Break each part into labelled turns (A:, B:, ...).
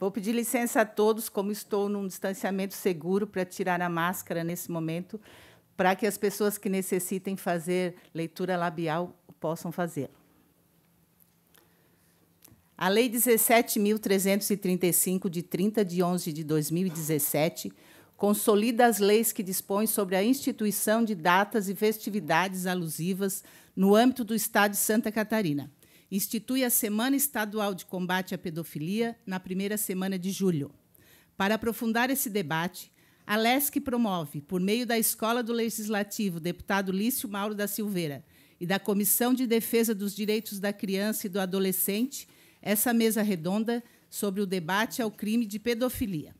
A: Vou pedir licença a todos, como estou num distanciamento seguro, para tirar a máscara nesse momento, para que as pessoas que necessitem fazer leitura labial possam fazê-lo. A Lei 17.335, de 30 de 11 de 2017, consolida as leis que dispõem sobre a instituição de datas e festividades alusivas no âmbito do Estado de Santa Catarina institui a Semana Estadual de Combate à Pedofilia na primeira semana de julho. Para aprofundar esse debate, a LESC promove, por meio da Escola do Legislativo deputado Lício Mauro da Silveira e da Comissão de Defesa dos Direitos da Criança e do Adolescente, essa mesa redonda sobre o debate ao crime de pedofilia.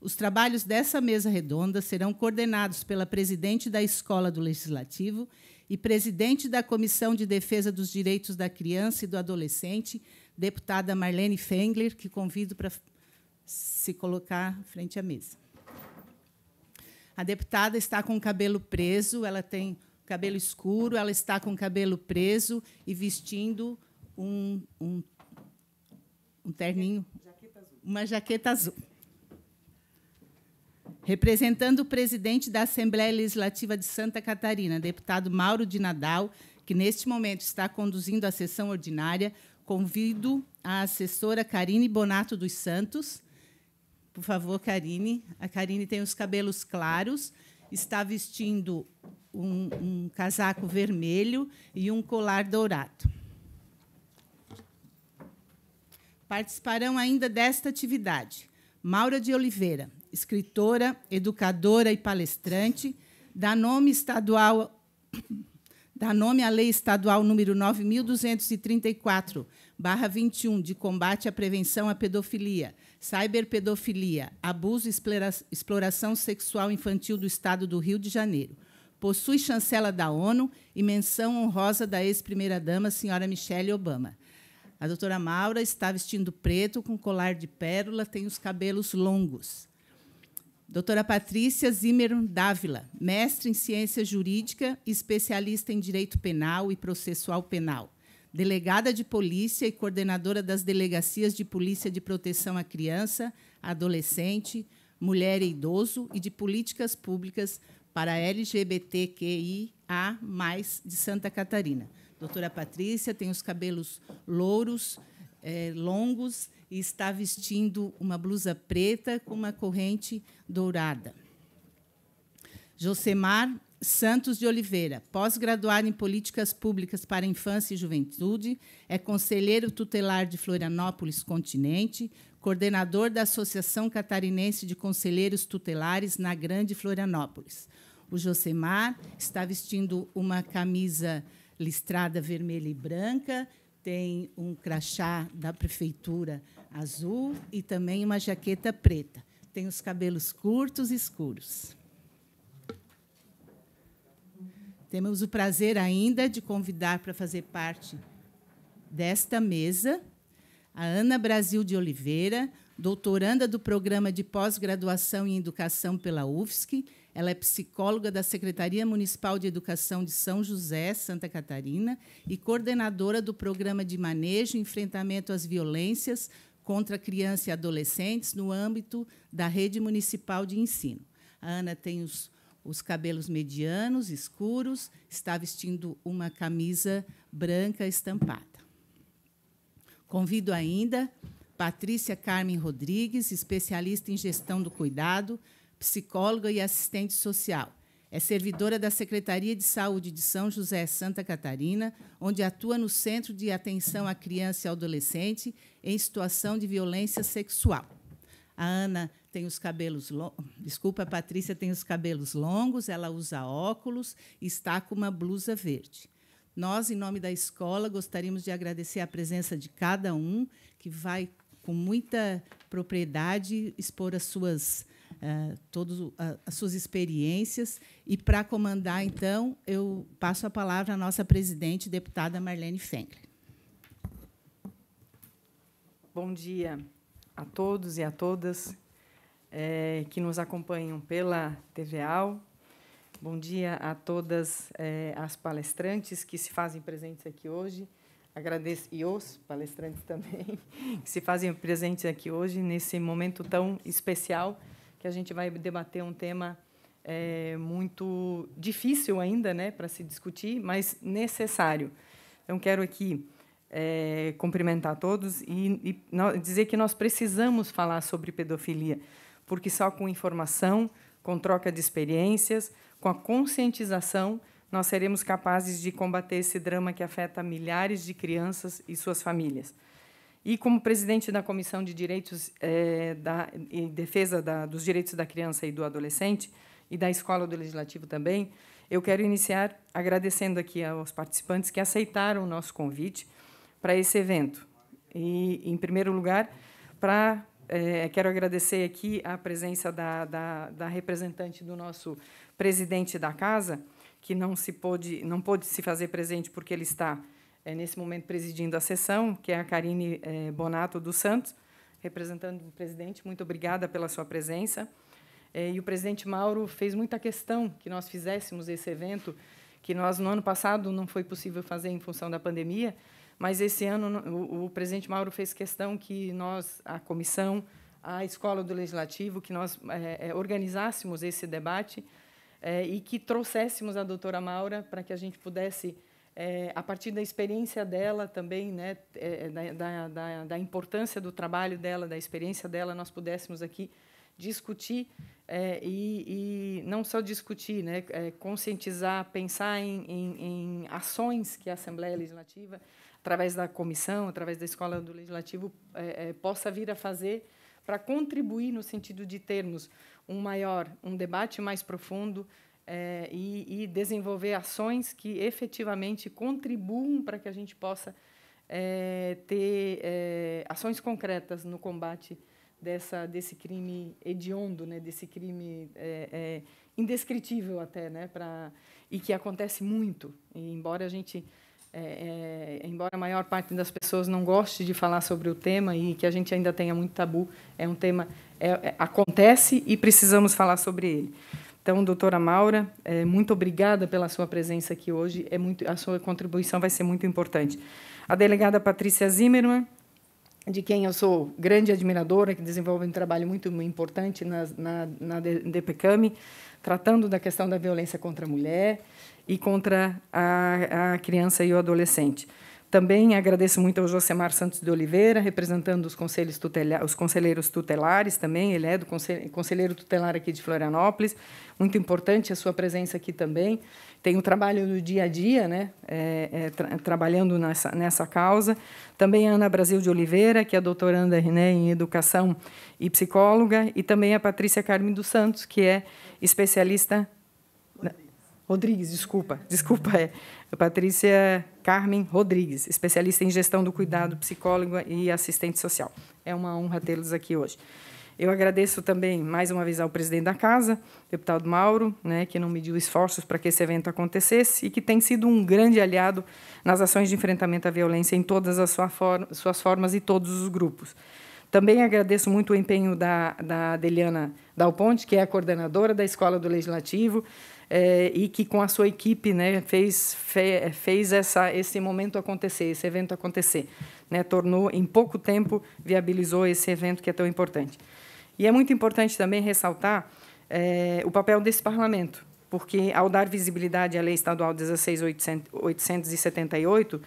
A: Os trabalhos dessa mesa redonda serão coordenados pela presidente da Escola do Legislativo e presidente da Comissão de Defesa dos Direitos da Criança e do Adolescente, deputada Marlene Fengler, que convido para se colocar frente à mesa. A deputada está com o cabelo preso, ela tem cabelo escuro, ela está com o cabelo preso e vestindo um, um, um terninho, jaqueta uma jaqueta azul representando o presidente da Assembleia Legislativa de Santa Catarina, deputado Mauro de Nadal, que neste momento está conduzindo a sessão ordinária, convido a assessora Karine Bonato dos Santos. Por favor, Karine. A Karine tem os cabelos claros, está vestindo um, um casaco vermelho e um colar dourado. Participarão ainda desta atividade Maura de Oliveira, escritora, educadora e palestrante, dá nome estadual dá nome à Lei Estadual número 9234, barra 21, de combate à prevenção à pedofilia, cyberpedofilia, abuso e exploração sexual infantil do Estado do Rio de Janeiro. Possui chancela da ONU e menção honrosa da ex-primeira-dama, senhora Michelle Obama. A doutora Maura está vestindo preto, com colar de pérola, tem os cabelos longos. Doutora Patrícia Zimmer Dávila, mestre em Ciência Jurídica especialista em Direito Penal e Processual Penal. Delegada de Polícia e coordenadora das Delegacias de Polícia de Proteção à Criança, Adolescente, Mulher e Idoso e de Políticas Públicas para LGBTQIA+, de Santa Catarina. Doutora Patrícia tem os cabelos louros, eh, longos e está vestindo uma blusa preta com uma corrente dourada. Josemar Santos de Oliveira, pós-graduado em Políticas Públicas para Infância e Juventude, é conselheiro tutelar de Florianópolis Continente, coordenador da Associação Catarinense de Conselheiros Tutelares na Grande Florianópolis. O Josemar está vestindo uma camisa listrada vermelha e branca, tem um crachá da prefeitura azul e também uma jaqueta preta. Tem os cabelos curtos e escuros. Temos o prazer ainda de convidar para fazer parte desta mesa a Ana Brasil de Oliveira, doutoranda do programa de pós-graduação em educação pela UFSC. Ela é psicóloga da Secretaria Municipal de Educação de São José, Santa Catarina, e coordenadora do programa de manejo e enfrentamento às violências contra crianças e adolescentes no âmbito da rede municipal de ensino. A Ana tem os, os cabelos medianos, escuros, está vestindo uma camisa branca estampada. Convido ainda Patrícia Carmen Rodrigues, especialista em gestão do cuidado, psicóloga e assistente social é servidora da Secretaria de Saúde de São José, Santa Catarina, onde atua no Centro de Atenção à Criança e Adolescente em Situação de Violência Sexual. A Ana tem os cabelos longos. Desculpa, a Patrícia tem os cabelos longos, ela usa óculos e está com uma blusa verde. Nós, em nome da escola, gostaríamos de agradecer a presença de cada um que vai, com muita propriedade, expor as suas eh, todas as suas experiências. E, para comandar, então, eu passo a palavra à nossa presidente, deputada Marlene Fengler.
B: Bom dia a todos e a todas é, que nos acompanham pela TVAL. Bom dia a todas é, as palestrantes que se fazem presentes aqui hoje. Agradeço, e os palestrantes também, que se fazem presentes aqui hoje, nesse momento tão especial que a gente vai debater um tema é, muito difícil ainda né, para se discutir, mas necessário. Então, quero aqui é, cumprimentar todos e, e dizer que nós precisamos falar sobre pedofilia, porque só com informação, com troca de experiências, com a conscientização, nós seremos capazes de combater esse drama que afeta milhares de crianças e suas famílias. E como presidente da Comissão de Direitos é, da, e Defesa da, dos Direitos da Criança e do Adolescente e da Escola do Legislativo também, eu quero iniciar agradecendo aqui aos participantes que aceitaram o nosso convite para esse evento. E, em primeiro lugar, para é, eh, quero agradecer aqui a presença da, da, da, representante do nosso presidente da casa, que não se pôde, não pôde se fazer presente porque ele está é, nesse momento presidindo a sessão, que é a Karine é, Bonato dos Santos, representando o presidente. Muito obrigada pela sua presença. É, e o presidente Mauro fez muita questão que nós fizéssemos esse evento, que nós, no ano passado, não foi possível fazer em função da pandemia, mas esse ano o, o presidente Mauro fez questão que nós, a comissão, a escola do Legislativo, que nós é, é organizássemos esse debate é, e que trouxéssemos a doutora Maura para que a gente pudesse é, a partir da experiência dela também, né, é, é da, da, da, importância do trabalho dela, da experiência dela, nós pudéssemos aqui discutir é, e, e, não só discutir, né, é, conscientizar, pensar em, em, em, ações que a Assembleia Legislativa, através da comissão, através da Escola do Legislativo, é, possa vir a fazer para contribuir no sentido de termos um maior, um debate mais profundo, é, e, e, desenvolver ações que efetivamente contribuam para que a gente possa é, ter é, ações concretas no combate dessa desse crime hediondo, né, desse crime é, é, indescritível até, né, para e que acontece muito. E embora a gente é, é, embora a maior parte das pessoas não goste de falar sobre o tema e que a gente ainda tenha muito tabu, é um tema é, é acontece e precisamos falar sobre ele. Então, doutora Maura, é, muito obrigada pela sua presença aqui hoje. É muito, a sua contribuição vai ser muito importante. A delegada Patrícia Zimmermann, de quem eu sou grande admiradora, que desenvolve um trabalho muito importante na, na, na DPCAMI, tratando da questão da violência contra a mulher e contra a, a criança e o adolescente. Também agradeço muito ao Josemar Santos de Oliveira, representando os, conselhos tutela os conselheiros tutelares também. Ele é do consel conselheiro tutelar aqui de Florianópolis. Muito importante a sua presença aqui também. Tem o trabalho do dia a dia, né? É, é, tra trabalhando nessa, nessa causa. Também a Ana Brasil de Oliveira, que é doutoranda né, em Educação e psicóloga. E também a Patrícia Carmen dos Santos, que é especialista Rodrigues, desculpa, desculpa, é. Patrícia Carmen Rodrigues, especialista em gestão do cuidado, psicóloga e assistente social. É uma honra tê-los aqui hoje. Eu agradeço também, mais uma vez, ao presidente da Casa, deputado Mauro, né, que não mediu esforços para que esse evento acontecesse e que tem sido um grande aliado nas ações de enfrentamento à violência em todas as sua for suas formas e todos os grupos. Também agradeço muito o empenho da, da Adeliana Dal Ponte, que é a coordenadora da Escola do Legislativo, é, e que com a sua equipe né, fez, fe, fez essa, esse momento acontecer, esse evento acontecer. Né, tornou, em pouco tempo, viabilizou esse evento que é tão importante. E é muito importante também ressaltar é, o papel desse parlamento, porque, ao dar visibilidade à Lei Estadual 16.878,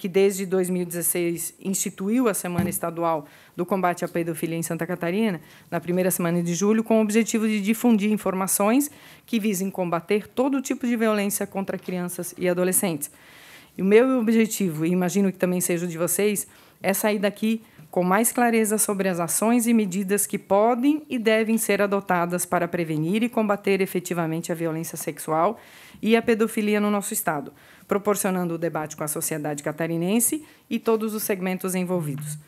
B: que desde 2016 instituiu a Semana Estadual do Combate à Pedofilia em Santa Catarina, na primeira semana de julho, com o objetivo de difundir informações que visem combater todo tipo de violência contra crianças e adolescentes. E o meu objetivo, e imagino que também seja o de vocês, é sair daqui com mais clareza sobre as ações e medidas que podem e devem ser adotadas para prevenir e combater efetivamente a violência sexual e a pedofilia no nosso Estado proporcionando o debate com a sociedade catarinense e todos os segmentos envolvidos.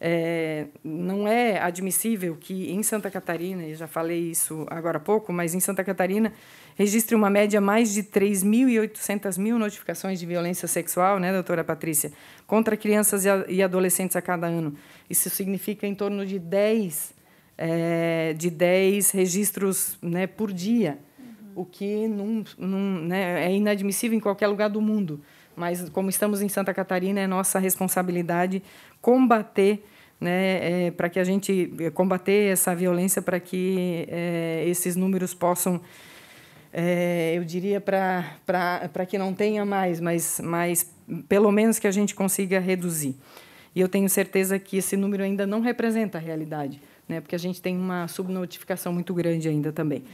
B: É, não é admissível que em Santa Catarina, e já falei isso agora há pouco, mas em Santa Catarina registre uma média mais de 3.800 mil notificações de violência sexual, né, doutora Patrícia, contra crianças e adolescentes a cada ano. Isso significa em torno de 10, é, de 10 registros né, por dia o que né, é inadmissível em qualquer lugar do mundo. Mas, como estamos em Santa Catarina, é nossa responsabilidade combater né, é, para que a gente é, combater essa violência para que é, esses números possam é, eu diria para que não tenha mais, mas, mas pelo menos que a gente consiga reduzir. E eu tenho certeza que esse número ainda não representa a realidade, né, porque a gente tem uma subnotificação muito grande ainda também.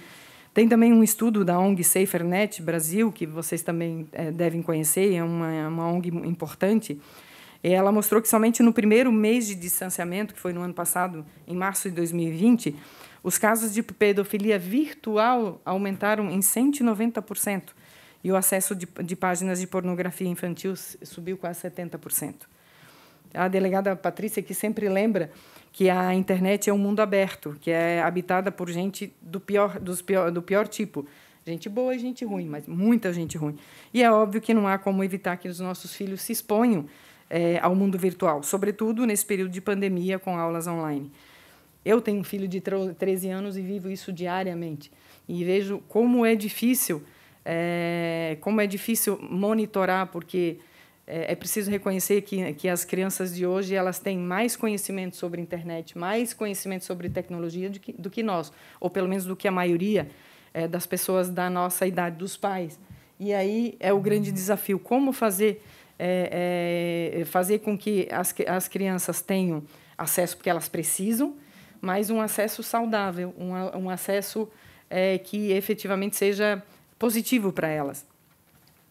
B: Tem também um estudo da ONG SaferNet Brasil, que vocês também é, devem conhecer, é uma, é uma ONG importante. Ela mostrou que somente no primeiro mês de distanciamento, que foi no ano passado, em março de 2020, os casos de pedofilia virtual aumentaram em 190% e o acesso de, de páginas de pornografia infantil subiu quase 70% a delegada Patrícia que sempre lembra que a internet é um mundo aberto, que é habitada por gente do pior, dos pior, do pior tipo. Gente boa e gente ruim, mas muita gente ruim. E é óbvio que não há como evitar que os nossos filhos se exponham é, ao mundo virtual, sobretudo nesse período de pandemia com aulas online. Eu tenho um filho de 13 anos e vivo isso diariamente. E vejo como é difícil, é, como é difícil monitorar, porque é, é, preciso reconhecer que, que as crianças de hoje elas têm mais conhecimento sobre internet, mais conhecimento sobre tecnologia do que, do que nós, ou pelo menos do que a maioria é, das pessoas da nossa idade, dos pais. E aí é o grande desafio: como fazer, é, é, fazer com que as, as crianças tenham acesso porque elas precisam, mas um acesso saudável, um, um acesso é, que efetivamente seja positivo para elas.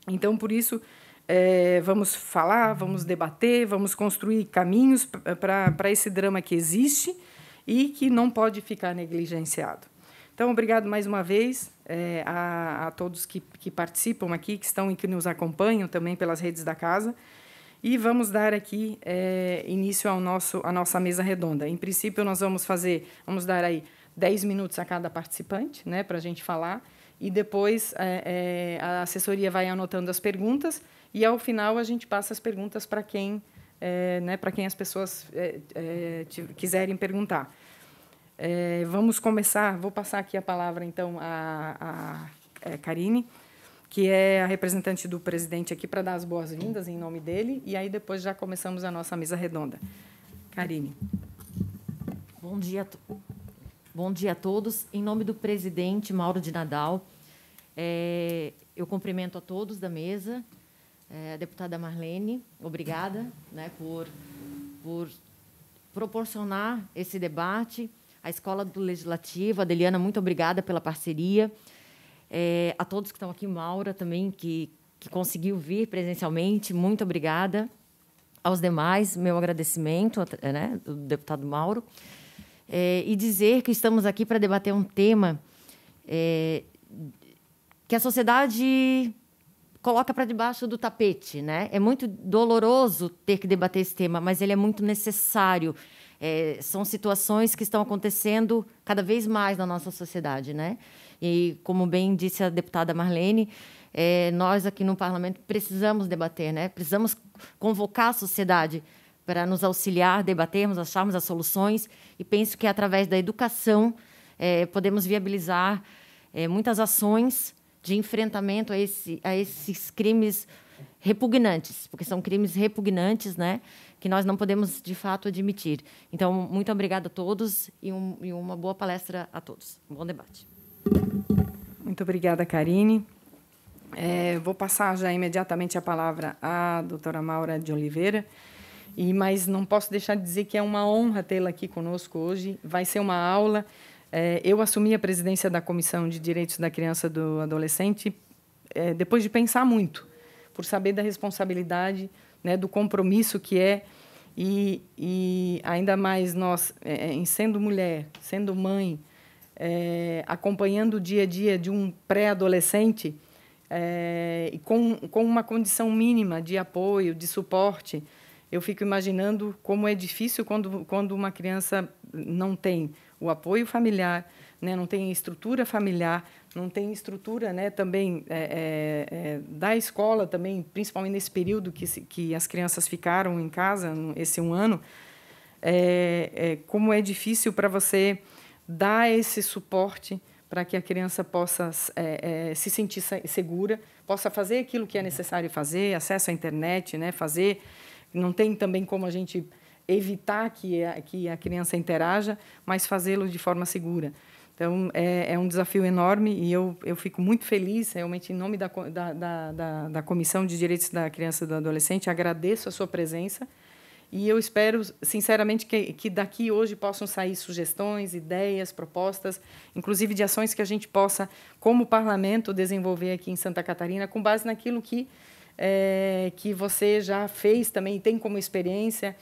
B: Então, por isso, é, vamos falar, vamos debater, vamos construir caminhos para eh, esse drama que existe e que não pode ficar negligenciado. Então, obrigado mais uma vez é, a, a, todos que, que participam aqui, que estão e que nos acompanham também pelas redes da casa. E vamos dar aqui é, início ao nosso, à nossa mesa redonda. Em princípio, nós vamos fazer, vamos dar aí 10 minutos a cada participante, né, para a gente falar. E depois é, é, a assessoria vai anotando as perguntas e ao final a gente passa as perguntas para quem, é, né, para quem as pessoas é, é, quiserem perguntar. É, vamos começar. Vou passar aqui a palavra então a, a é, Karine, que é a representante do presidente aqui para dar as boas-vindas em
C: nome dele. E aí depois já começamos a nossa mesa redonda. Karine. Bom dia. Bom dia a todos. Em nome do presidente Mauro de Nadal, é, eu cumprimento a todos da mesa é, deputada Marlene, obrigada né, por, por proporcionar esse debate. A Escola do Legislativo, Adeliana, muito obrigada pela parceria. É, a todos que estão aqui, Maura também, que, que conseguiu vir presencialmente, muito obrigada. Aos demais, meu agradecimento, é, né, do deputado Mauro. É, e dizer que estamos aqui para debater um tema é, que a sociedade coloca para debaixo do tapete, né? É muito doloroso ter que debater esse tema, mas ele é muito necessário. É, são situações que estão acontecendo cada vez mais na nossa sociedade, né? E como bem disse a deputada Marlene, é, nós aqui no parlamento precisamos debater, né? Precisamos convocar a sociedade para nos auxiliar, debatermos, acharmos as soluções. E penso que através da educação é, podemos viabilizar é, muitas ações de enfrentamento a, esse, a esses crimes repugnantes, porque são crimes repugnantes, né? Que nós não podemos de fato admitir. Então, muito obrigada a todos e, um, e uma boa palestra a todos. Um bom debate.
B: Muito obrigada, Karine. É, vou passar já imediatamente a palavra à doutora Maura de Oliveira. E, mas não posso deixar de dizer que é uma honra tê-la aqui conosco hoje. Vai ser uma aula. É, eu assumi a presidência da Comissão de Direitos da Criança e do Adolescente é, depois de pensar muito, por saber da responsabilidade, né, do compromisso que é e, e ainda mais nós, é, é em sendo mulher, sendo mãe, é, acompanhando o dia a dia de um pré-adolescente é, e com, com uma condição mínima de apoio, de suporte, eu fico imaginando como é difícil quando, quando uma criança não tem o apoio familiar, né? não tem estrutura familiar, não tem estrutura né, também é, é, é da escola, também, principalmente nesse período que, que as crianças ficaram em casa, esse um ano, é, é como é difícil para você dar esse suporte para que a criança possa é, é, se sentir segura, possa fazer aquilo que é necessário fazer, acesso à internet, né, fazer. Não tem também como a gente evitar que a, que a criança interaja, mas fazê-lo de forma segura. Então, é, é, um desafio enorme e eu, eu fico muito feliz, realmente, em nome da, da, da, da Comissão de Direitos da Criança e do Adolescente, agradeço a sua presença e eu espero, sinceramente, que, que daqui hoje possam sair sugestões, ideias, propostas, inclusive de ações que a gente possa, como parlamento, desenvolver aqui em Santa Catarina, com base naquilo que, é, que você já fez também, tem como experiência,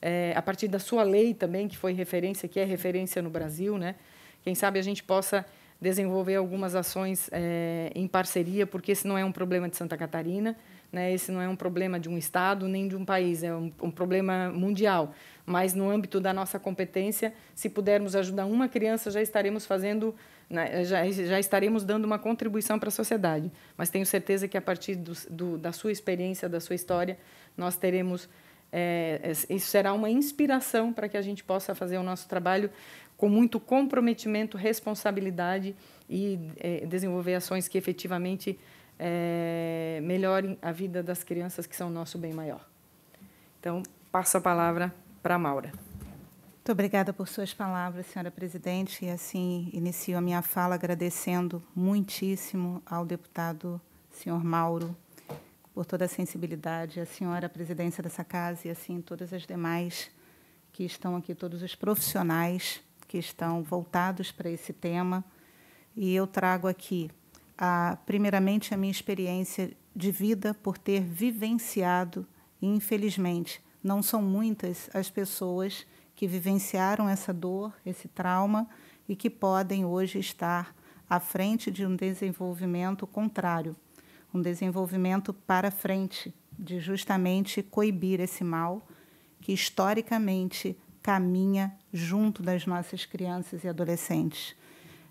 B: é, a partir da sua lei também, que foi referência, que é referência no Brasil, né? Quem sabe a gente possa desenvolver algumas ações é, em parceria, porque esse não é um problema de Santa Catarina, né? Esse não é um problema de um estado nem de um país, é um, um problema mundial. Mas no âmbito da nossa competência, se pudermos ajudar uma criança, já estaremos fazendo né? já, já, estaremos dando uma contribuição para a sociedade. Mas tenho certeza que a partir do, do, da sua experiência, da sua história, nós teremos é, é, isso será uma inspiração para que a gente possa fazer o nosso trabalho com muito comprometimento, responsabilidade e é, desenvolver ações que efetivamente é, melhorem a vida das crianças, que são o nosso bem maior. Então, passo a palavra para a Maura.
D: Muito obrigada por suas palavras, senhora presidente. E assim inicio a minha fala agradecendo muitíssimo ao deputado senhor Mauro por toda a sensibilidade, a senhora a presidência dessa casa e assim todas as demais que estão aqui, todos os profissionais que estão voltados para esse tema. E eu trago aqui, a, primeiramente, a minha experiência de vida por ter vivenciado, e infelizmente, não são muitas as pessoas que vivenciaram essa dor, esse trauma e que podem hoje estar à frente de um desenvolvimento contrário um desenvolvimento para frente, de justamente coibir esse mal que historicamente caminha junto das nossas crianças e adolescentes.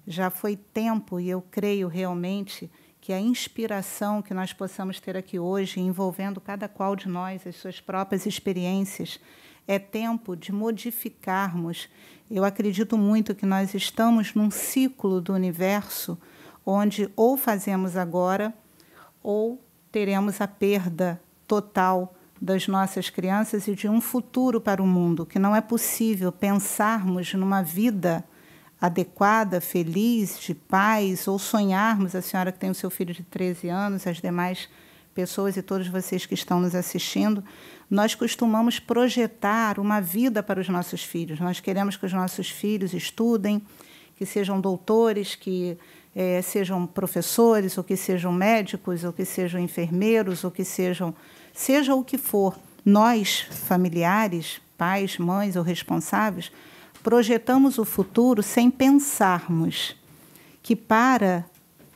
D: Já foi tempo, e eu creio realmente, que a inspiração que nós possamos ter aqui hoje, envolvendo cada qual de nós, as suas próprias experiências, é tempo de modificarmos. Eu acredito muito que nós estamos num ciclo do universo onde ou fazemos agora ou teremos a perda total das nossas crianças e de um futuro para o mundo, que não é possível pensarmos numa vida adequada, feliz, de paz, ou sonharmos, a senhora que tem o seu filho de 13 anos, as demais pessoas e todos vocês que estão nos assistindo, nós costumamos projetar uma vida para os nossos filhos. Nós queremos que os nossos filhos estudem, que sejam doutores, que é, sejam professores, ou que sejam médicos, ou que sejam enfermeiros, ou que sejam, seja o que for, nós, familiares, pais, mães ou responsáveis, projetamos o futuro sem pensarmos que para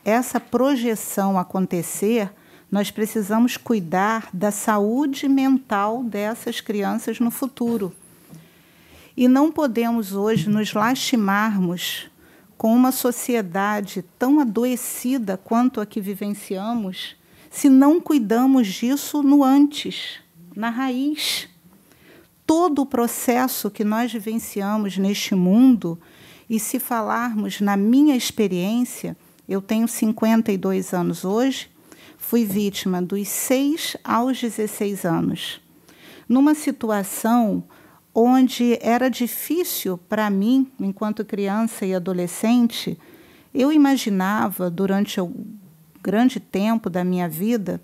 D: essa projeção acontecer, nós precisamos cuidar da saúde mental dessas crianças no futuro. E não podemos hoje nos lastimarmos com uma sociedade tão adoecida quanto a que vivenciamos, se não cuidamos disso no antes, na raiz. Todo o processo que nós vivenciamos neste mundo, e se falarmos na minha experiência, eu tenho 52 anos hoje, fui vítima dos 6 aos 16 anos. Numa situação onde era difícil para mim, enquanto criança e adolescente, eu imaginava durante o grande tempo da minha vida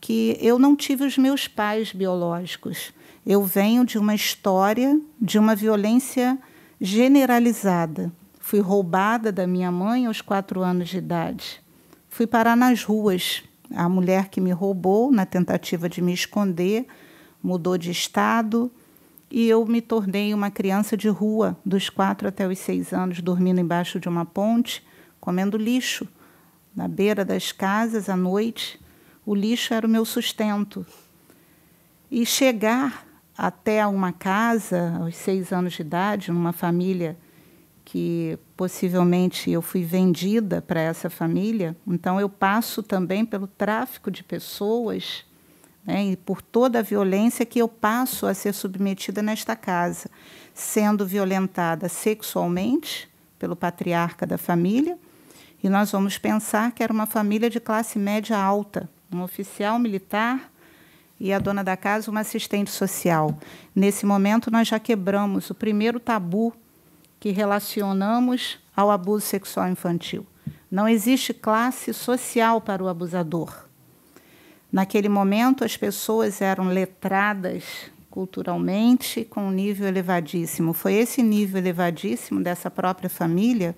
D: que eu não tive os meus pais biológicos. Eu venho de uma história de uma violência generalizada. Fui roubada da minha mãe aos quatro anos de idade. Fui parar nas ruas. A mulher que me roubou, na tentativa de me esconder, mudou de estado e eu me tornei uma criança de rua, dos quatro até os seis anos, dormindo embaixo de uma ponte, comendo lixo na beira das casas à noite. O lixo era o meu sustento. E chegar até uma casa aos seis anos de idade, numa família que possivelmente eu fui vendida para essa família, então eu passo também pelo tráfico de pessoas né, e por toda a violência que eu passo a ser submetida nesta casa, sendo violentada sexualmente pelo patriarca da família, e nós vamos pensar que era uma família de classe média alta, um oficial militar e a dona da casa uma assistente social. Nesse momento nós já quebramos o primeiro tabu que relacionamos ao abuso sexual infantil. Não existe classe social para o abusador. Naquele momento, as pessoas eram letradas culturalmente com um nível elevadíssimo. Foi esse nível elevadíssimo dessa própria família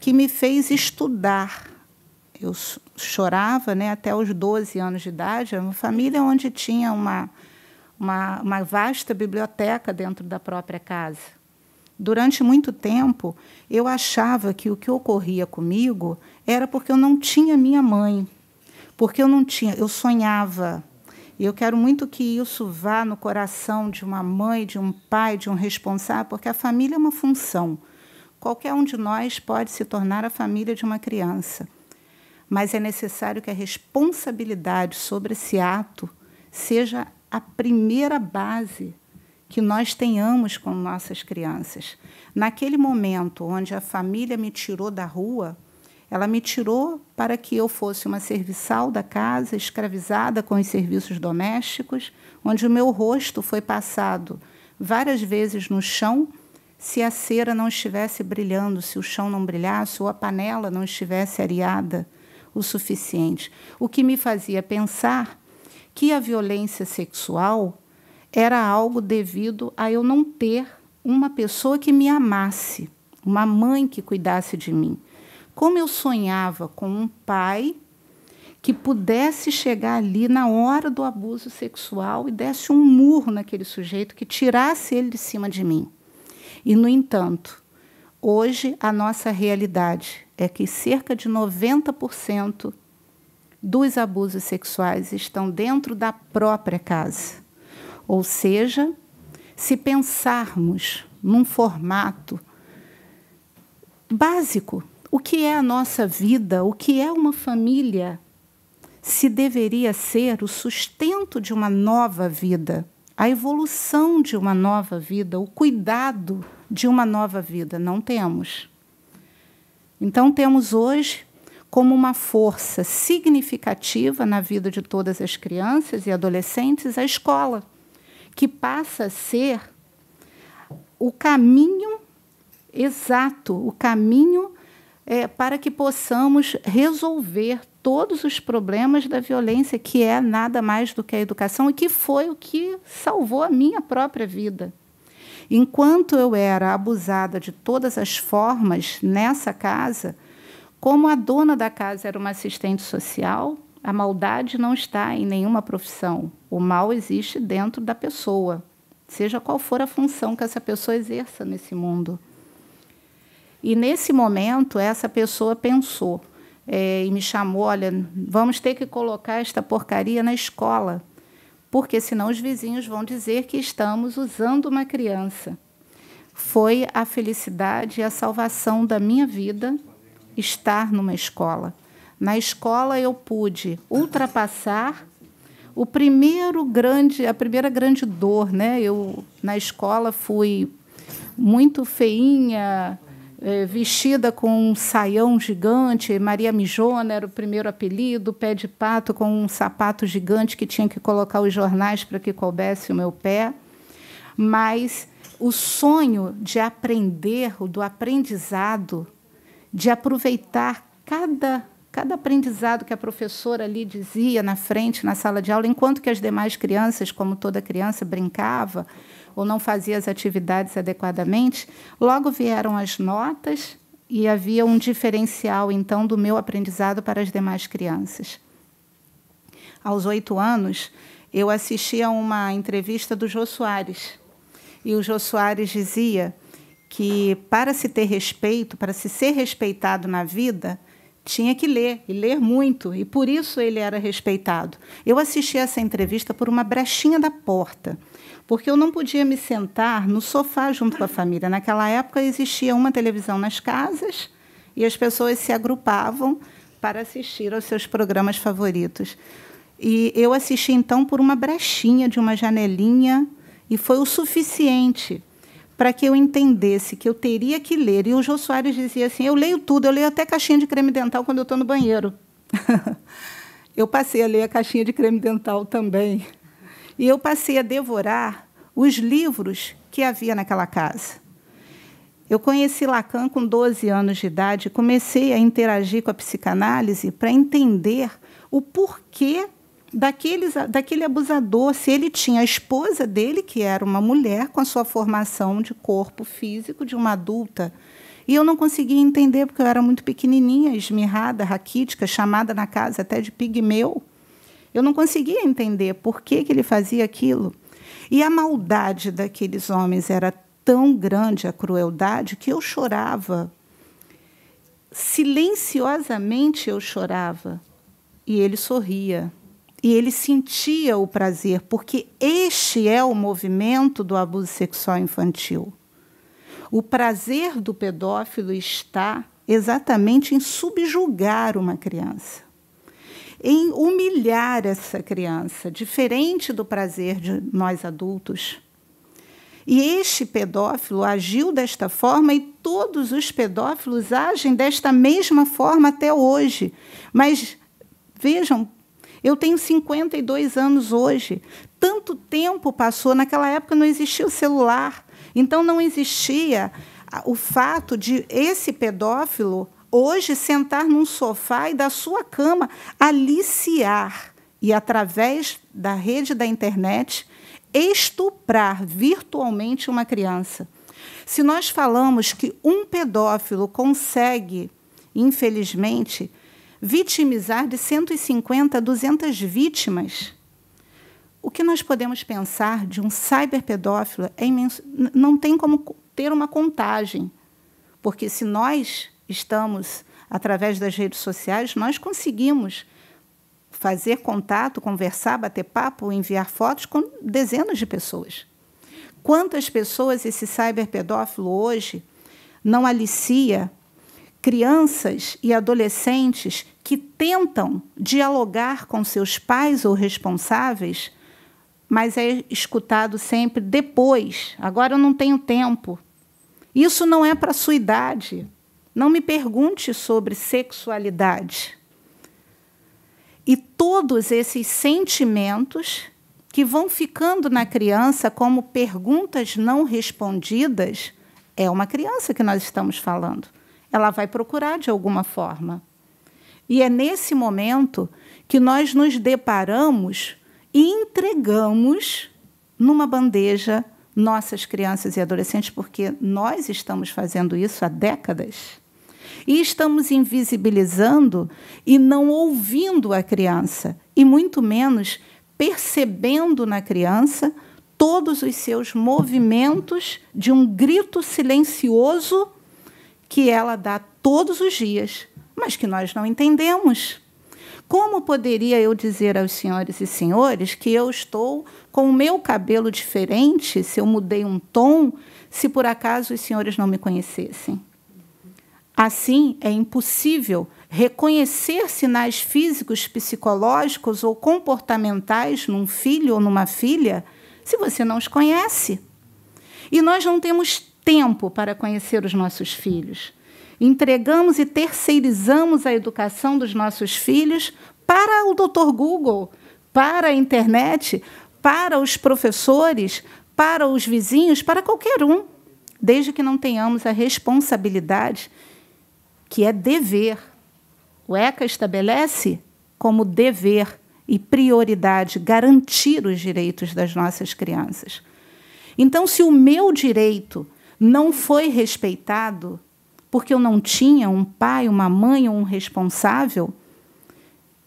D: que me fez estudar. Eu chorava né, até os 12 anos de idade. Era é uma família onde tinha uma, uma, uma vasta biblioteca dentro da própria casa. Durante muito tempo, eu achava que o que ocorria comigo era porque eu não tinha minha mãe porque eu não tinha, eu sonhava. E eu quero muito que isso vá no coração de uma mãe, de um pai, de um responsável, porque a família é uma função. Qualquer um de nós pode se tornar a família de uma criança. Mas é necessário que a responsabilidade sobre esse ato seja a primeira base que nós tenhamos com nossas crianças. Naquele momento onde a família me tirou da rua, ela me tirou para que eu fosse uma serviçal da casa, escravizada com os serviços domésticos, onde o meu rosto foi passado várias vezes no chão, se a cera não estivesse brilhando, se o chão não brilhasse ou a panela não estivesse areada o suficiente. O que me fazia pensar que a violência sexual era algo devido a eu não ter uma pessoa que me amasse, uma mãe que cuidasse de mim. Como eu sonhava com um pai que pudesse chegar ali na hora do abuso sexual e desse um murro naquele sujeito que tirasse ele de cima de mim. E, no entanto, hoje a nossa realidade é que cerca de 90% dos abusos sexuais estão dentro da própria casa. Ou seja, se pensarmos num formato básico o que é a nossa vida, o que é uma família, se deveria ser o sustento de uma nova vida, a evolução de uma nova vida, o cuidado de uma nova vida. Não temos. Então, temos hoje como uma força significativa na vida de todas as crianças e adolescentes a escola, que passa a ser o caminho exato, o caminho é, para que possamos resolver todos os problemas da violência, que é nada mais do que a educação e que foi o que salvou a minha própria vida. Enquanto eu era abusada de todas as formas nessa casa, como a dona da casa era uma assistente social, a maldade não está em nenhuma profissão. O mal existe dentro da pessoa, seja qual for a função que essa pessoa exerça nesse mundo. E nesse momento, essa pessoa pensou é, e me chamou: olha, vamos ter que colocar esta porcaria na escola, porque senão os vizinhos vão dizer que estamos usando uma criança. Foi a felicidade e a salvação da minha vida estar numa escola. Na escola eu pude ultrapassar o primeiro grande, a primeira grande dor, né? Eu na escola fui muito feinha, é, vestida com um saião gigante, Maria Mijona era o primeiro apelido, pé de pato com um sapato gigante que tinha que colocar os jornais para que coubesse o meu pé. Mas o sonho de aprender, o do aprendizado, de aproveitar cada cada aprendizado que a professora ali dizia na frente, na sala de aula, enquanto que as demais crianças, como toda criança, brincava, ou não fazia as atividades adequadamente, logo vieram as notas e havia um diferencial, então, do meu aprendizado para as demais crianças. Aos oito anos, eu assisti a uma entrevista do Jô Soares. E o Jô Soares dizia que para se ter respeito, para se ser respeitado na vida, tinha que ler, e ler muito, e por isso ele era respeitado. Eu assisti essa entrevista por uma brechinha da porta porque eu não podia me sentar no sofá junto com a família. Naquela época existia uma televisão nas casas e as pessoas se agrupavam para assistir aos seus programas favoritos. E eu assisti então por uma brechinha de uma janelinha e foi o suficiente para que eu entendesse que eu teria que ler. E o Jô Soares dizia assim: eu leio tudo, eu leio até caixinha de creme dental quando eu estou no banheiro. eu passei a ler a caixinha de creme dental também. E eu passei a devorar os livros que havia naquela casa. Eu conheci Lacan com 12 anos de idade e comecei a interagir com a psicanálise para entender o porquê daqueles, daquele abusador, se ele tinha a esposa dele, que era uma mulher, com a sua formação de corpo físico de uma adulta. E eu não conseguia entender, porque eu era muito pequenininha, esmirrada, raquítica, chamada na casa até de pigmeu. Eu não conseguia entender por que, que ele fazia aquilo. E a maldade daqueles homens era tão grande, a crueldade, que eu chorava. Silenciosamente eu chorava. E ele sorria. E ele sentia o prazer, porque este é o movimento do abuso sexual infantil. O prazer do pedófilo está exatamente em subjugar uma criança em humilhar essa criança, diferente do prazer de nós adultos. E este pedófilo agiu desta forma e todos os pedófilos agem desta mesma forma até hoje. Mas vejam, eu tenho 52 anos hoje. Tanto tempo passou, naquela época não existia o celular. Então não existia o fato de esse pedófilo hoje sentar num sofá e da sua cama aliciar e, através da rede da internet, estuprar virtualmente uma criança. Se nós falamos que um pedófilo consegue, infelizmente, vitimizar de 150 a 200 vítimas, o que nós podemos pensar de um cyberpedófilo é imenso. Não tem como ter uma contagem. Porque se nós estamos através das redes sociais, nós conseguimos fazer contato, conversar, bater papo, enviar fotos com dezenas de pessoas. Quantas pessoas esse cyberpedófilo hoje não alicia crianças e adolescentes que tentam dialogar com seus pais ou responsáveis, mas é escutado sempre depois. Agora eu não tenho tempo. Isso não é para a sua idade. Não me pergunte sobre sexualidade. E todos esses sentimentos que vão ficando na criança como perguntas não respondidas, é uma criança que nós estamos falando. Ela vai procurar de alguma forma. E é nesse momento que nós nos deparamos e entregamos numa bandeja nossas crianças e adolescentes, porque nós estamos fazendo isso há décadas. E estamos invisibilizando e não ouvindo a criança, e muito menos percebendo na criança todos os seus movimentos de um grito silencioso que ela dá todos os dias, mas que nós não entendemos. Como poderia eu dizer aos senhores e senhores que eu estou com o meu cabelo diferente, se eu mudei um tom, se por acaso os senhores não me conhecessem? Assim, é impossível reconhecer sinais físicos, psicológicos ou comportamentais num filho ou numa filha se você não os conhece. E nós não temos tempo para conhecer os nossos filhos. Entregamos e terceirizamos a educação dos nossos filhos para o Dr. Google, para a internet, para os professores, para os vizinhos, para qualquer um, desde que não tenhamos a responsabilidade que é dever. O ECA estabelece como dever e prioridade garantir os direitos das nossas crianças. Então, se o meu direito não foi respeitado porque eu não tinha um pai, uma mãe ou um responsável,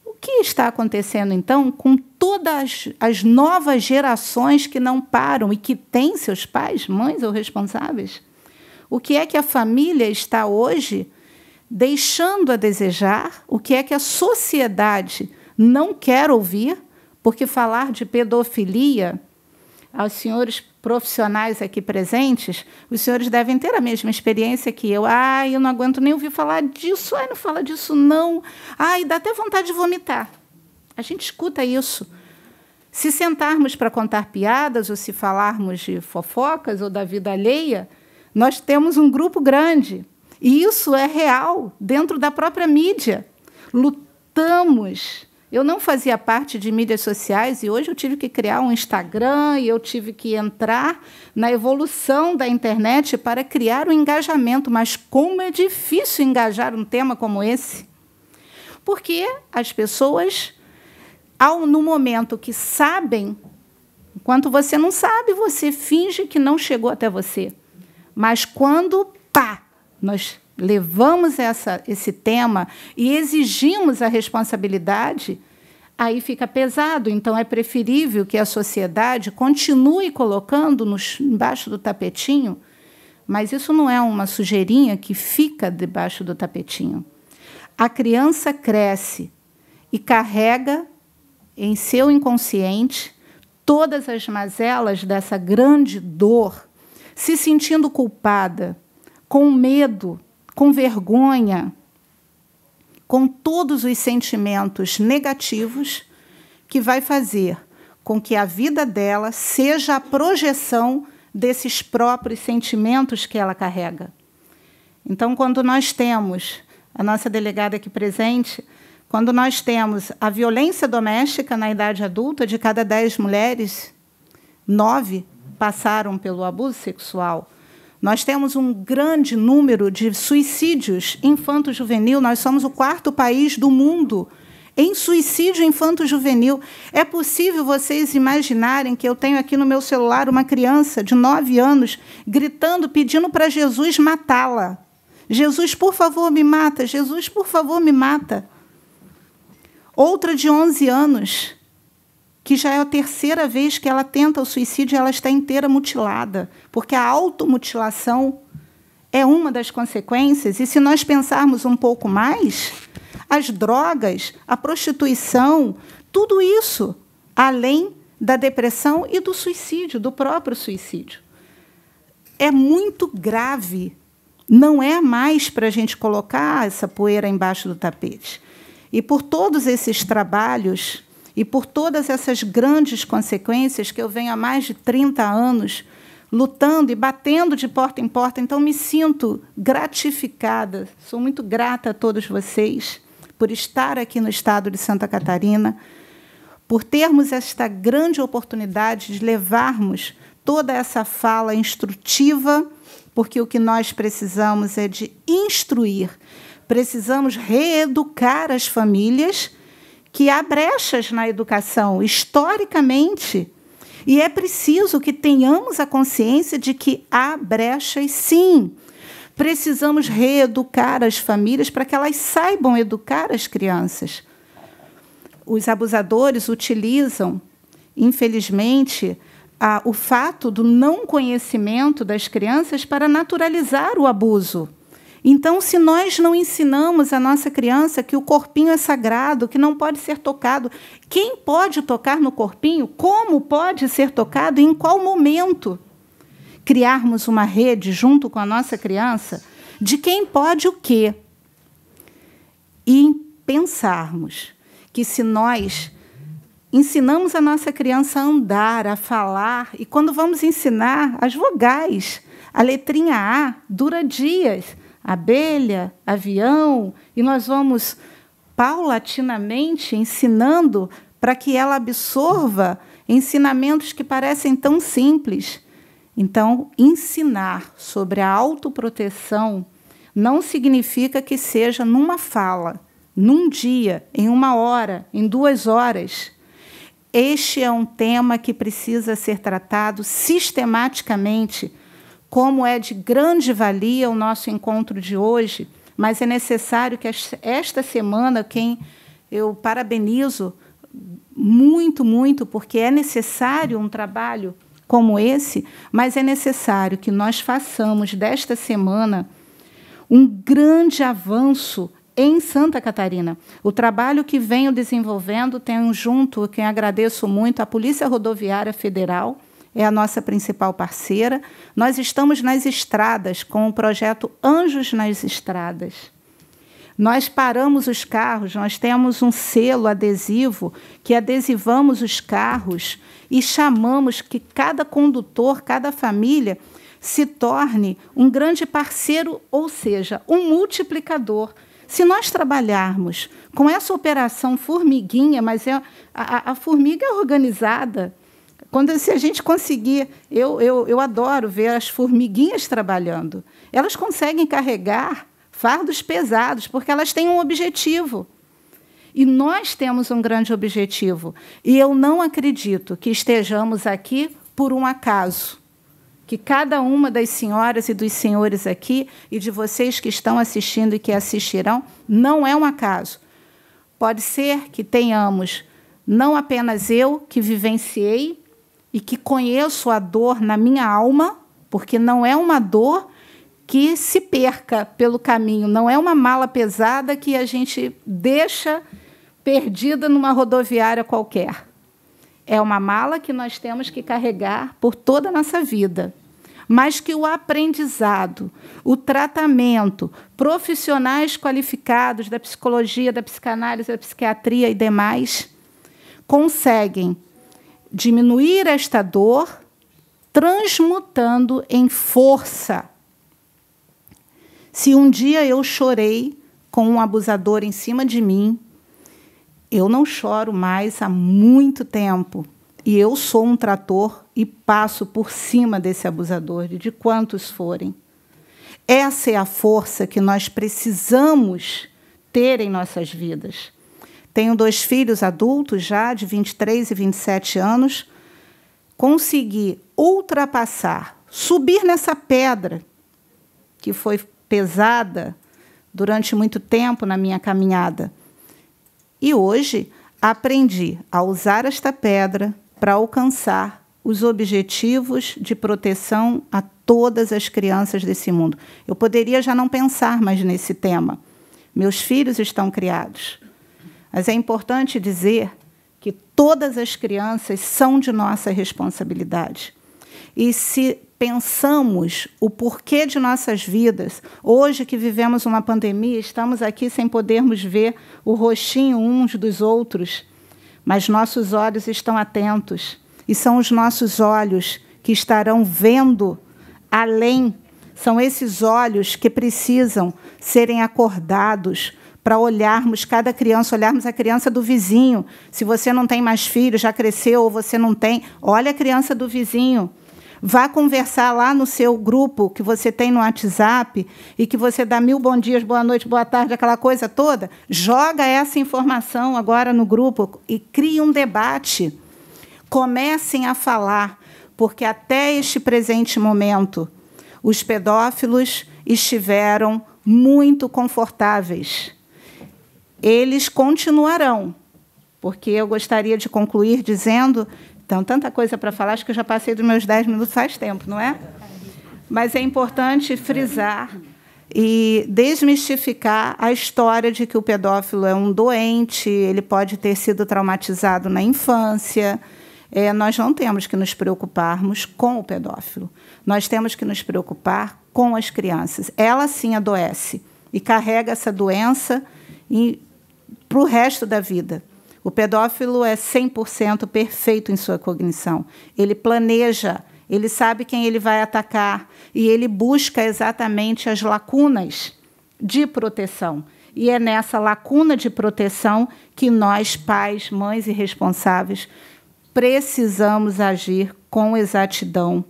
D: o que está acontecendo então com todas as novas gerações que não param e que têm seus pais, mães ou responsáveis? O que é que a família está hoje deixando a desejar o que é que a sociedade não quer ouvir, porque falar de pedofilia aos senhores profissionais aqui presentes, os senhores devem ter a mesma experiência que eu. Ah, eu não aguento nem ouvir falar disso. Ai, não fala disso não. Ai, dá até vontade de vomitar. A gente escuta isso. Se sentarmos para contar piadas ou se falarmos de fofocas ou da vida alheia, nós temos um grupo grande e isso é real dentro da própria mídia. Lutamos. Eu não fazia parte de mídias sociais e hoje eu tive que criar um Instagram e eu tive que entrar na evolução da internet para criar o um engajamento. Mas como é difícil engajar um tema como esse? Porque as pessoas, ao no momento que sabem, enquanto você não sabe, você finge que não chegou até você. Mas quando pá, nós levamos essa, esse tema e exigimos a responsabilidade, aí fica pesado. Então, é preferível que a sociedade continue colocando nos, embaixo do tapetinho, mas isso não é uma sujeirinha que fica debaixo do tapetinho. A criança cresce e carrega em seu inconsciente todas as mazelas dessa grande dor, se sentindo culpada com medo, com vergonha, com todos os sentimentos negativos, que vai fazer com que a vida dela seja a projeção desses próprios sentimentos que ela carrega. Então, quando nós temos, a nossa delegada aqui presente, quando nós temos a violência doméstica na idade adulta, de cada dez mulheres, nove passaram pelo abuso sexual. Nós temos um grande número de suicídios infanto-juvenil, nós somos o quarto país do mundo em suicídio infanto-juvenil. É possível vocês imaginarem que eu tenho aqui no meu celular uma criança de 9 anos gritando, pedindo para Jesus matá-la. Jesus, por favor, me mata. Jesus, por favor, me mata. Outra de 11 anos que já é a terceira vez que ela tenta o suicídio e ela está inteira mutilada, porque a automutilação é uma das consequências. E se nós pensarmos um pouco mais, as drogas, a prostituição, tudo isso, além da depressão e do suicídio, do próprio suicídio. É muito grave. Não é mais para a gente colocar essa poeira embaixo do tapete. E por todos esses trabalhos e por todas essas grandes consequências que eu venho há mais de 30 anos lutando e batendo de porta em porta, então me sinto gratificada. Sou muito grata a todos vocês por estar aqui no estado de Santa Catarina, por termos esta grande oportunidade de levarmos toda essa fala instrutiva, porque o que nós precisamos é de instruir. Precisamos reeducar as famílias que há brechas na educação historicamente. E é preciso que tenhamos a consciência de que há brechas, sim. Precisamos reeducar as famílias para que elas saibam educar as crianças. Os abusadores utilizam, infelizmente, a, o fato do não conhecimento das crianças para naturalizar o abuso. Então, se nós não ensinamos a nossa criança que o corpinho é sagrado, que não pode ser tocado, quem pode tocar no corpinho, como pode ser tocado, em qual momento? Criarmos uma rede junto com a nossa criança de quem pode o quê? E pensarmos que se nós ensinamos a nossa criança a andar, a falar, e quando vamos ensinar as vogais, a letrinha A dura dias abelha, avião, e nós vamos paulatinamente ensinando para que ela absorva ensinamentos que parecem tão simples. Então, ensinar sobre a autoproteção não significa que seja numa fala, num dia, em uma hora, em duas horas. Este é um tema que precisa ser tratado sistematicamente como é de grande valia o nosso encontro de hoje, mas é necessário que esta semana, quem eu parabenizo muito, muito, porque é necessário um trabalho como esse, mas é necessário que nós façamos desta semana um grande avanço em Santa Catarina. O trabalho que venho desenvolvendo, tenho junto, quem agradeço muito, a Polícia Rodoviária Federal, é a nossa principal parceira. Nós estamos nas estradas com o projeto Anjos nas Estradas. Nós paramos os carros, nós temos um selo adesivo que adesivamos os carros e chamamos que cada condutor, cada família se torne um grande parceiro, ou seja, um multiplicador. Se nós trabalharmos com essa operação formiguinha, mas é a, a, formiga é organizada, quando, se a gente conseguir, eu, eu, eu adoro ver as formiguinhas trabalhando. Elas conseguem carregar fardos pesados, porque elas têm um objetivo. E nós temos um grande objetivo. E eu não acredito que estejamos aqui por um acaso. Que cada uma das senhoras e dos senhores aqui, e de vocês que estão assistindo e que assistirão, não é um acaso. Pode ser que tenhamos, não apenas eu que vivenciei e que conheço a dor na minha alma, porque não é uma dor que se perca pelo caminho, não é uma mala pesada que a gente deixa perdida numa rodoviária qualquer. É uma mala que nós temos que carregar por toda a nossa vida. Mas que o aprendizado, o tratamento, profissionais qualificados da psicologia, da psicanálise, da psiquiatria e demais conseguem diminuir esta dor, transmutando em força. Se um dia eu chorei com um abusador em cima de mim, eu não choro mais há muito tempo. E eu sou um trator e passo por cima desse abusador, de quantos forem. Essa é a força que nós precisamos ter em nossas vidas. Tenho dois filhos adultos já, de 23 e 27 anos. Consegui ultrapassar, subir nessa pedra que foi pesada durante muito tempo na minha caminhada. E hoje aprendi a usar esta pedra para alcançar os objetivos de proteção a todas as crianças desse mundo. Eu poderia já não pensar mais nesse tema. Meus filhos estão criados. Mas é importante dizer que todas as crianças são de nossa responsabilidade. E se pensamos o porquê de nossas vidas, hoje que vivemos uma pandemia, estamos aqui sem podermos ver o rostinho uns dos outros, mas nossos olhos estão atentos e são os nossos olhos que estarão vendo além. São esses olhos que precisam serem acordados para olharmos cada criança, olharmos a criança do vizinho. Se você não tem mais filho, já cresceu ou você não tem, olha a criança do vizinho. Vá conversar lá no seu grupo que você tem no WhatsApp e que você dá mil bom dias, boa noite, boa tarde, aquela coisa toda. Joga essa informação agora no grupo e crie um debate. Comecem a falar, porque até este presente momento, os pedófilos estiveram muito confortáveis eles continuarão. Porque eu gostaria de concluir dizendo. Então, tanta coisa para falar, acho que eu já passei dos meus 10 minutos faz tempo, não é? Mas é importante frisar e desmistificar a história de que o pedófilo é um doente, ele pode ter sido traumatizado na infância. É, nós não temos que nos preocuparmos com o pedófilo. Nós temos que nos preocupar com as crianças. Ela sim adoece e carrega essa doença e para o resto da vida. O pedófilo é 100% perfeito em sua cognição. Ele planeja, ele sabe quem ele vai atacar e ele busca exatamente as lacunas de proteção. E é nessa lacuna de proteção que nós, pais, mães e responsáveis, precisamos agir com exatidão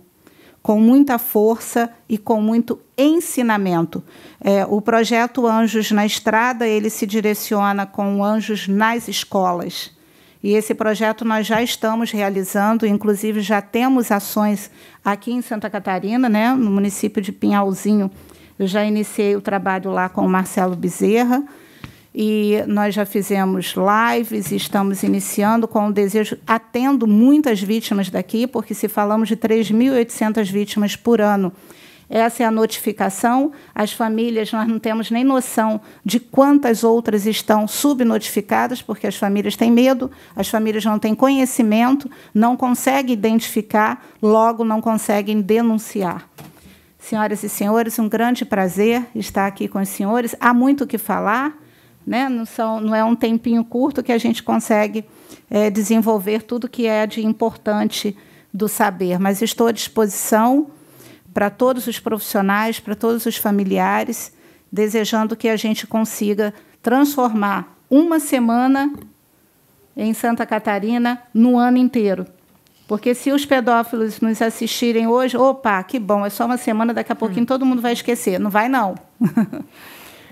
D: com muita força e com muito ensinamento. É, o projeto Anjos na Estrada ele se direciona com Anjos nas escolas. E esse projeto nós já estamos realizando, inclusive já temos ações aqui em Santa Catarina, né, no município de Pinhalzinho. Eu já iniciei o trabalho lá com o Marcelo Bezerra e nós já fizemos lives, estamos iniciando com o desejo, atendo muitas vítimas daqui, porque se falamos de 3.800 vítimas por ano, essa é a notificação. As famílias, nós não temos nem noção de quantas outras estão subnotificadas, porque as famílias têm medo, as famílias não têm conhecimento, não conseguem identificar, logo não conseguem denunciar. Senhoras e senhores, um grande prazer estar aqui com os senhores. Há muito o que falar né? Não, são, não é um tempinho curto que a gente consegue é, desenvolver tudo que é de importante do saber, mas estou à disposição para todos os profissionais, para todos os familiares, desejando que a gente consiga transformar uma semana em Santa Catarina no ano inteiro. Porque se os pedófilos nos assistirem hoje, opa, que bom, é só uma semana, daqui a pouquinho hum. todo mundo vai esquecer. Não vai, não.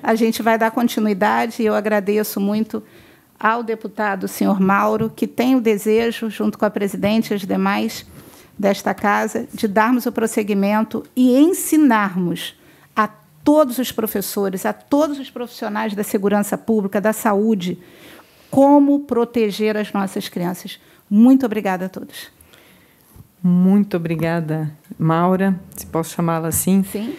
D: a gente vai dar continuidade e eu agradeço muito ao deputado senhor Mauro, que tem o desejo, junto com a presidente e os demais desta casa, de darmos o prosseguimento e ensinarmos a todos os professores, a todos os profissionais da segurança pública, da saúde, como proteger as nossas crianças. Muito obrigada a todos.
B: Muito obrigada, Maura, se posso chamá-la assim. Sim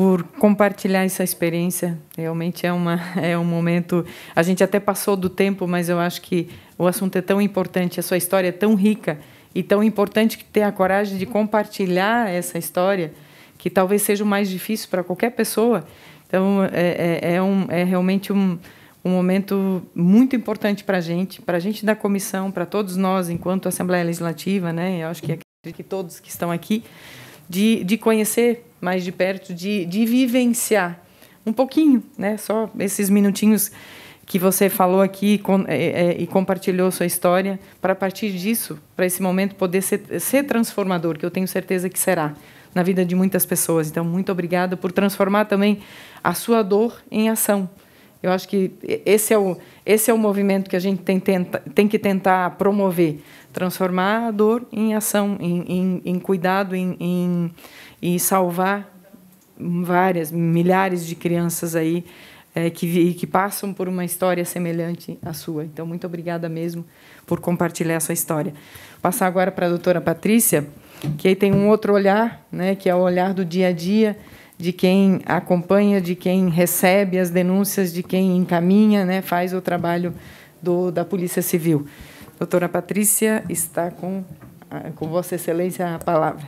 B: por compartilhar essa experiência. Realmente é, uma, é um momento. A gente até passou do tempo, mas eu acho que o assunto é tão importante, a sua história é tão rica e tão importante que ter a coragem de compartilhar essa história, que talvez seja o mais difícil para qualquer pessoa. Então, é, é, é um, é realmente um, um momento muito importante para a gente, para a gente da comissão, para todos nós, enquanto Assembleia Legislativa, né? Eu acho que, é que todos que estão aqui de, de conhecer mais de perto, de, de vivenciar um pouquinho, né? Só esses minutinhos que você falou aqui com, é, é, e compartilhou sua história, para partir disso, para esse momento poder ser, ser transformador, que eu tenho certeza que será na vida de muitas pessoas. Então, muito obrigada por transformar também a sua dor em ação. Eu acho que esse é o, esse é o movimento que a gente tem, tenta, tem que tentar promover transformar a dor em ação, em, em, em cuidado, em, em, em, salvar várias, milhares de crianças aí é, que, que passam por uma história semelhante à sua. Então, muito obrigada mesmo por compartilhar essa história. Vou passar agora para a doutora Patrícia, que aí tem um outro olhar, né, que é o olhar do dia a dia, de quem acompanha, de quem recebe as denúncias, de quem encaminha, né, faz o trabalho do, da Polícia Civil. Doutora Patrícia está com, ah, com Vossa Excelência
E: a palavra.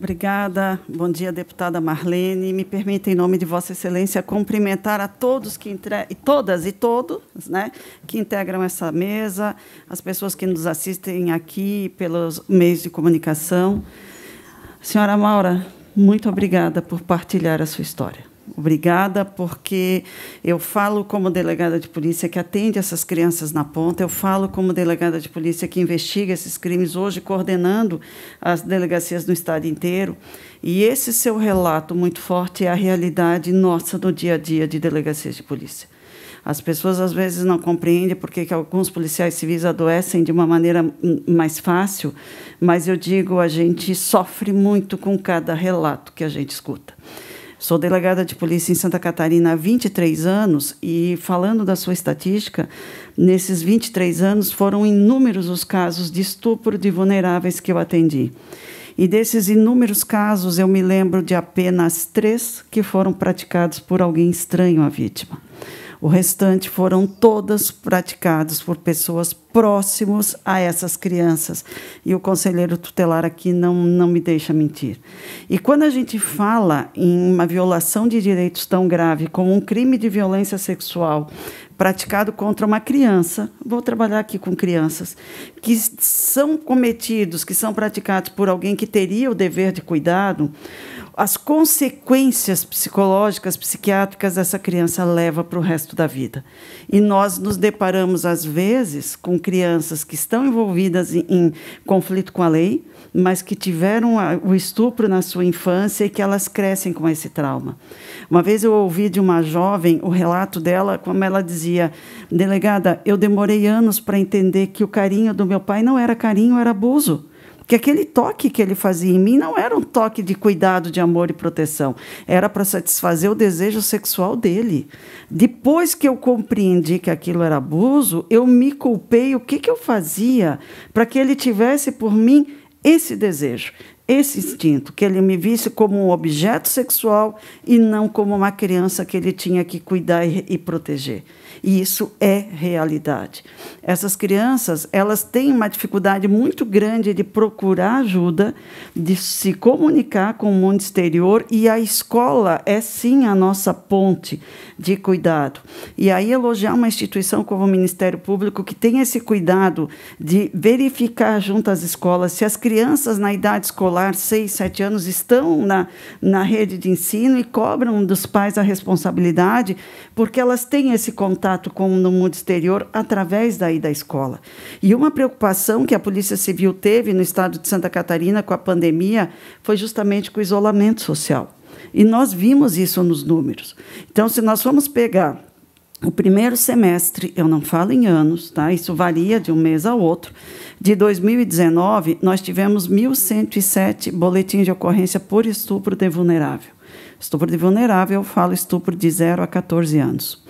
E: Obrigada. Bom dia, deputada Marlene. Me permita, em nome de Vossa Excelência, cumprimentar a todos que entre... todas e todos né, que integram essa mesa, as pessoas que nos assistem aqui pelos meios de comunicação. Senhora Maura, muito obrigada por partilhar a sua história. Obrigada, porque eu falo como delegada de polícia que atende essas crianças na ponta, eu falo como delegada de polícia que investiga esses crimes, hoje coordenando as delegacias do estado inteiro. E esse seu relato muito forte é a realidade nossa do dia a dia de delegacias de polícia. As pessoas às vezes não compreendem porque que alguns policiais civis adoecem de uma maneira mais fácil, mas eu digo, a gente sofre muito com cada relato que a gente escuta. Sou delegada de polícia em Santa Catarina há 23 anos e, falando da sua estatística, nesses 23 anos foram inúmeros os casos de estupro de vulneráveis que eu atendi. E desses inúmeros casos, eu me lembro de apenas três que foram praticados por alguém estranho à vítima. O restante foram todas praticadas por pessoas próximas a essas crianças. E o conselheiro tutelar aqui não, não me deixa mentir. E quando a gente fala em uma violação de direitos tão grave como um crime de violência sexual praticado contra uma criança, vou trabalhar aqui com crianças, que são cometidos, que são praticados por alguém que teria o dever de cuidado, as consequências psicológicas, psiquiátricas essa criança leva para o resto da vida. E nós nos deparamos, às vezes, com crianças que estão envolvidas em, em conflito com a lei, mas que tiveram a, o estupro na sua infância e que elas crescem com esse trauma. Uma vez eu ouvi de uma jovem o relato dela, como ela dizia: Delegada, eu demorei anos para entender que o carinho do meu pai não era carinho, era abuso que aquele toque que ele fazia em mim não era um toque de cuidado, de amor e proteção. Era para satisfazer o desejo sexual dele. Depois que eu compreendi que aquilo era abuso, eu me culpei. O que, que eu fazia para que ele tivesse por mim esse desejo? esse instinto, que ele me visse como um objeto sexual e não como uma criança que ele tinha que cuidar e, e proteger. E isso é realidade. Essas crianças, elas têm uma dificuldade muito grande de procurar ajuda, de se comunicar com o mundo exterior e a escola é sim a nossa ponte de cuidado. E aí elogiar uma instituição como o Ministério Público que tem esse cuidado de verificar junto às escolas se as crianças na idade escolar, 6, 7 anos, estão na, na rede de ensino e cobram dos pais a responsabilidade, porque elas têm esse contato contato com o mundo exterior através daí da escola. E uma preocupação que a Polícia Civil teve no estado de Santa Catarina com a pandemia foi justamente com o isolamento social. E nós vimos isso nos números. Então, se nós formos pegar o primeiro semestre, eu não falo em anos, tá? Isso varia de um mês ao outro. De 2019, nós tivemos 1.107 boletins de ocorrência por estupro de vulnerável. Estupro de vulnerável, eu falo estupro de 0 a 14 anos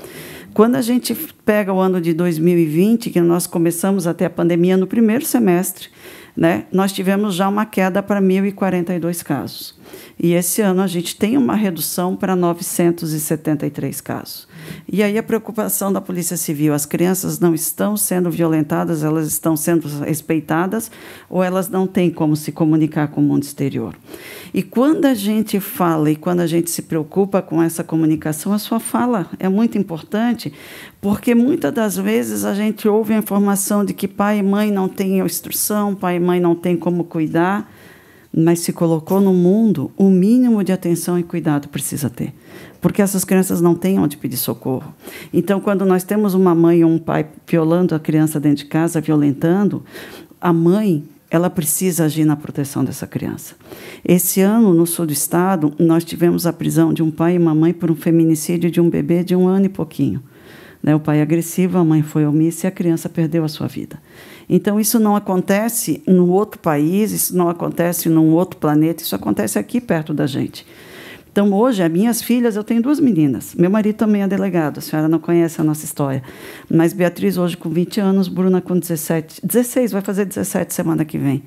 E: quando a gente pega o ano de 2020, que nós começamos até a pandemia no primeiro semestre, né, nós tivemos já uma queda para 1.042 casos. E esse ano a gente tem uma redução para 973 casos. E aí a preocupação da Polícia Civil, as crianças não estão sendo violentadas, elas estão sendo respeitadas ou elas não têm como se comunicar com o mundo exterior. E quando a gente fala e quando a gente se preocupa com essa comunicação, a sua fala é muito importante, porque muitas das vezes a gente ouve a informação de que pai e mãe não têm instrução, pai e mãe não têm como cuidar mas se colocou no mundo, o mínimo de atenção e cuidado precisa ter. Porque essas crianças não têm onde pedir socorro. Então, quando nós temos uma mãe ou um pai violando a criança dentro de casa, violentando, a mãe ela precisa agir na proteção dessa criança. Esse ano, no sul do estado, nós tivemos a prisão de um pai e uma mãe por um feminicídio de um bebê de um ano e pouquinho. Né? O pai é agressivo, a mãe foi omissa e a criança perdeu a sua vida. Então, isso não acontece no outro país, isso não acontece num outro planeta, isso acontece aqui perto da gente. Então, hoje, as minhas filhas, eu tenho duas meninas. Meu marido também é delegado, a senhora não conhece a nossa história. Mas Beatriz, hoje, com 20 anos, Bruna, com 17, 16, vai fazer 17 semana que vem.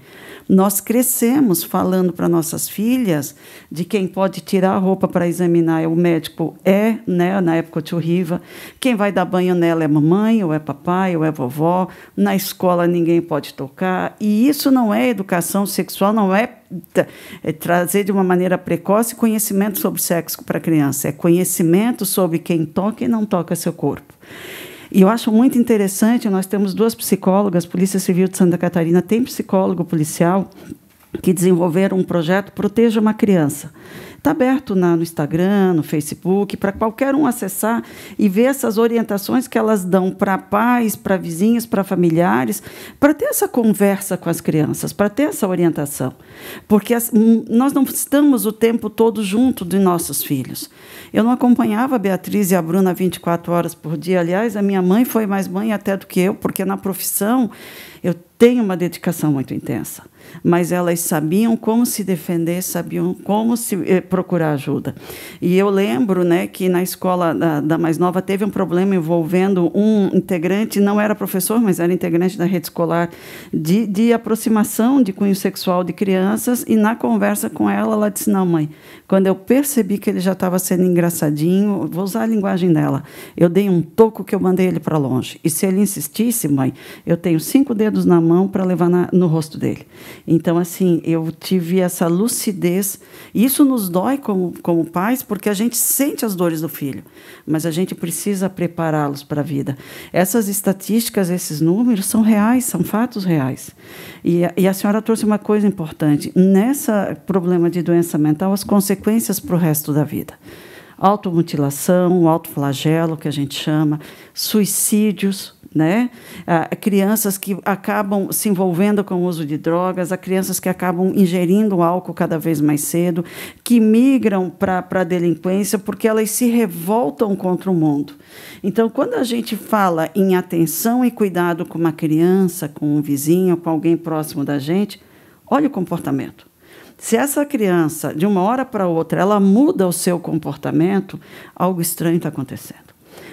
E: Nós crescemos falando para nossas filhas de quem pode tirar a roupa para examinar é o médico, é, né? Na época, o tio Riva. Quem vai dar banho nela é mamãe, ou é papai, ou é vovó. Na escola, ninguém pode tocar. E isso não é educação sexual, não é é trazer de uma maneira precoce conhecimento sobre sexo para a criança, é conhecimento sobre quem toca e não toca seu corpo. E eu acho muito interessante, nós temos duas psicólogas, Polícia Civil de Santa Catarina tem psicólogo policial que desenvolveram um projeto Proteja uma Criança Está aberto na, no Instagram, no Facebook, para qualquer um acessar e ver essas orientações que elas dão para pais, para vizinhos, para familiares, para ter essa conversa com as crianças, para ter essa orientação. Porque as, hum, nós não estamos o tempo todo junto de nossos filhos. Eu não acompanhava a Beatriz e a Bruna 24 horas por dia. Aliás, a minha mãe foi mais mãe até do que eu, porque na profissão eu tenho uma dedicação muito intensa mas elas sabiam como se defender, sabiam como se eh, procurar ajuda. E eu lembro né, que na escola da, da, mais nova teve um problema envolvendo um integrante, não era professor, mas era integrante da rede escolar, de, de aproximação de cunho sexual de crianças, e na conversa com ela, ela disse, não, mãe, quando eu percebi que ele já estava sendo engraçadinho, vou usar a linguagem dela, eu dei um toco que eu mandei ele para longe. E se ele insistisse, mãe, eu tenho cinco dedos na mão para levar na, no rosto dele. Então, assim, eu tive essa lucidez. isso nos dói como, como pais, porque a gente sente as dores do filho, mas a gente precisa prepará-los para a vida. Essas estatísticas, esses números, são reais, são fatos reais. E, e a senhora trouxe uma coisa importante. Nessa problema de doença mental, as consequências para o resto da vida automutilação, autoflagelo, que a gente chama, suicídios, né? Ah, crianças que acabam se envolvendo com o uso de drogas, a crianças que acabam ingerindo álcool cada vez mais cedo, que migram para a delinquência porque elas se revoltam contra o mundo. Então, quando a gente fala em atenção e cuidado com uma criança, com um vizinho, com alguém próximo da gente, olha o comportamento. Se essa criança, de uma hora para outra, ela muda o seu comportamento, algo estranho está acontecendo.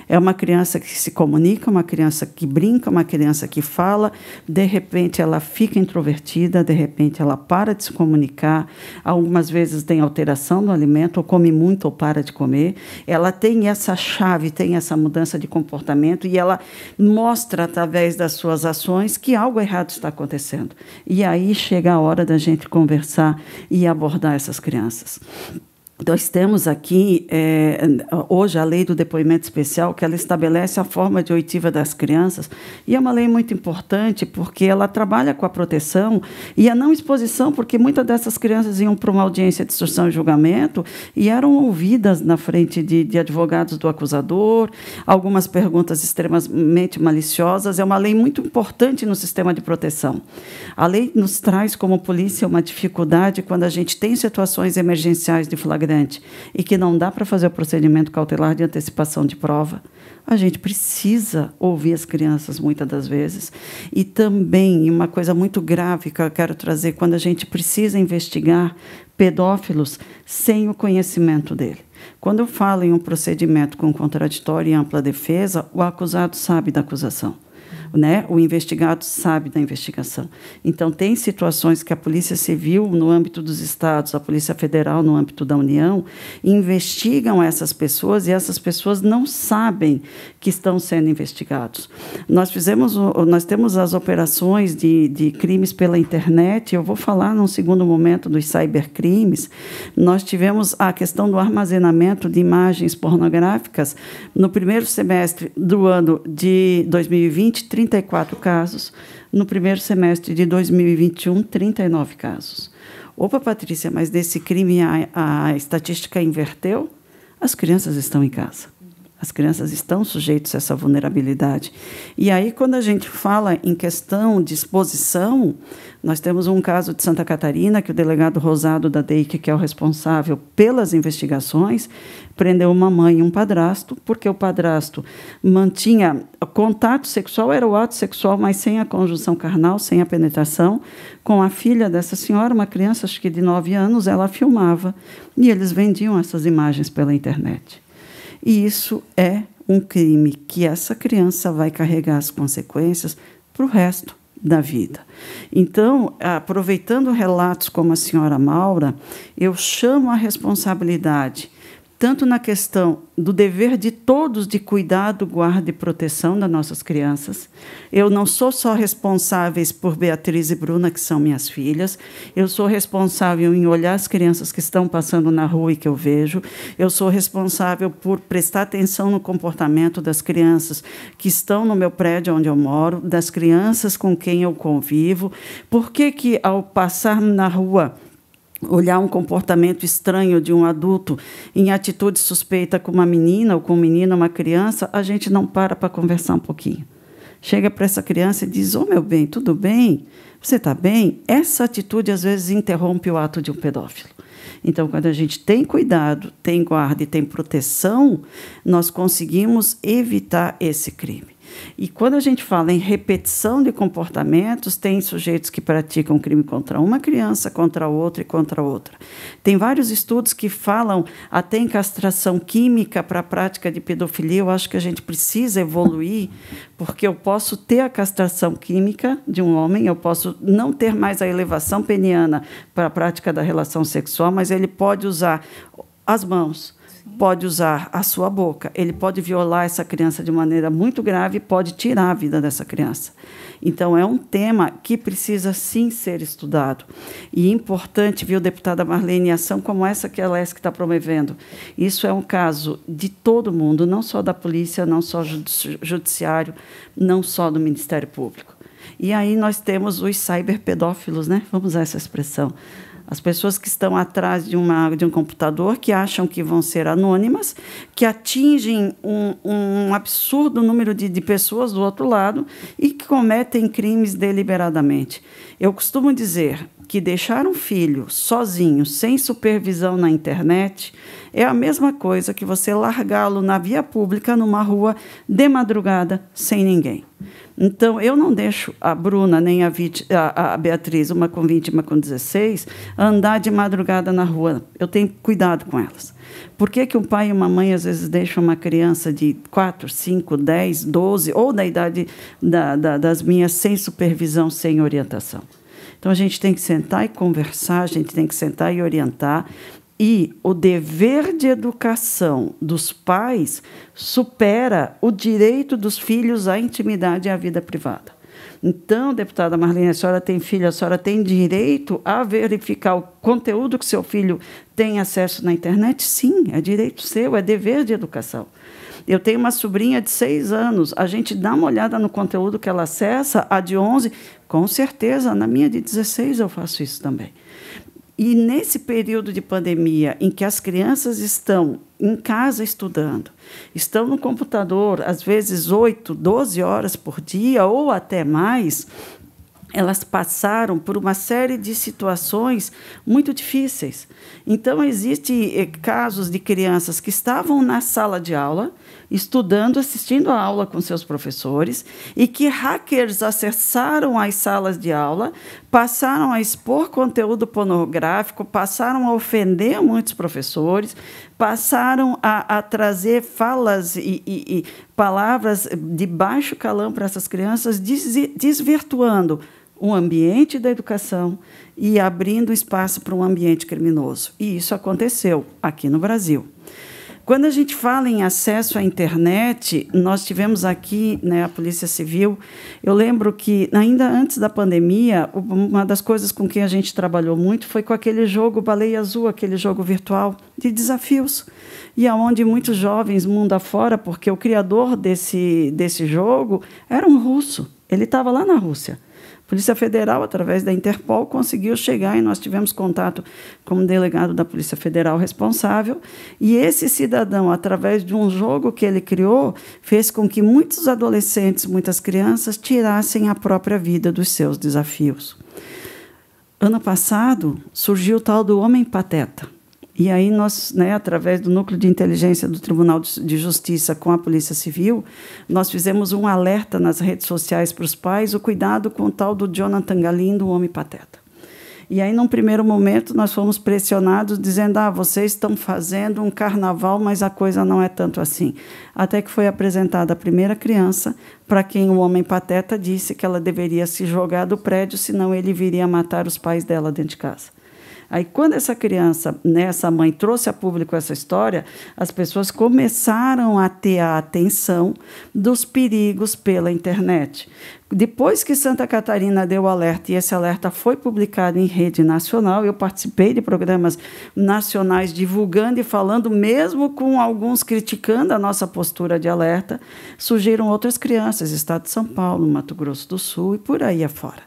E: É uma criança que se comunica, uma criança que brinca, uma criança que fala, de repente ela fica introvertida, de repente ela para de se comunicar, algumas vezes tem alteração no alimento, ou come muito ou para de comer. Ela tem essa chave, tem essa mudança de comportamento e ela mostra através das suas ações que algo errado está acontecendo. E aí chega a hora da gente conversar e abordar essas crianças nós temos aqui é, hoje a lei do depoimento especial que ela estabelece a forma de oitiva das crianças e é uma lei muito importante porque ela trabalha com a proteção e a não exposição porque muitas dessas crianças iam para uma audiência de instrução e julgamento e eram ouvidas na frente de, de advogados do acusador algumas perguntas extremamente maliciosas é uma lei muito importante no sistema de proteção a lei nos traz como polícia uma dificuldade quando a gente tem situações emergenciais de flagrante flagrante e que não dá para fazer o procedimento cautelar de antecipação de prova, a gente precisa ouvir as crianças muitas das vezes. E também, uma coisa muito grave que eu quero trazer, quando a gente precisa investigar pedófilos sem o conhecimento dele. Quando eu falo em um procedimento com contraditório e ampla defesa, o acusado sabe da acusação né? O investigado sabe da investigação. Então tem situações que a Polícia Civil no âmbito dos estados, a Polícia Federal no âmbito da União, investigam essas pessoas e essas pessoas não sabem que estão sendo investigados. Nós fizemos, nós temos as operações de, de crimes pela internet. Eu vou falar num segundo momento dos cybercrimes. Nós tivemos a questão do armazenamento de imagens pornográficas no primeiro semestre do ano de 2020, 34 casos. No primeiro semestre de 2021, 39 casos. Opa, Patrícia, mas desse crime a, a estatística inverteu? As crianças estão em casa. As crianças estão sujeitas a essa vulnerabilidade. E aí, quando a gente fala em questão de exposição, nós temos um caso de Santa Catarina, que o delegado Rosado da DEIC, que é o responsável pelas investigações, prendeu uma mãe e um padrasto, porque o padrasto mantinha contato sexual, era o ato sexual, mas sem a conjunção carnal, sem a penetração, com a filha dessa senhora, uma criança, acho que de 9 anos, ela filmava. E eles vendiam essas imagens pela internet. E isso é um crime que essa criança vai carregar as consequências para o resto da vida. Então, aproveitando relatos como a senhora Maura, eu chamo a responsabilidade tanto na questão do dever de todos de cuidado, guarda e proteção das nossas crianças. Eu não sou só responsável por Beatriz e Bruna, que são minhas filhas. Eu sou responsável em olhar as crianças que estão passando na rua e que eu vejo. Eu sou responsável por prestar atenção no comportamento das crianças que estão no meu prédio onde eu moro, das crianças com quem eu convivo. Por que que ao passar na rua olhar um comportamento estranho de um adulto em atitude suspeita com uma menina ou com um menino, uma criança, a gente não para para conversar um pouquinho. Chega para essa criança e diz: Ô oh, meu bem, tudo bem? Você está bem? Essa atitude às vezes interrompe o ato de um pedófilo. Então, quando a gente tem cuidado, tem guarda e tem proteção, nós conseguimos evitar esse crime. E quando a gente fala em repetição de comportamentos, tem sujeitos que praticam crime contra uma criança, contra outra e contra outra. Tem vários estudos que falam até em castração química para a prática de pedofilia. Eu acho que a gente precisa evoluir, porque eu posso ter a castração química de um homem, eu posso não ter mais a elevação peniana para a prática da relação sexual, mas ele pode usar as mãos, pode usar a sua boca, ele pode violar essa criança de maneira muito grave, pode tirar a vida dessa criança. Então, é um tema que precisa sim ser estudado. E é importante, viu, deputada Marlene, ação como essa que a LESC está promovendo. Isso é um caso de todo mundo, não só da polícia, não só do judiciário, não só do Ministério Público. E aí nós temos os cyberpedófilos, né? Vamos usar essa expressão. As pessoas que estão atrás de, uma, de um computador, que acham que vão ser anônimas, que atingem um, um absurdo número de, de pessoas do outro lado e que cometem crimes deliberadamente. Eu costumo dizer que deixar um filho sozinho, sem supervisão na internet, é a mesma coisa que você largá-lo na via pública, numa rua, de madrugada, sem ninguém. Então, eu não deixo a Bruna nem a, Vit, a, a Beatriz, uma com 20 e uma com 16, andar de madrugada na rua. Eu tenho cuidado com elas. Por que, que um pai e uma mãe às vezes deixam uma criança de 4, 5, 10, 12 ou da idade da, da, das minhas sem supervisão, sem orientação? Então a gente tem que sentar e conversar, a gente tem que sentar e orientar e o dever de educação dos pais supera o direito dos filhos à intimidade e à vida privada. Então, deputada Marlene, a senhora tem filho, a senhora tem direito a verificar o conteúdo que seu filho tem acesso na internet? Sim, é direito seu, é dever de educação. Eu tenho uma sobrinha de seis anos. A gente dá uma olhada no conteúdo que ela acessa, a de 11, com certeza, na minha de 16 eu faço isso também. E nesse período de pandemia, em que as crianças estão em casa estudando, estão no computador, às vezes 8, 12 horas por dia ou até mais, elas passaram por uma série de situações muito difíceis. Então, existem eh, casos de crianças que estavam na sala de aula estudando, assistindo a aula com seus professores e que hackers acessaram as salas de aula, passaram a expor conteúdo pornográfico, passaram a ofender muitos professores, passaram a, a trazer falas e, e, e, palavras de baixo calão para essas crianças, desvirtuando o ambiente da educação e abrindo espaço para um ambiente criminoso. E isso aconteceu aqui no Brasil. Quando a gente fala em acesso à internet, nós tivemos aqui né, a Polícia Civil. Eu lembro que, ainda antes da pandemia, uma das coisas com que a gente trabalhou muito foi com aquele jogo Baleia Azul, aquele jogo virtual de desafios. E aonde muitos jovens, mundo afora, porque o criador desse, desse jogo era um russo. Ele estava lá na Rússia. Polícia Federal, através da Interpol, conseguiu chegar e nós tivemos contato com o delegado da Polícia Federal responsável. E esse cidadão, através de um jogo que ele criou, fez com que muitos adolescentes, muitas crianças, tirassem a própria vida dos seus desafios. Ano passado surgiu o tal do Homem Pateta. E aí nós, né, através do núcleo de inteligência do Tribunal de Justiça com a Polícia Civil, nós fizemos um alerta nas redes sociais para os pais, o cuidado com o tal do Jonathan Galindo, o homem pateta. E aí, num primeiro momento, nós fomos pressionados, dizendo: ah, vocês estão fazendo um carnaval, mas a coisa não é tanto assim. Até que foi apresentada a primeira criança, para quem o homem pateta disse que ela deveria se jogar do prédio, senão ele viria matar os pais dela dentro de casa. Aí, quando essa criança, né, essa mãe trouxe a público essa história, as pessoas começaram a ter a atenção dos perigos pela internet. Depois que Santa Catarina deu o alerta e esse alerta foi publicado em rede nacional, eu participei de programas nacionais divulgando e falando, mesmo com alguns criticando a nossa postura de alerta, surgiram outras crianças, Estado de São Paulo, Mato Grosso do Sul e por aí afora.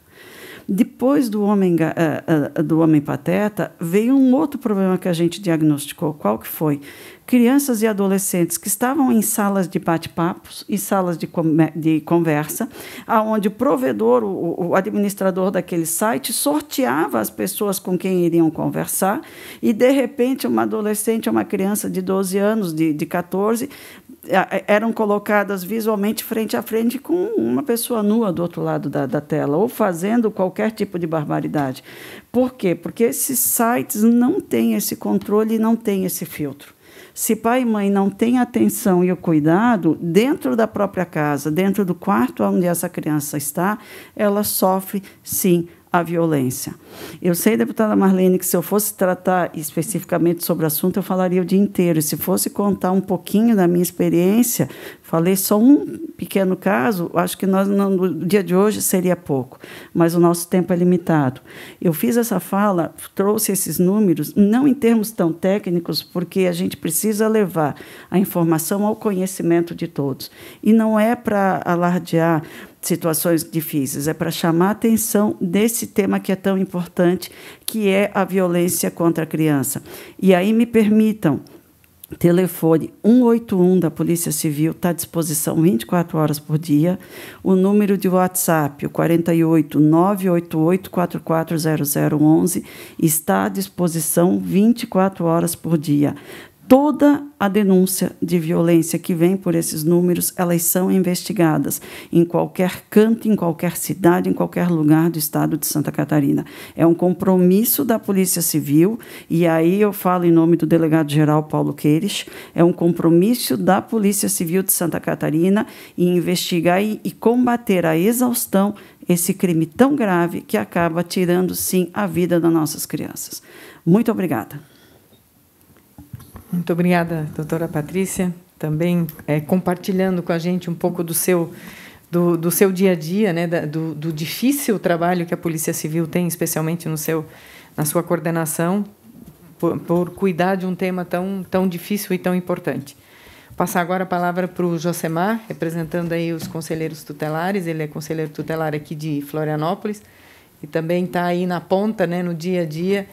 E: Depois do homem, eh, eh, do homem pateta, veio um outro problema que a gente diagnosticou. Qual que foi? Crianças e adolescentes que estavam em salas de bate-papos e salas de, de conversa, aonde o provedor, o, o administrador daquele site, sorteava as pessoas com quem iriam conversar, e de repente uma adolescente, uma criança de 12 anos, de, de 14, eram colocadas visualmente frente a frente com uma pessoa nua do outro lado da, da tela, ou fazendo qualquer tipo de barbaridade. Por quê? Porque esses sites não têm esse controle e não têm esse filtro se pai e mãe não têm atenção e o cuidado dentro da própria casa, dentro do quarto onde essa criança está, ela sofre sim a violência. Eu sei, deputada Marlene, que se eu fosse tratar especificamente sobre o assunto, eu falaria o dia inteiro. E se fosse contar um pouquinho da minha experiência, falei só um pequeno caso, acho que nós, no dia de hoje seria pouco, mas o nosso tempo é limitado. Eu fiz essa fala, trouxe esses números, não em termos tão técnicos, porque a gente precisa levar a informação ao conhecimento de todos. E não é para alardear, situações difíceis, é para chamar a atenção desse tema que é tão importante, que é a violência contra a criança. E aí me permitam, telefone 181 da Polícia Civil está à disposição 24 horas por dia. O número de WhatsApp, o 48 988 440011, está à disposição 24 horas por dia toda a denúncia de violência que vem por esses números, elas são investigadas em qualquer canto, em qualquer cidade, em qualquer lugar do estado de Santa Catarina. É um compromisso da Polícia Civil, e aí eu falo em nome do delegado-geral Paulo Queires, é um compromisso da Polícia Civil de Santa Catarina em investigar e, e combater a exaustão esse crime tão grave que acaba tirando, sim, a vida das nossas crianças.
B: Muito obrigada. Muito obrigada, doutora Patrícia, também é, compartilhando com a gente um pouco do seu do, do seu dia a dia, né, da, do, do, difícil trabalho que a Polícia Civil tem, especialmente no seu na sua coordenação, por, por cuidar de um tema tão tão difícil e tão importante. Vou passar agora a palavra para o Josemar, representando aí os conselheiros tutelares. Ele é conselheiro tutelar aqui de Florianópolis e também está aí na ponta, né, no dia a dia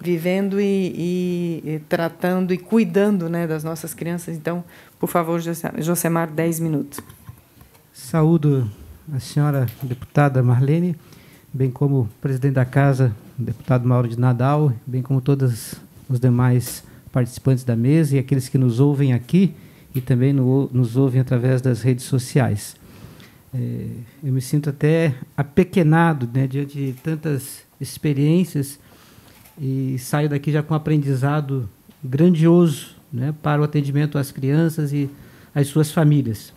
B: vivendo e, e, e tratando e cuidando né, das nossas crianças. Então, por favor, Josemar, 10 minutos.
F: Saúdo a senhora deputada Marlene, bem como o presidente da casa, o deputado Mauro de Nadal, bem como todos os demais participantes da mesa e aqueles que nos ouvem aqui e também no, nos ouvem através das redes sociais. É, eu me sinto até apequenado né, diante de tantas experiências e saio daqui já com um aprendizado grandioso né, para o atendimento às crianças e às suas famílias.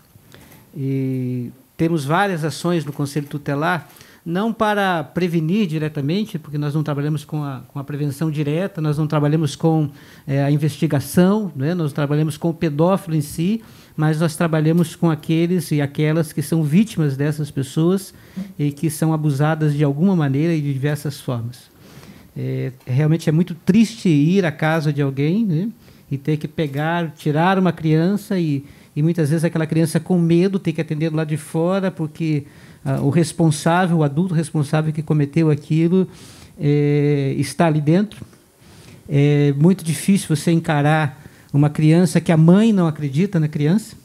F: E temos várias ações no Conselho Tutelar, não para prevenir diretamente, porque nós não trabalhamos com a, com a prevenção direta, nós não trabalhamos com é, a investigação, né, nós trabalhamos com o pedófilo em si, mas nós trabalhamos com aqueles e aquelas que são vítimas dessas pessoas e que são abusadas de alguma maneira e de diversas formas. É, realmente é muito triste ir à casa de alguém né? e ter que pegar, tirar uma criança e, e muitas vezes aquela criança com medo tem que atender lá de fora porque ah, o responsável, o adulto responsável que cometeu aquilo é, está ali dentro. É muito difícil você encarar uma criança que a mãe não acredita na criança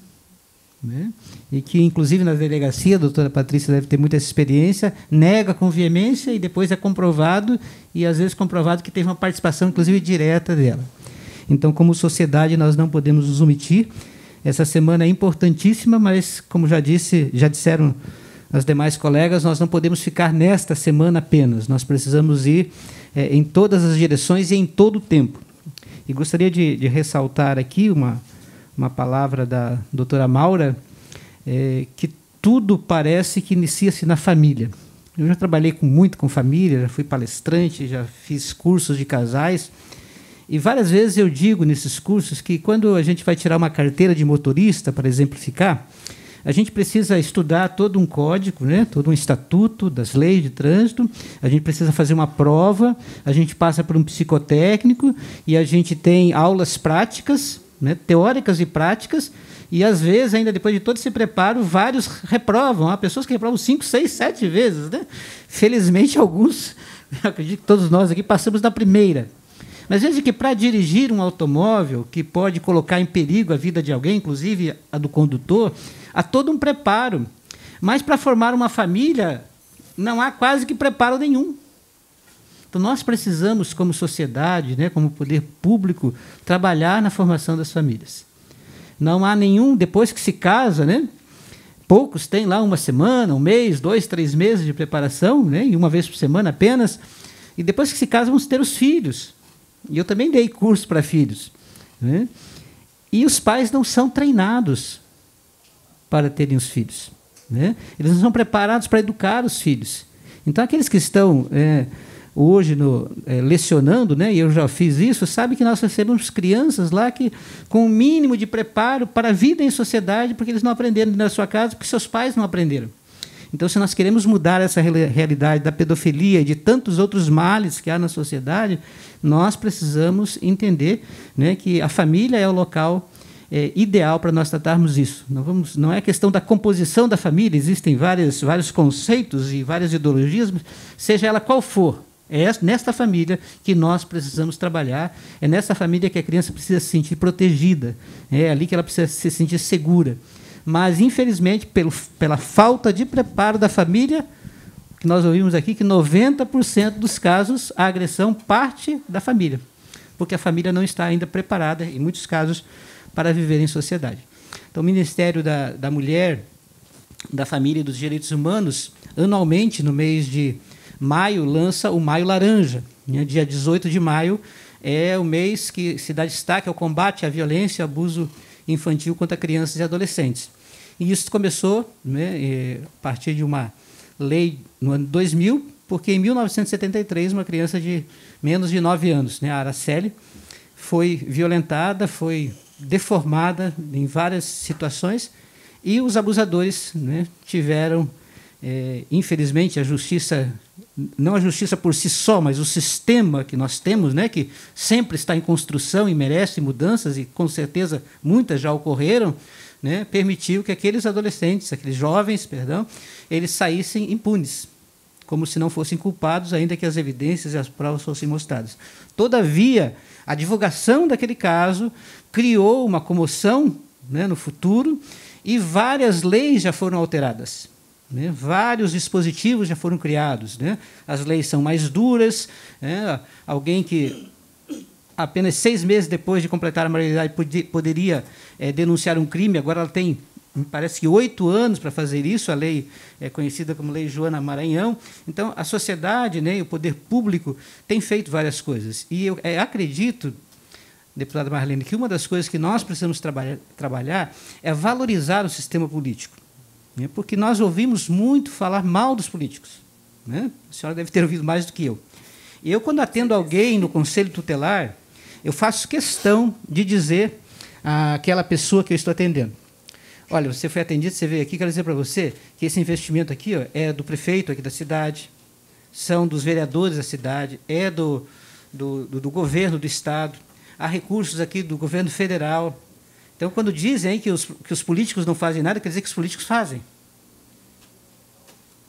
F: né? e que, inclusive, na delegacia, a doutora Patrícia deve ter muita experiência, nega com veemência e depois é comprovado, e às vezes comprovado que teve uma participação, inclusive, direta dela. Então, como sociedade, nós não podemos nos omitir. Essa semana é importantíssima, mas, como já disse, já disseram as demais colegas, nós não podemos ficar nesta semana apenas. Nós precisamos ir é, em todas as direções e em todo o tempo. E gostaria de, de ressaltar aqui uma, uma palavra da doutora Maura, é, que tudo parece que inicia-se na família. Eu já trabalhei com, muito com família, já fui palestrante, já fiz cursos de casais. E várias vezes eu digo nesses cursos que quando a gente vai tirar uma carteira de motorista, para exemplificar, a gente precisa estudar todo um código, né? todo um estatuto das leis de trânsito, a gente precisa fazer uma prova, a gente passa por um psicotécnico e a gente tem aulas práticas né, teóricas e práticas, e às vezes, ainda depois de todo esse preparo, vários reprovam. Há pessoas que reprovam cinco, seis, sete vezes. Né? Felizmente, alguns, acredito que todos nós aqui, passamos da primeira. Mas veja que para dirigir um automóvel que pode colocar em perigo a vida de alguém, inclusive a do condutor, há todo um preparo. Mas para formar uma família, não há quase que preparo nenhum. Então, nós precisamos, como sociedade, né, como poder público, trabalhar na formação das famílias. Não há nenhum, depois que se casa, né, poucos têm lá uma semana, um mês, dois, três meses de preparação, né, e uma vez por semana apenas. E depois que se casa, vamos ter os filhos. E eu também dei curso para filhos. Né? E os pais não são treinados para terem os filhos. Né? Eles não são preparados para educar os filhos. Então, aqueles que estão. É, hoje no, é, lecionando, né, e eu já fiz isso, sabe que nós recebemos crianças lá que com o um mínimo de preparo para a vida em sociedade, porque eles não aprenderam na sua casa, porque seus pais não aprenderam. Então, se nós queremos mudar essa realidade da pedofilia e de tantos outros males que há na sociedade, nós precisamos entender né, que a família é o local é, ideal para nós tratarmos isso. Não, vamos, não é questão da composição da família, existem várias, vários conceitos e várias ideologias, seja ela qual for. É nesta família que nós precisamos trabalhar, é nessa família que a criança precisa se sentir protegida, é ali que ela precisa se sentir segura. Mas, infelizmente, pelo, pela falta de preparo da família, que nós ouvimos aqui que 90% dos casos a agressão parte da família, porque a família não está ainda preparada, em muitos casos, para viver em sociedade. Então, o Ministério da, da Mulher, da Família e dos Direitos Humanos, anualmente, no mês de maio lança o Maio Laranja. Né? Dia 18 de maio é o mês que se dá destaque ao combate à violência e abuso infantil contra crianças e adolescentes. E isso começou né, eh, a partir de uma lei no ano 2000, porque em 1973 uma criança de menos de 9 anos, né, a Araceli, foi violentada, foi deformada em várias situações e os abusadores né, tiveram, é, infelizmente, a justiça não a justiça por si só, mas o sistema que nós temos, né, que sempre está em construção e merece mudanças, e com certeza muitas já ocorreram, né, permitiu que aqueles adolescentes, aqueles jovens, perdão, eles saíssem impunes, como se não fossem culpados, ainda que as evidências e as provas fossem mostradas. Todavia, a divulgação daquele caso criou uma comoção né, no futuro e várias leis já foram alteradas. Né? Vários dispositivos já foram criados. Né? As leis são mais duras. Né? Alguém que apenas seis meses depois de completar a maioridade poderia é, denunciar um crime, agora ela tem me parece que oito anos para fazer isso, a lei é conhecida como Lei Joana Maranhão. Então, a sociedade né, o poder público tem feito várias coisas. E eu é, acredito, deputada Marlene, que uma das coisas que nós precisamos trabalhar, trabalhar é valorizar o sistema político né? porque nós ouvimos muito falar mal dos políticos. Né? A senhora deve ter ouvido mais do que eu. Eu, quando atendo alguém no conselho tutelar, eu faço questão de dizer àquela pessoa que eu estou atendendo. Olha, você foi atendido, você veio aqui, quero dizer para você que esse investimento aqui ó, é do prefeito aqui da cidade, são dos vereadores da cidade, é do, do, do, do governo do estado, há recursos aqui do governo federal, então, quando dizem que os, que os políticos não fazem nada, quer dizer que os políticos fazem.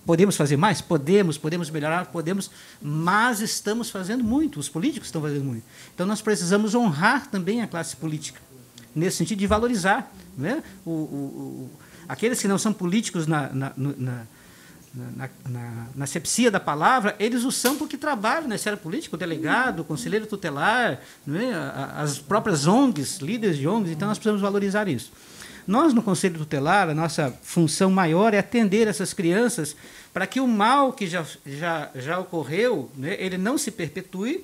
F: Podemos fazer mais? Podemos, podemos melhorar, podemos, mas estamos fazendo muito, os políticos estão fazendo muito. Então, nós precisamos honrar também a classe política, nesse sentido de valorizar né? o, o, o aqueles que não são políticos na, na, na, na, na, na sepsia da palavra, eles o são porque trabalham na esfera política, o delegado, o conselheiro tutelar, é? as próprias ONGs, líderes de ONGs, então nós precisamos valorizar isso. Nós, no Conselho Tutelar, a nossa função maior é atender essas crianças para que o mal que já, já, já ocorreu, né, ele não se perpetue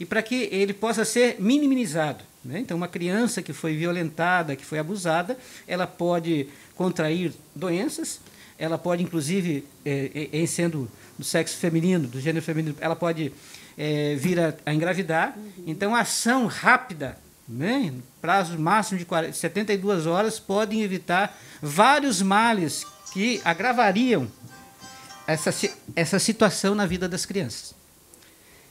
F: e para que ele possa ser minimizado. Né? Então, uma criança que foi violentada, que foi abusada, ela pode contrair doenças, ela pode, inclusive, é, é, em sendo do sexo feminino, do gênero feminino, ela pode é, vir a, engravidar. Uhum. Então, a ação rápida, né, prazo máximo de 72 horas, podem evitar vários males que agravariam essa, essa situação na vida das crianças.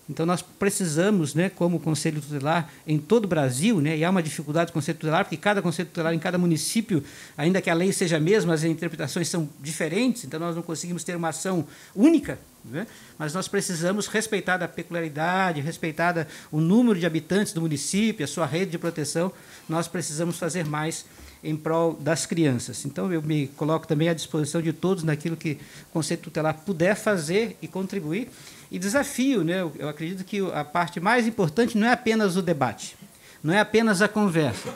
F: Então nós precisamos, né, como Conselho Tutelar em todo o Brasil, né, e há uma dificuldade do Conselho Tutelar, porque cada Conselho Tutelar em cada município, ainda que a lei seja a mesma, as interpretações são diferentes, então nós não conseguimos ter uma ação única, né? mas nós precisamos, respeitada a peculiaridade, respeitada o número de habitantes do município, a sua rede de proteção, nós precisamos fazer mais em prol das crianças. Então, eu me coloco também à disposição de todos naquilo que o Conselho Tutelar puder fazer e contribuir, e desafio, né? Eu, eu acredito que a parte mais importante não é apenas o debate, não é apenas a conversa,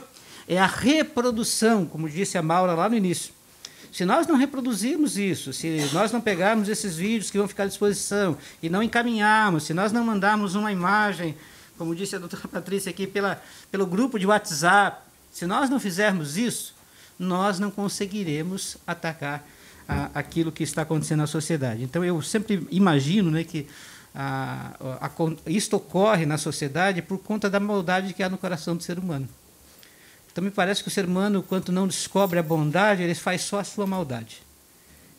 F: é a reprodução, como disse a Maura lá no início. Se nós não reproduzirmos isso, se nós não pegarmos esses vídeos que vão ficar à disposição e não encaminharmos, se nós não mandarmos uma imagem, como disse a doutora Patrícia aqui, pela, pelo grupo de WhatsApp, se nós não fizermos isso, nós não conseguiremos atacar a, aquilo que está acontecendo na sociedade. Então, eu sempre imagino né, que a, a, isto ocorre na sociedade por conta da maldade que há no coração do ser humano. Então, me parece que o ser humano, quando não descobre a bondade, ele faz só a sua maldade.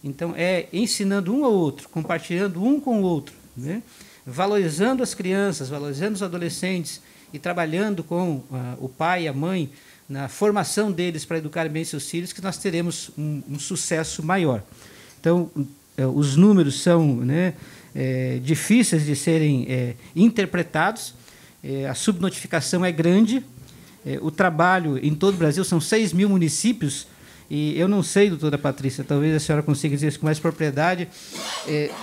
F: Então, é ensinando um ao outro, compartilhando um com o outro, né? valorizando as crianças, valorizando os adolescentes e trabalhando com uh, o pai e a mãe na formação deles para educar bem seus filhos, que nós teremos um, um sucesso maior. Então, eh, os números são né, é, difíceis de serem é, interpretados, é, a subnotificação é grande, o trabalho em todo o Brasil são 6 mil municípios, e eu não sei, doutora Patrícia, talvez a senhora consiga dizer isso com mais propriedade,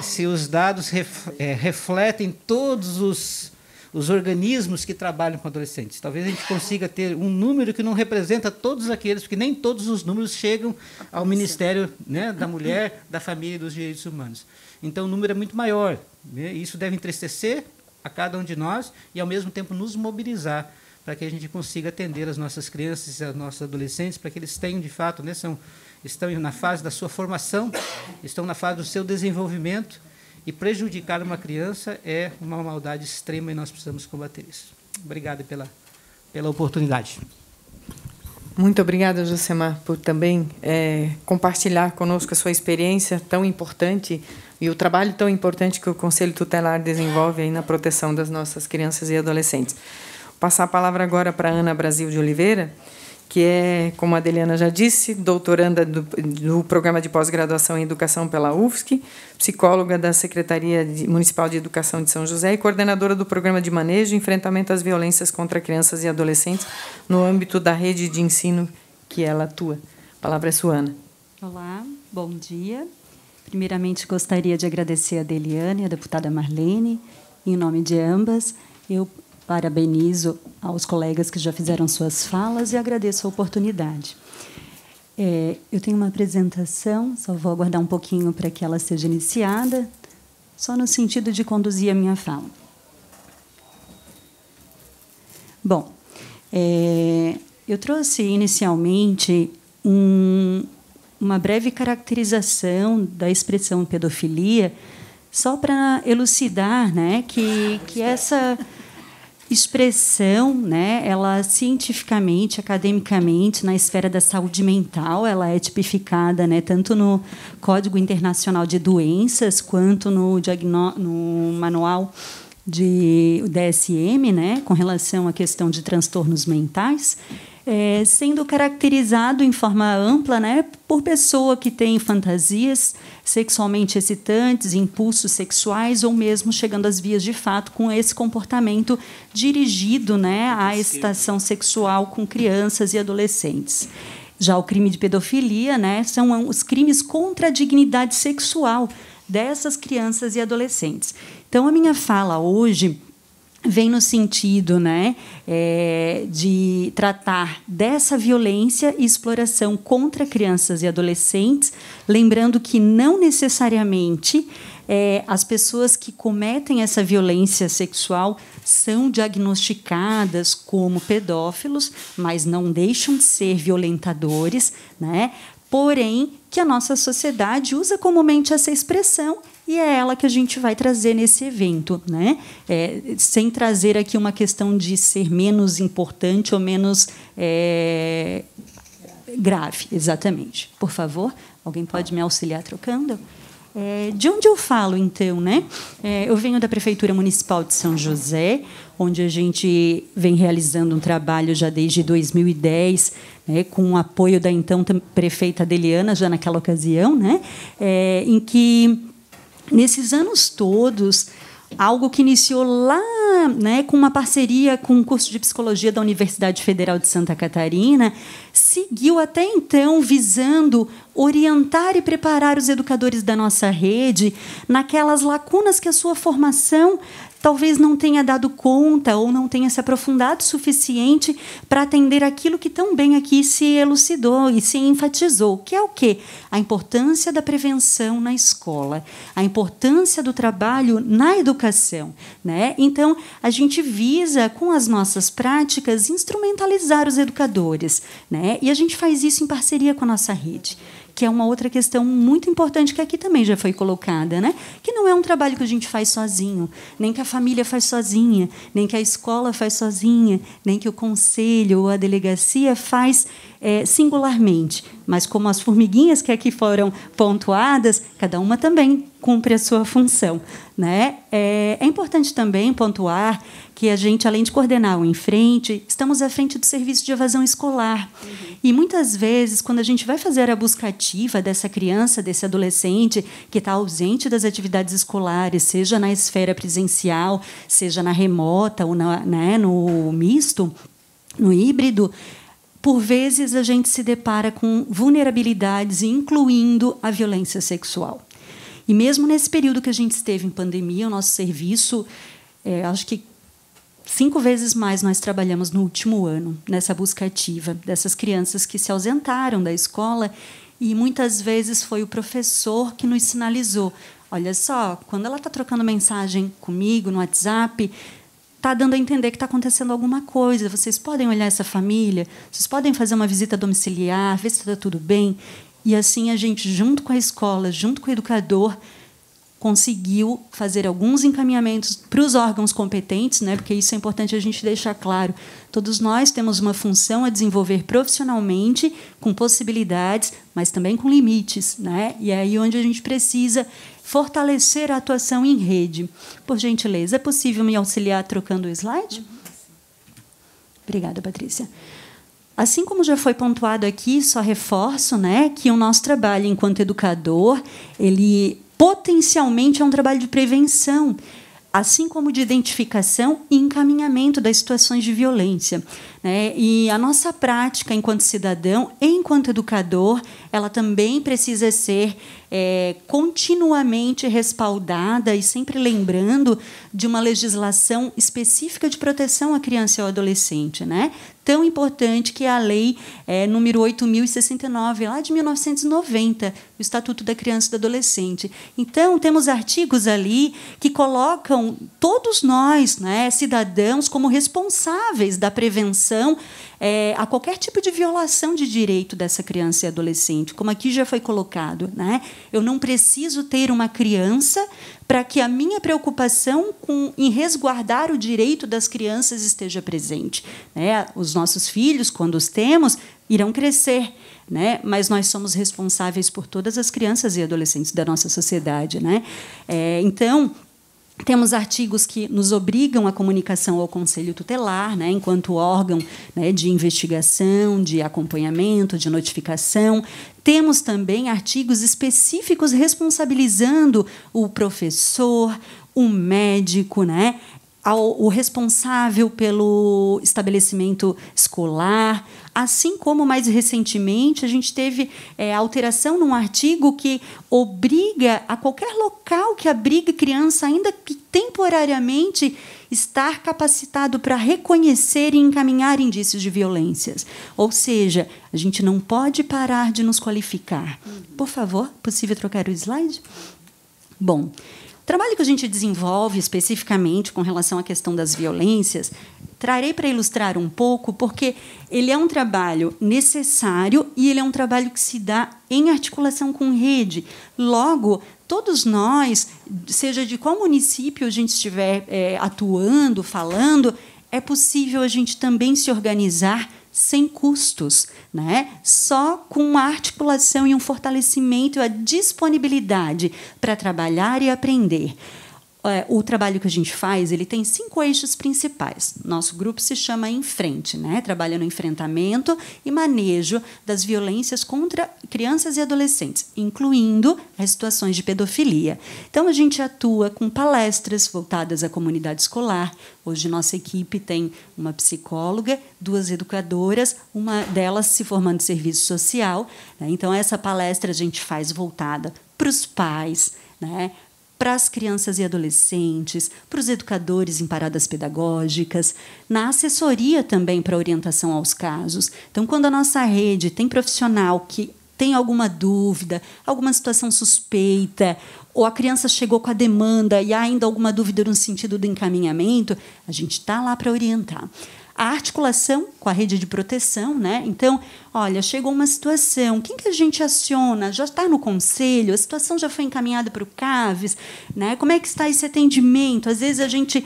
F: se os dados ref, refletem todos os os organismos que trabalham com adolescentes. Talvez a gente consiga ter um número que não representa todos aqueles, porque nem todos os números chegam ao Ministério né, da Mulher, da Família e dos Direitos Humanos. Então, o número é muito maior. Né? E isso deve entristecer a cada um de nós e, ao mesmo tempo, nos mobilizar para que a gente consiga atender as nossas crianças e os nossos adolescentes, para que eles tenham, de fato, né, são, estão na fase da sua formação, estão na fase do seu desenvolvimento e prejudicar uma criança é uma maldade extrema e nós precisamos combater isso. Obrigado pela, pela oportunidade.
B: Muito obrigada, Josemar, por também é, compartilhar conosco a sua experiência tão importante e o trabalho tão importante que o Conselho Tutelar desenvolve aí na proteção das nossas crianças e adolescentes. Vou passar a palavra agora para Ana Brasil de Oliveira que é, como a Adeliana já disse, doutoranda do, do Programa de Pós-Graduação em Educação pela UFSC, psicóloga da Secretaria Municipal de Educação de São José e coordenadora do Programa de Manejo e Enfrentamento às Violências contra Crianças e Adolescentes no âmbito da rede de ensino que ela atua. A palavra é sua Ana
G: Olá, bom dia. Primeiramente, gostaria de agradecer a Deliane e a deputada Marlene, em nome de ambas. Eu Parabenizo aos colegas que já fizeram suas falas e agradeço a oportunidade. É, eu tenho uma apresentação, só vou aguardar um pouquinho para que ela seja iniciada, só no sentido de conduzir a minha fala. Bom, é, eu trouxe inicialmente um, uma breve caracterização da expressão pedofilia, só para elucidar né, que, que essa expressão, né, ela cientificamente, academicamente, na esfera da saúde mental, ela é tipificada né, tanto no Código Internacional de Doenças quanto no, no Manual de DSM, né, com relação à questão de transtornos mentais. É, sendo caracterizado em forma ampla né, por pessoa que tem fantasias sexualmente excitantes, impulsos sexuais ou mesmo chegando às vias de fato com esse comportamento dirigido né, à excitação sexual com crianças e adolescentes. Já o crime de pedofilia né, são os crimes contra a dignidade sexual dessas crianças e adolescentes. Então, a minha fala hoje vem no sentido né, é, de tratar dessa violência e exploração contra crianças e adolescentes, lembrando que não necessariamente é, as pessoas que cometem essa violência sexual são diagnosticadas como pedófilos, mas não deixam de ser violentadores, né? porém que a nossa sociedade usa comumente essa expressão e é ela que a gente vai trazer nesse evento, né? É, sem trazer aqui uma questão de ser menos importante ou menos é, grave, exatamente. Por favor, alguém pode me auxiliar trocando? É, de onde eu falo, então? Né? É, eu venho da Prefeitura Municipal de São José, onde a gente vem realizando um trabalho já desde 2010, né, com o apoio da então prefeita Deliana, já naquela ocasião, né, é, em que nesses anos todos, algo que iniciou lá, né, com uma parceria com o um curso de psicologia da Universidade Federal de Santa Catarina, seguiu até então visando orientar e preparar os educadores da nossa rede naquelas lacunas que a sua formação talvez não tenha dado conta ou não tenha se aprofundado o suficiente para atender aquilo que tão bem aqui se elucidou e se enfatizou, que é o quê? A importância da prevenção na escola, a importância do trabalho na educação. Né? Então, a gente visa, com as nossas práticas, instrumentalizar os educadores. Né? E a gente faz isso em parceria com a nossa rede que é uma outra questão muito importante que aqui também já foi colocada, né? Que não é um trabalho que a gente faz sozinho, nem que a família faz sozinha, nem que a escola faz sozinha, nem que o conselho ou a delegacia faz é, singularmente. Mas como as formiguinhas que aqui foram pontuadas, cada uma também cumpre a sua função, né? É, é importante também pontuar que a gente, além de coordenar o em frente, estamos à frente do serviço de evasão escolar. Uhum. E muitas vezes, quando a gente vai fazer a busca ativa dessa criança, desse adolescente que está ausente das atividades escolares, seja na esfera presencial, seja na remota ou na, né, no misto, no híbrido, por vezes a gente se depara com vulnerabilidades, incluindo a violência sexual. E mesmo nesse período que a gente esteve em pandemia, o nosso serviço, é, acho que Cinco vezes mais nós trabalhamos no último ano nessa busca ativa dessas crianças que se ausentaram da escola e muitas vezes foi o professor que nos sinalizou: olha só, quando ela está trocando mensagem comigo no WhatsApp, está dando a entender que está acontecendo alguma coisa. Vocês podem olhar essa família, vocês podem fazer uma visita domiciliar, ver se está tudo bem. E assim a gente, junto com a escola, junto com o educador, conseguiu fazer alguns encaminhamentos para os órgãos competentes, né, porque isso é importante a gente deixar claro. Todos nós temos uma função a desenvolver profissionalmente, com possibilidades, mas também com limites. Né? E é aí onde a gente precisa fortalecer a atuação em rede. Por gentileza, é possível me auxiliar trocando o slide? Obrigada, Patrícia. Assim como já foi pontuado aqui, só reforço, né, que o nosso trabalho enquanto educador, ele potencialmente é um trabalho de prevenção, assim como de identificação e encaminhamento das situações de violência. Né? E a nossa prática enquanto cidadão, enquanto educador, ela também precisa ser é, continuamente respaldada e sempre lembrando de uma legislação específica de proteção à criança e ao adolescente, né? tão importante que é a lei é, número 8.069, lá de 1990, o Estatuto da Criança e do Adolescente. Então, temos artigos ali que colocam todos nós, né, cidadãos, como responsáveis da prevenção é, a qualquer tipo de violação de direito dessa criança e adolescente, como aqui já foi colocado. Né? Eu não preciso ter uma criança para que a minha preocupação com, em resguardar o direito das crianças esteja presente. Né? Os nossos filhos, quando os temos, irão crescer, né? mas nós somos responsáveis por todas as crianças e adolescentes da nossa sociedade. Né? É, então, temos artigos que nos obrigam à comunicação ao Conselho Tutelar, né, enquanto órgão né, de investigação, de acompanhamento, de notificação. Temos também artigos específicos responsabilizando o professor, o médico, né? ao, o responsável pelo estabelecimento escolar, assim como mais recentemente a gente teve é, alteração num artigo que obriga a qualquer local que abrigue criança, ainda que temporariamente, estar capacitado para reconhecer e encaminhar indícios de violências. Ou seja, a gente não pode parar de nos qualificar. Por favor, possível trocar o slide? Bom, trabalho que a gente desenvolve especificamente com relação à questão das violências, trarei para ilustrar um pouco, porque ele é um trabalho necessário e ele é um trabalho que se dá em articulação com rede. Logo, todos nós, seja de qual município a gente estiver é, atuando, falando, é possível a gente também se organizar sem custos, né? só com uma articulação e um fortalecimento e a disponibilidade para trabalhar e aprender é, o trabalho que a gente faz ele tem cinco eixos principais. Nosso grupo se chama Enfrente, né? Trabalha no enfrentamento e manejo das violências contra crianças e adolescentes, incluindo as situações de pedofilia. Então a gente atua com palestras voltadas à comunidade escolar. Hoje nossa equipe tem uma psicóloga, duas educadoras, uma delas se formando em serviço social. Né? Então essa palestra a gente faz voltada para os pais, né? para as crianças e adolescentes, para os educadores em paradas pedagógicas, na assessoria também para orientação aos casos. Então, quando a nossa rede tem profissional que tem alguma dúvida, alguma situação suspeita, ou a criança chegou com a demanda e há ainda alguma dúvida no sentido do encaminhamento, a gente está lá para orientar a articulação com a rede de proteção, né? Então, olha, chegou uma situação, quem que a gente aciona? Já está no conselho, a situação já foi encaminhada para o CAVES, né? Como é que está esse atendimento? Às vezes a gente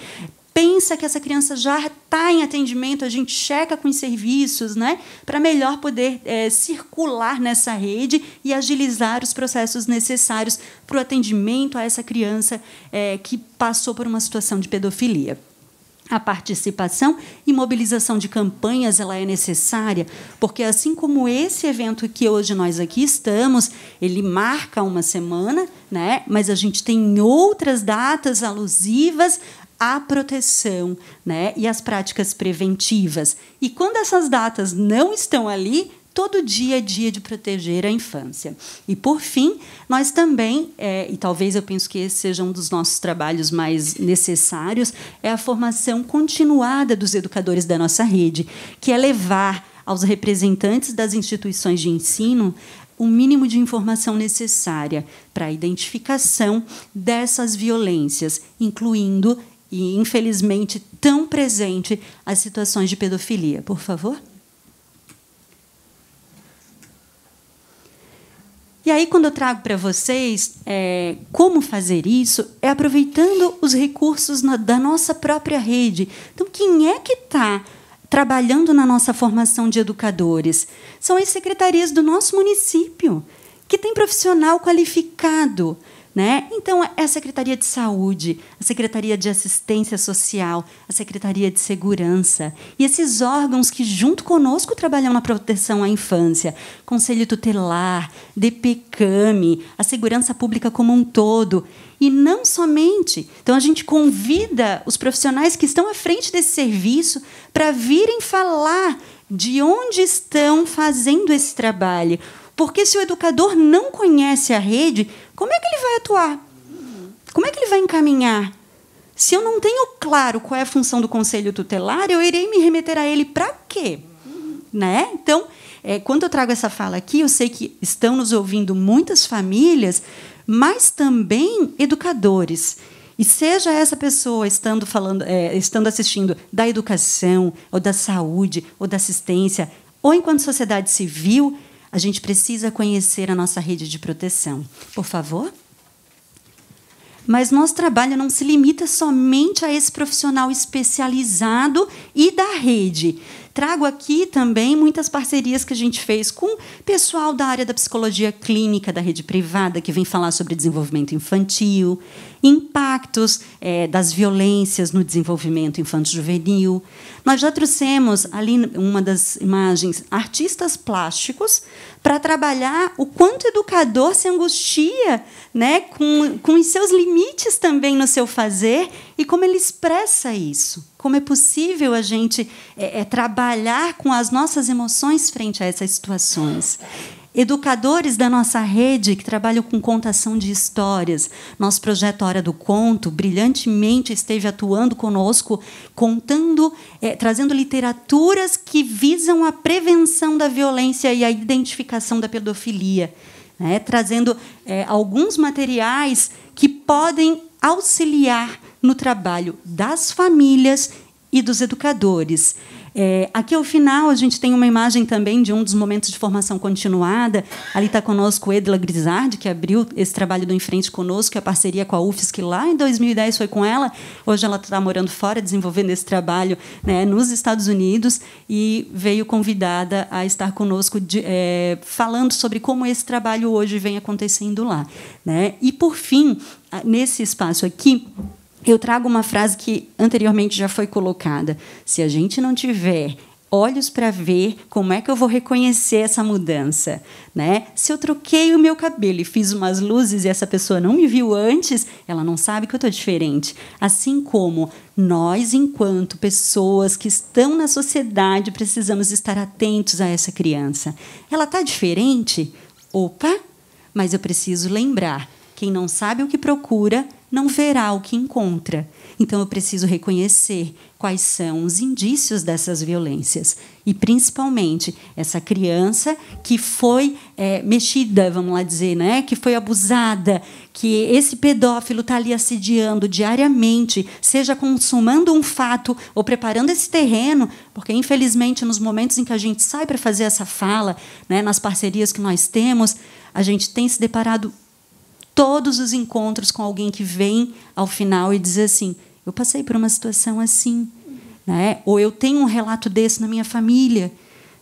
G: pensa que essa criança já está em atendimento, a gente checa com os serviços, né, para melhor poder é, circular nessa rede e agilizar os processos necessários para o atendimento a essa criança é, que passou por uma situação de pedofilia. A participação e mobilização de campanhas ela é necessária, porque assim como esse evento que hoje nós aqui estamos, ele marca uma semana, né? Mas a gente tem outras datas alusivas à proteção, né? E às práticas preventivas. E quando essas datas não estão ali, todo dia é dia de proteger a infância. E, por fim, nós também, é, e talvez eu penso que esse seja um dos nossos trabalhos mais necessários, é a formação continuada dos educadores da nossa rede, que é levar aos representantes das instituições de ensino o mínimo de informação necessária para a identificação dessas violências, incluindo e infelizmente tão presente as situações de pedofilia. Por favor. E aí, quando eu trago para vocês é, como fazer isso, é aproveitando os recursos na, da nossa própria rede. Então, quem é que está trabalhando na nossa formação de educadores? São as secretarias do nosso município, que tem profissional qualificado né? Então, é a Secretaria de Saúde, a Secretaria de Assistência Social, a Secretaria de Segurança e esses órgãos que, junto conosco, trabalham na proteção à infância, Conselho Tutelar, DPCAMI, a Segurança Pública como um todo. E não somente. Então, a gente convida os profissionais que estão à frente desse serviço para virem falar de onde estão fazendo esse trabalho, porque se o educador não conhece a rede, como é que ele vai atuar? Como é que ele vai encaminhar? Se eu não tenho claro qual é a função do conselho tutelar, eu irei me remeter a ele para quê? Né? Então, é, quando eu trago essa fala aqui, eu sei que estão nos ouvindo muitas famílias, mas também educadores. E seja essa pessoa estando falando, é, estando assistindo da educação, ou da saúde, ou da assistência, ou enquanto sociedade civil, a gente precisa conhecer a nossa rede de proteção. Por favor. Mas nosso trabalho não se limita somente a esse profissional especializado e da rede. Trago aqui também muitas parcerias que a gente fez com pessoal da área da psicologia clínica da rede privada, que vem falar sobre desenvolvimento infantil, impactos é, das violências no desenvolvimento infanto-juvenil. Nós já trouxemos ali uma das imagens artistas plásticos para trabalhar o quanto o educador se angustia né, com, com os seus limites também no seu fazer e como ele expressa isso. Como é possível a gente é, é, trabalhar com as nossas emoções frente a essas situações. Educadores da nossa rede que trabalham com contação de histórias. Nosso projeto Hora do Conto brilhantemente esteve atuando conosco, contando, é, trazendo literaturas que visam a prevenção da violência e a identificação da pedofilia. Né? Trazendo é, alguns materiais que podem auxiliar no trabalho das famílias e dos educadores. É, aqui ao final a gente tem uma imagem também de um dos momentos de formação continuada. Ali está conosco Edla Grisardi, que abriu esse trabalho do Em Frente conosco, a parceria com a UFSC lá em 2010 foi com ela. Hoje ela está morando fora, desenvolvendo esse trabalho né, nos Estados Unidos e veio convidada a estar conosco de, é, falando sobre como esse trabalho hoje vem acontecendo lá. Né? E por fim, nesse espaço aqui eu trago uma frase que anteriormente já foi colocada: se a gente não tiver olhos para ver como é que eu vou reconhecer essa mudança, né? Se eu troquei o meu cabelo e fiz umas luzes e essa pessoa não me viu antes, ela não sabe que eu tô diferente. Assim como nós, enquanto pessoas que estão na sociedade, precisamos estar atentos a essa criança. Ela tá diferente? Opa! Mas eu preciso lembrar, quem não sabe o que procura não verá o que encontra. Então eu preciso reconhecer quais são os indícios dessas violências e principalmente essa criança que foi é, mexida, vamos lá dizer, né, que foi abusada, que esse pedófilo está ali assediando diariamente, seja consumando um fato ou preparando esse terreno, porque infelizmente nos momentos em que a gente sai para fazer essa fala, né, nas parcerias que nós temos, a gente tem se deparado todos os encontros com alguém que vem ao final e diz assim: eu passei por uma situação assim, né? ou eu tenho um relato desse na minha família.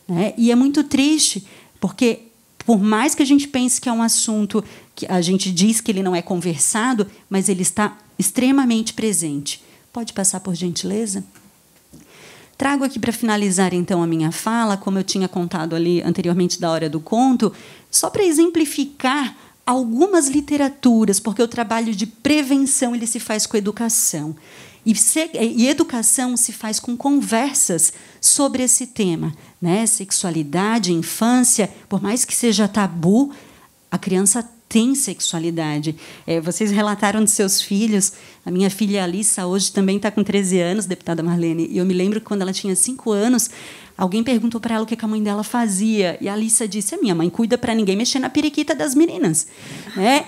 G: Né? E é muito triste, porque por mais que a gente pense que é um assunto que a gente diz que ele não é conversado, mas ele está extremamente presente. Pode passar por gentileza? Trago aqui para finalizar então a minha fala, como eu tinha contado ali anteriormente da hora do conto, só para exemplificar algumas literaturas, porque o trabalho de prevenção ele se faz com educação. E, se, e, educação se faz com conversas sobre esse tema. Né? Sexualidade, infância, por mais que seja tabu, a criança tem sexualidade. É, vocês relataram de seus filhos. A minha filha Alissa hoje também está com 13 anos, deputada Marlene. E eu me lembro que quando ela tinha 5 anos, alguém perguntou para ela o que a mãe dela fazia. E a Alissa disse: a minha mãe cuida para ninguém mexer na periquita das meninas. Né?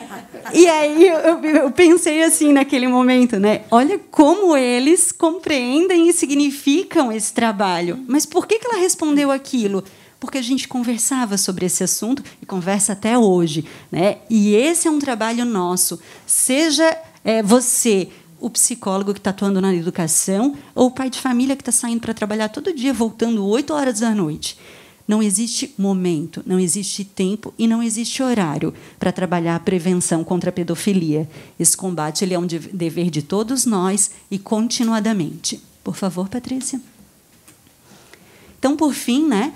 G: E aí eu, eu pensei assim naquele momento, né? Olha como eles compreendem e significam esse trabalho. Mas por que, que ela respondeu aquilo? porque a gente conversava sobre esse assunto e conversa até hoje. Né? E esse é um trabalho nosso. Seja é, você o psicólogo que está atuando na educação ou o pai de família que está saindo para trabalhar todo dia, voltando 8 horas da noite. Não existe momento, não existe tempo e não existe horário para trabalhar a prevenção contra a pedofilia. Esse combate ele é um dever de todos nós e continuadamente. Por favor, Patrícia. Então, por fim, né,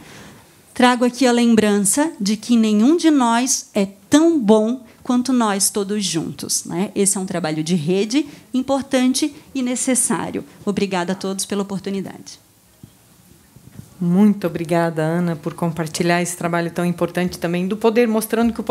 G: trago aqui a lembrança de que nenhum de nós é tão bom quanto nós todos juntos. Né? Esse é um trabalho de rede importante e necessário. Obrigada a todos pela oportunidade.
B: Muito obrigada, Ana, por compartilhar esse trabalho tão importante também do poder, mostrando que o,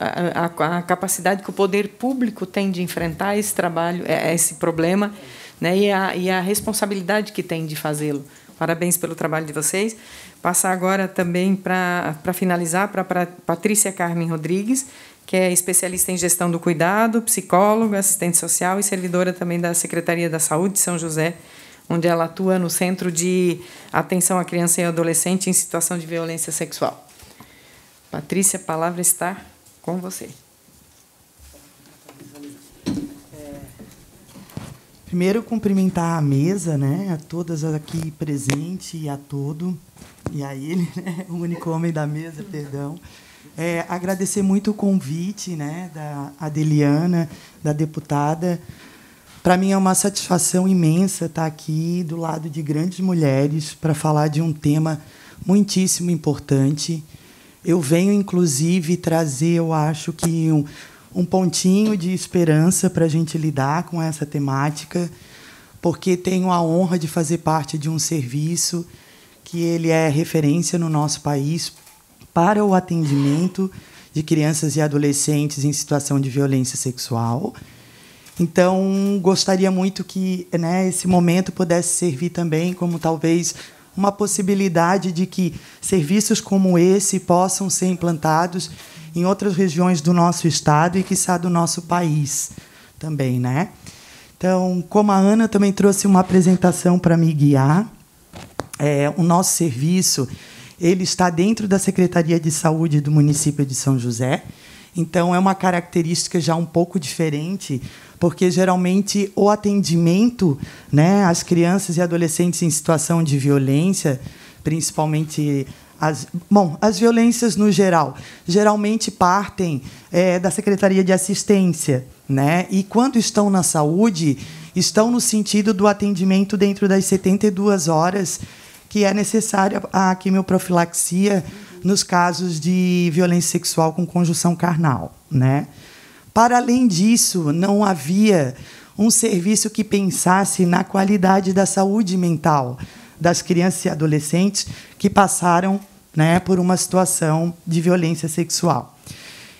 B: a, a, a, capacidade que o poder público tem de enfrentar esse trabalho, é, é esse problema, né, e, a, e a responsabilidade que tem de fazê-lo. Parabéns pelo trabalho de vocês. Passar agora também para finalizar para Patrícia Carmen Rodrigues, que é especialista em gestão do cuidado, psicóloga, assistente social e servidora também da Secretaria da Saúde de São José, onde ela atua no Centro de Atenção à Criança e Adolescente em Situação de Violência Sexual. Patrícia, a palavra está com você.
H: Primeiro, cumprimentar a mesa, né? A todas aqui presentes e a todo. E a ele, né? o único homem da mesa, perdão. É, agradecer muito o convite né, da Adeliana, da deputada. Para mim é uma satisfação imensa estar tá aqui do lado de grandes mulheres para falar de um tema muitíssimo importante. Eu venho, inclusive, trazer, eu acho que um, um pontinho de esperança para a gente lidar com essa temática, porque tenho a honra de fazer parte de um serviço que ele é referência no nosso país para o atendimento de crianças e adolescentes em situação de violência sexual. Então, gostaria muito que né, esse momento pudesse servir também como talvez uma possibilidade de que serviços como esse possam ser implantados em outras regiões do nosso estado e, quiçá, do nosso país também, né? Então, como a Ana também trouxe uma apresentação para me guiar, é, o nosso serviço ele está dentro da Secretaria de Saúde do município de São José. Então, é uma característica já um pouco diferente, porque geralmente o atendimento né, às crianças e adolescentes em situação de violência, principalmente as, bom, as violências no geral geralmente partem é, da Secretaria de Assistência, né? E quando estão na saúde, estão no sentido do atendimento dentro das 72 horas que é necessária a quimioprofilaxia nos casos de violência sexual com conjunção carnal, né? Para além disso, não havia um serviço que pensasse na qualidade da saúde mental das crianças e adolescentes que passaram né, por uma situação de violência sexual.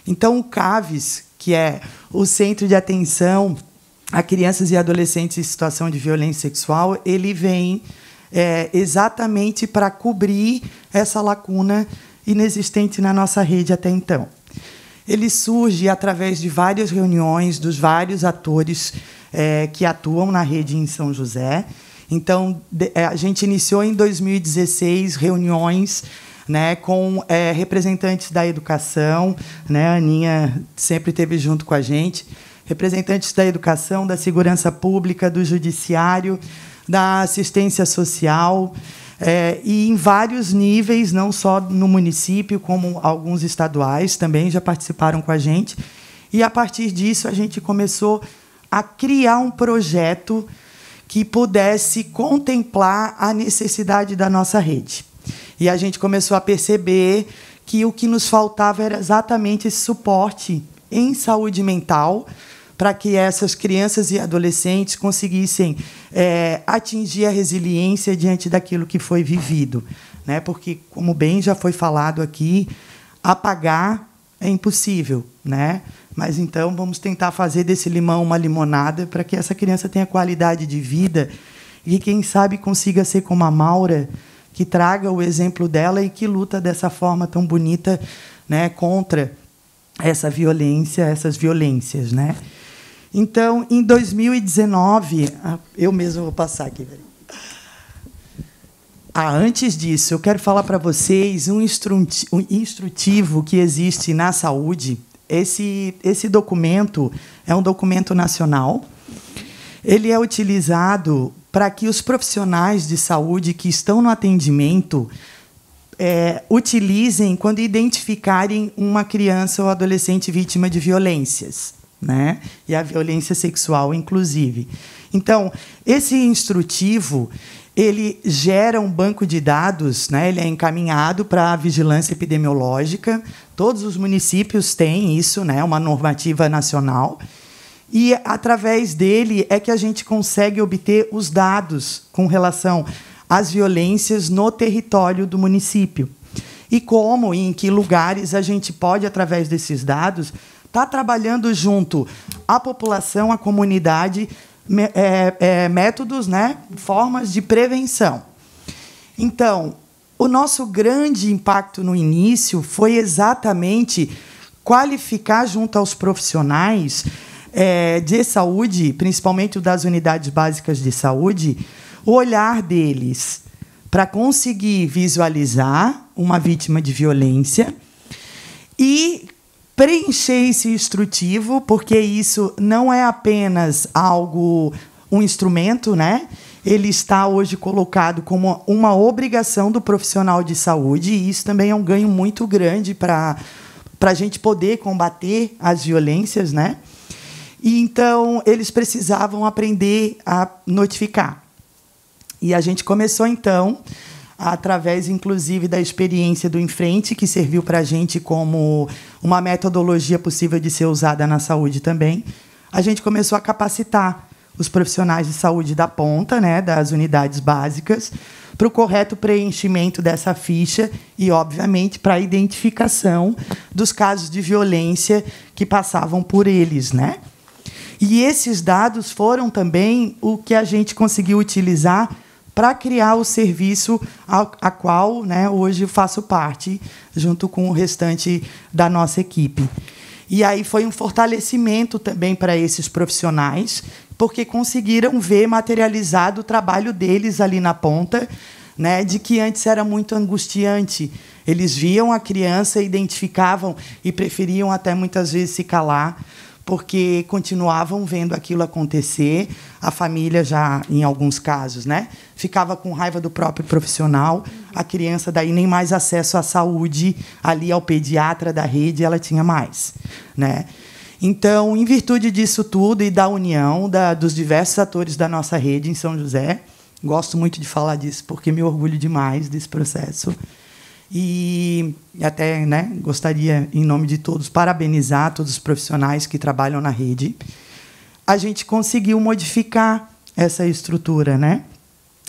H: Então, o CAVES, que é o Centro de Atenção a Crianças e Adolescentes em Situação de Violência Sexual, ele vem é, exatamente para cobrir essa lacuna inexistente na nossa rede até então. Ele surge através de várias reuniões dos vários atores é, que atuam na rede em São José. Então, é, a gente iniciou em 2016 reuniões né, com é, representantes da educação, né, a Aninha sempre esteve junto com a gente, representantes da educação, da segurança pública, do judiciário, da assistência social, é, e em vários níveis, não só no município, como alguns estaduais também já participaram com a gente. E a partir disso a gente começou a criar um projeto que pudesse contemplar a necessidade da nossa rede. E a gente começou a perceber que o que nos faltava era exatamente esse suporte em saúde mental para que essas crianças e adolescentes conseguissem é, atingir a resiliência diante daquilo que foi vivido. Né? Porque, como bem já foi falado aqui, apagar é impossível. Né? Mas então vamos tentar fazer desse limão uma limonada para que essa criança tenha qualidade de vida e, quem sabe, consiga ser como a Maura que traga o exemplo dela e que luta dessa forma tão bonita né, contra essa violência, essas violências. Né? Então, em 2019, ah, eu mesmo vou passar aqui. Ah, antes disso, eu quero falar para vocês um instrutivo que existe na saúde. Esse, esse documento é um documento nacional. Ele é utilizado para que os profissionais de saúde que estão no atendimento é, utilizem quando identificarem uma criança ou adolescente vítima de violências, né? E a violência sexual, inclusive. Então, esse instrutivo ele gera um banco de dados, né? ele é encaminhado para a vigilância epidemiológica. Todos os municípios têm isso, né? uma normativa nacional. E através dele é que a gente consegue obter os dados com relação às violências no território do município. E como e em que lugares a gente pode, através desses dados, estar tá trabalhando junto à população, à comunidade, é, é, métodos, né, formas de prevenção. Então, o nosso grande impacto no início foi exatamente qualificar junto aos profissionais é, de saúde, principalmente o das unidades básicas de saúde, o olhar deles para conseguir visualizar uma vítima de violência e preencher esse instrutivo, porque isso não é apenas algo um instrumento, né? Ele está hoje colocado como uma obrigação do profissional de saúde, e isso também é um ganho muito grande para a gente poder combater as violências, né? E então eles precisavam aprender a notificar. E a gente começou então através, inclusive, da experiência do Enfrente, que serviu para a gente como uma metodologia possível de ser usada na saúde também. A gente começou a capacitar os profissionais de saúde da ponta, né, das unidades básicas, para o correto preenchimento dessa ficha e, obviamente, para a identificação dos casos de violência que passavam por eles, né? E esses dados foram também o que a gente conseguiu utilizar para criar o serviço ao, a qual né, hoje faço parte, junto com o restante da nossa equipe. E aí foi um fortalecimento também para esses profissionais, porque conseguiram ver materializado o trabalho deles ali na ponta, né, de que antes era muito angustiante. Eles viam a criança, identificavam e preferiam até muitas vezes se calar porque continuavam vendo aquilo acontecer. A família já, em alguns casos, né, ficava com raiva do próprio profissional. A criança daí nem mais acesso à saúde ali ao pediatra da rede ela tinha mais, né? Então, em virtude disso tudo e da união da, dos diversos atores da nossa rede em São José, gosto muito de falar disso porque me orgulho demais desse processo. E até né, gostaria, em nome de todos, parabenizar todos os profissionais que trabalham na rede. A gente conseguiu modificar essa estrutura né?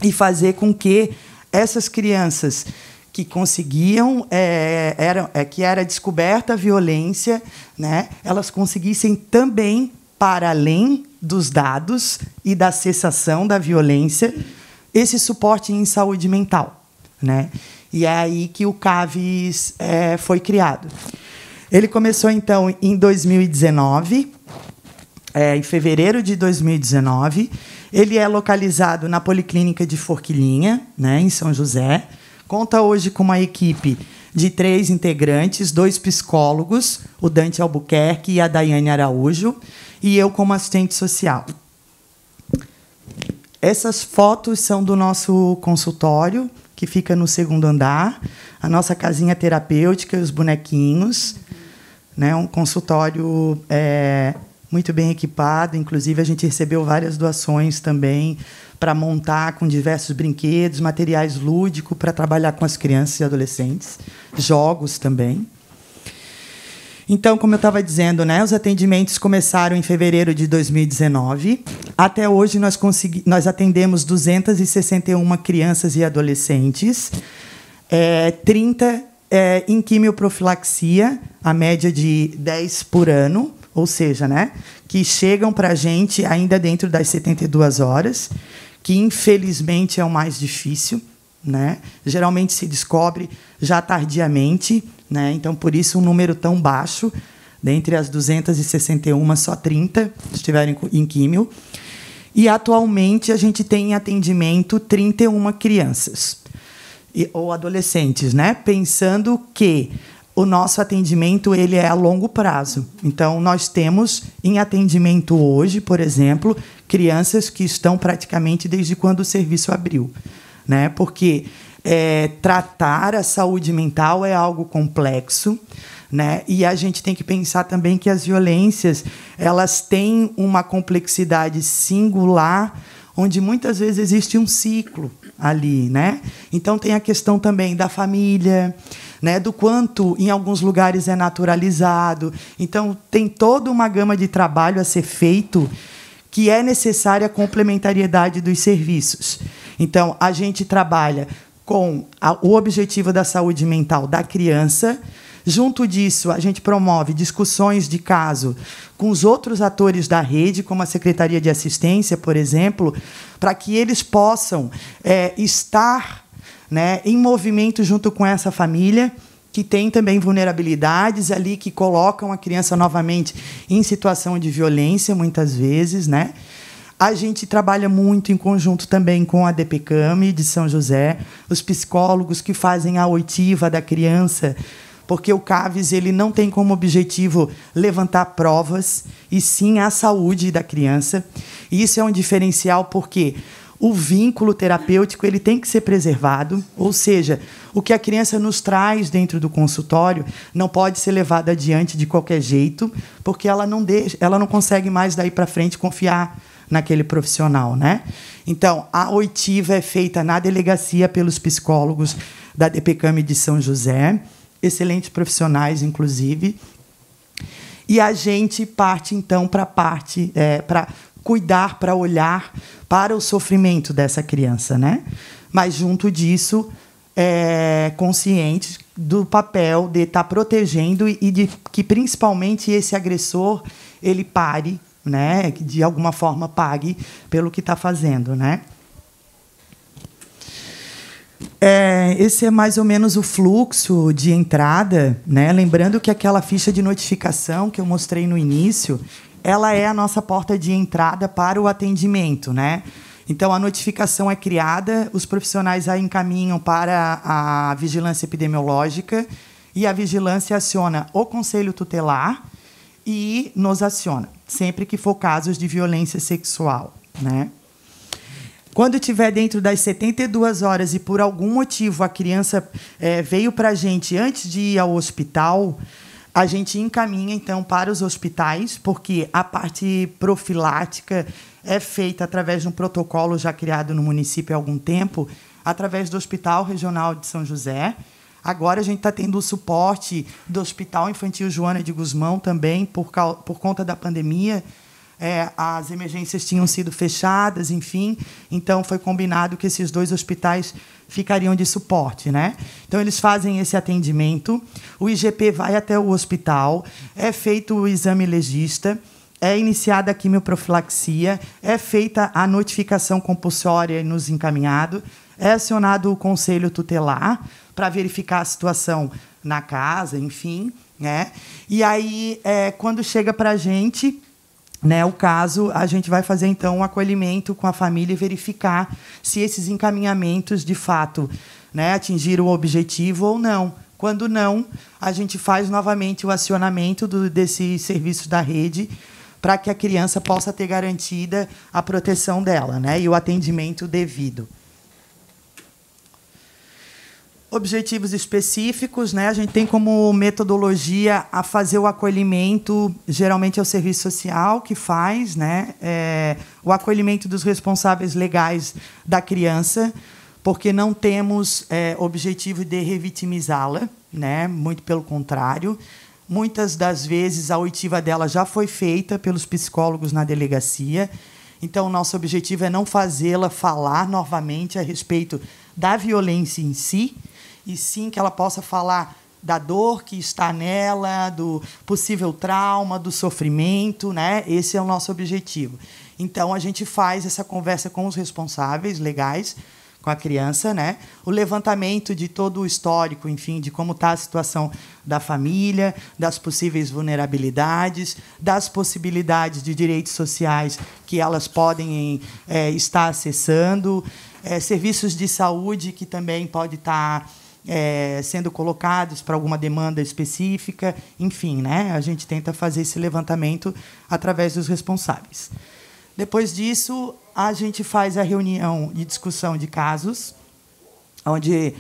H: e fazer com que essas crianças que conseguiam é, era, é, que era descoberta a violência, né, elas conseguissem também para além dos dados e da cessação da violência esse suporte em saúde mental, né? E é aí que o CAVES é, foi criado. Ele começou, então, em 2019, é, em fevereiro de 2019. Ele é localizado na Policlínica de Forquilhinha, né, em São José. Conta hoje com uma equipe de três integrantes, dois psicólogos, o Dante Albuquerque e a Daiane Araújo, e eu como assistente social. Essas fotos são do nosso consultório, que fica no segundo andar, a nossa casinha terapêutica, os bonequinhos, né? Um consultório é, muito bem equipado. Inclusive, a gente recebeu várias doações também para montar com diversos brinquedos, materiais lúdicos para trabalhar com as crianças e adolescentes, jogos também. Então, como eu estava dizendo, né, os atendimentos começaram em fevereiro de 2019. Até hoje, nós, consegui nós atendemos 261 crianças e adolescentes, é, 30 é, em quimioprofilaxia, a média de 10 por ano, ou seja, né, que chegam para a gente ainda dentro das 72 horas, que infelizmente é o mais difícil. Né? Geralmente se descobre já tardiamente, né? Então, por isso, um número tão baixo. Dentre as 261, só 30 estiveram em químio. E, atualmente, a gente tem em atendimento 31 crianças e, ou adolescentes, né? pensando que o nosso atendimento ele é a longo prazo. Então, nós temos em atendimento hoje, por exemplo, crianças que estão praticamente desde quando o serviço abriu. Né? Porque é, tratar a saúde mental é algo complexo, né? E a gente tem que pensar também que as violências elas têm uma complexidade singular, onde muitas vezes existe um ciclo ali, né? Então tem a questão também da família, né? Do quanto em alguns lugares é naturalizado. Então tem toda uma gama de trabalho a ser feito que é necessária a complementariedade dos serviços. Então, a gente trabalha com a, o objetivo da saúde mental da criança. Junto disso, a gente promove discussões de caso com os outros atores da rede, como a Secretaria de Assistência, por exemplo, para que eles possam é, estar né, em movimento junto com essa família que tem também vulnerabilidades ali que colocam a criança novamente em situação de violência muitas vezes, né? A gente trabalha muito em conjunto também com a DPCAMI de São José, os psicólogos que fazem a oitiva da criança, porque o CAVES ele não tem como objetivo levantar provas, e sim a saúde da criança. E isso é um diferencial porque o vínculo terapêutico ele tem que ser preservado, ou seja, o que a criança nos traz dentro do consultório não pode ser levado adiante de qualquer jeito, porque ela não deixa, ela não consegue mais daí para frente confiar naquele profissional, né? Então, a oitiva é feita na delegacia pelos psicólogos da DPCAM de São José, excelentes profissionais, inclusive. E a gente parte, então, para a parte, é, para cuidar, para olhar para o sofrimento dessa criança, né? Mas, junto disso, é, consciente do papel de estar tá protegendo e de que, principalmente, esse agressor ele pare né, que de alguma forma pague pelo que está fazendo, né? É, esse é mais ou menos o fluxo de entrada, né? Lembrando que aquela ficha de notificação que eu mostrei no início, ela é a nossa porta de entrada para o atendimento, né? Então a notificação é criada, os profissionais a encaminham para a vigilância epidemiológica e a vigilância aciona o conselho tutelar e nos aciona sempre que for casos de violência sexual. Né? Quando tiver dentro das 72 horas e por algum motivo a criança é, veio para a gente antes de ir ao hospital, a gente encaminha então para os hospitais, porque a parte profilática é feita através de um protocolo já criado no município há algum tempo, através do Hospital Regional de São José, Agora a gente está tendo o suporte do Hospital Infantil Joana de Guzmão também, por, por conta da pandemia. É, as emergências tinham sido fechadas, enfim. Então foi combinado que esses dois hospitais ficariam de suporte, né? Então eles fazem esse atendimento. O IGP vai até o hospital, é feito o exame legista, é iniciada a quimioprofilaxia, é feita a notificação compulsória e nos encaminhado, é acionado o conselho tutelar para verificar a situação na casa, enfim, né? E aí, é, quando chega para a gente né, o caso, a gente vai fazer então um acolhimento com a família e verificar se esses encaminhamentos de fato né, atingiram o objetivo ou não. Quando não, a gente faz novamente o acionamento do, desse serviço da rede para que a criança possa ter garantida a proteção dela né, e o atendimento devido objetivos específicos, né? A gente tem como metodologia a fazer o acolhimento, geralmente é o serviço social que faz, né? É, o acolhimento dos responsáveis legais da criança, porque não temos é, objetivo de revitimizá-la, né? Muito pelo contrário. Muitas das vezes a oitiva dela já foi feita pelos psicólogos na delegacia. Então, nosso objetivo é não fazê-la falar novamente a respeito da violência em si, e sim que ela possa falar da dor que está nela, do possível trauma, do sofrimento, né? Esse é o nosso objetivo. Então a gente faz essa conversa com os responsáveis legais, com a criança, né? O levantamento de todo o histórico, enfim, de como está a situação da família, das possíveis vulnerabilidades, das possibilidades de direitos sociais que elas podem é, estar acessando, é, serviços de saúde que também pode estar tá é, sendo colocados para alguma demanda específica, enfim, né? A gente tenta fazer esse levantamento através dos responsáveis. Depois disso, a gente faz a reunião de discussão de casos, onde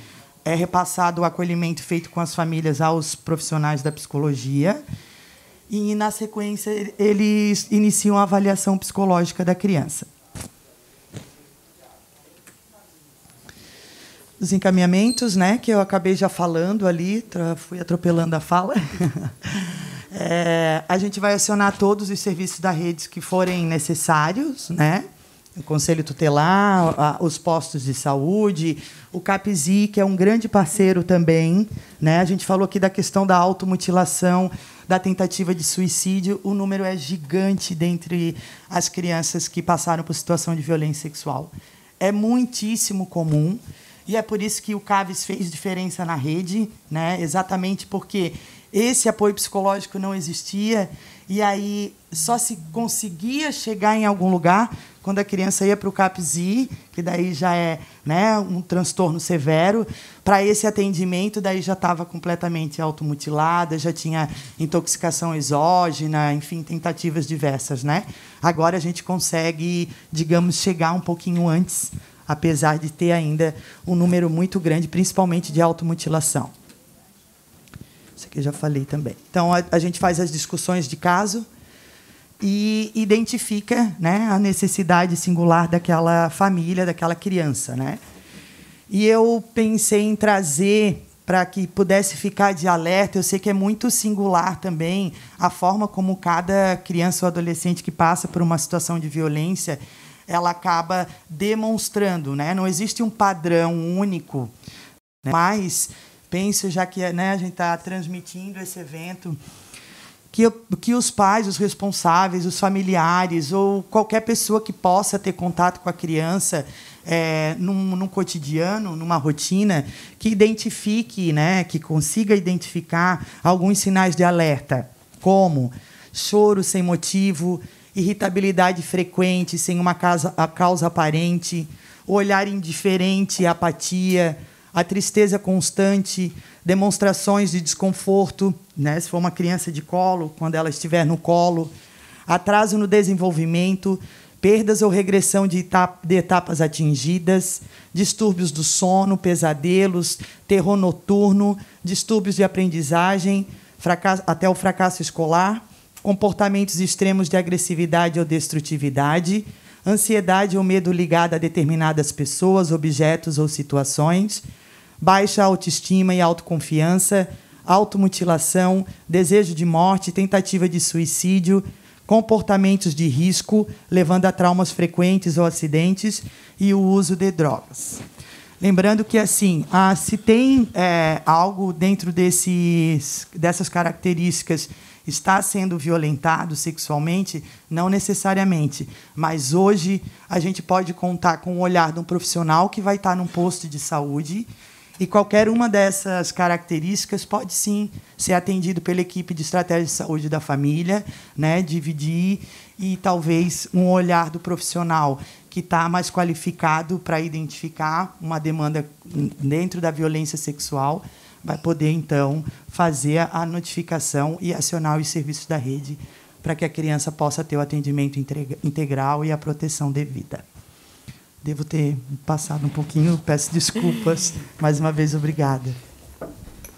H: é repassado o acolhimento feito com as famílias aos profissionais da psicologia. E, na sequência, eles iniciam a avaliação psicológica da criança. dos encaminhamentos, né, que eu acabei já falando ali, fui atropelando a fala. É, a gente vai acionar todos os serviços da rede que forem necessários, né? O Conselho Tutelar, a, os postos de saúde, o CAPZI, que é um grande parceiro também. Né? A gente falou aqui da questão da automutilação, da tentativa de suicídio. O número é gigante dentre as crianças que passaram por situação de violência sexual. É muitíssimo comum. E é por isso que o Caves fez diferença na rede, né? Exatamente porque esse apoio psicológico não existia e aí só se conseguia chegar em algum lugar quando a criança ia para o CAPSI, que daí já é né, um transtorno severo, para esse atendimento, daí já estava completamente automutilada, já tinha intoxicação exógena, enfim, tentativas diversas. Né? Agora a gente consegue, digamos, chegar um pouquinho antes apesar de ter ainda um número muito grande, principalmente de automutilação. Isso aqui eu já falei também. Então, a, a gente faz as discussões de caso e identifica né, a necessidade singular daquela família, daquela criança. Né? E eu pensei em trazer para que pudesse ficar de alerta. Eu sei que é muito singular também a forma como cada criança ou adolescente que passa por uma situação de violência ela acaba demonstrando, né? Não existe um padrão único, né? mas penso já que né, a gente está transmitindo esse evento que, que os pais, os responsáveis, os familiares ou qualquer pessoa que possa ter contato com a criança é, num, num, cotidiano, numa rotina, que identifique, né, que consiga identificar alguns sinais de alerta, como choro sem motivo, irritabilidade frequente, sem uma causa, a causa aparente, o olhar indiferente, apatia, a tristeza constante, demonstrações de desconforto, né? se for uma criança de colo, quando ela estiver no colo, atraso no desenvolvimento, perdas ou regressão de, etapas atingidas, distúrbios do sono, pesadelos, terror noturno, distúrbios de aprendizagem, até o fracasso escolar, comportamentos extremos de agressividade ou destrutividade, ansiedade ou medo ligado a determinadas pessoas, objetos ou situações, baixa autoestima e autoconfiança, automutilação, desejo de morte, tentativa de suicídio, comportamentos de risco, levando a traumas frequentes ou acidentes, e o uso de drogas. Lembrando que, assim, se tem é, algo dentro desses, dessas características está sendo violentado sexualmente? Não necessariamente. Mas hoje a gente pode contar com o olhar de um profissional que vai estar num posto de saúde e qualquer uma dessas características pode sim ser atendido pela equipe de estratégia de saúde da família, né? dividir e talvez um olhar do profissional que está mais qualificado para identificar uma demanda dentro da violência sexual vai poder, então, fazer a notificação e acionar os serviços da rede para que a criança possa ter o atendimento integral e a proteção devida. Devo ter passado um pouquinho, peço desculpas. Mais uma vez, obrigada.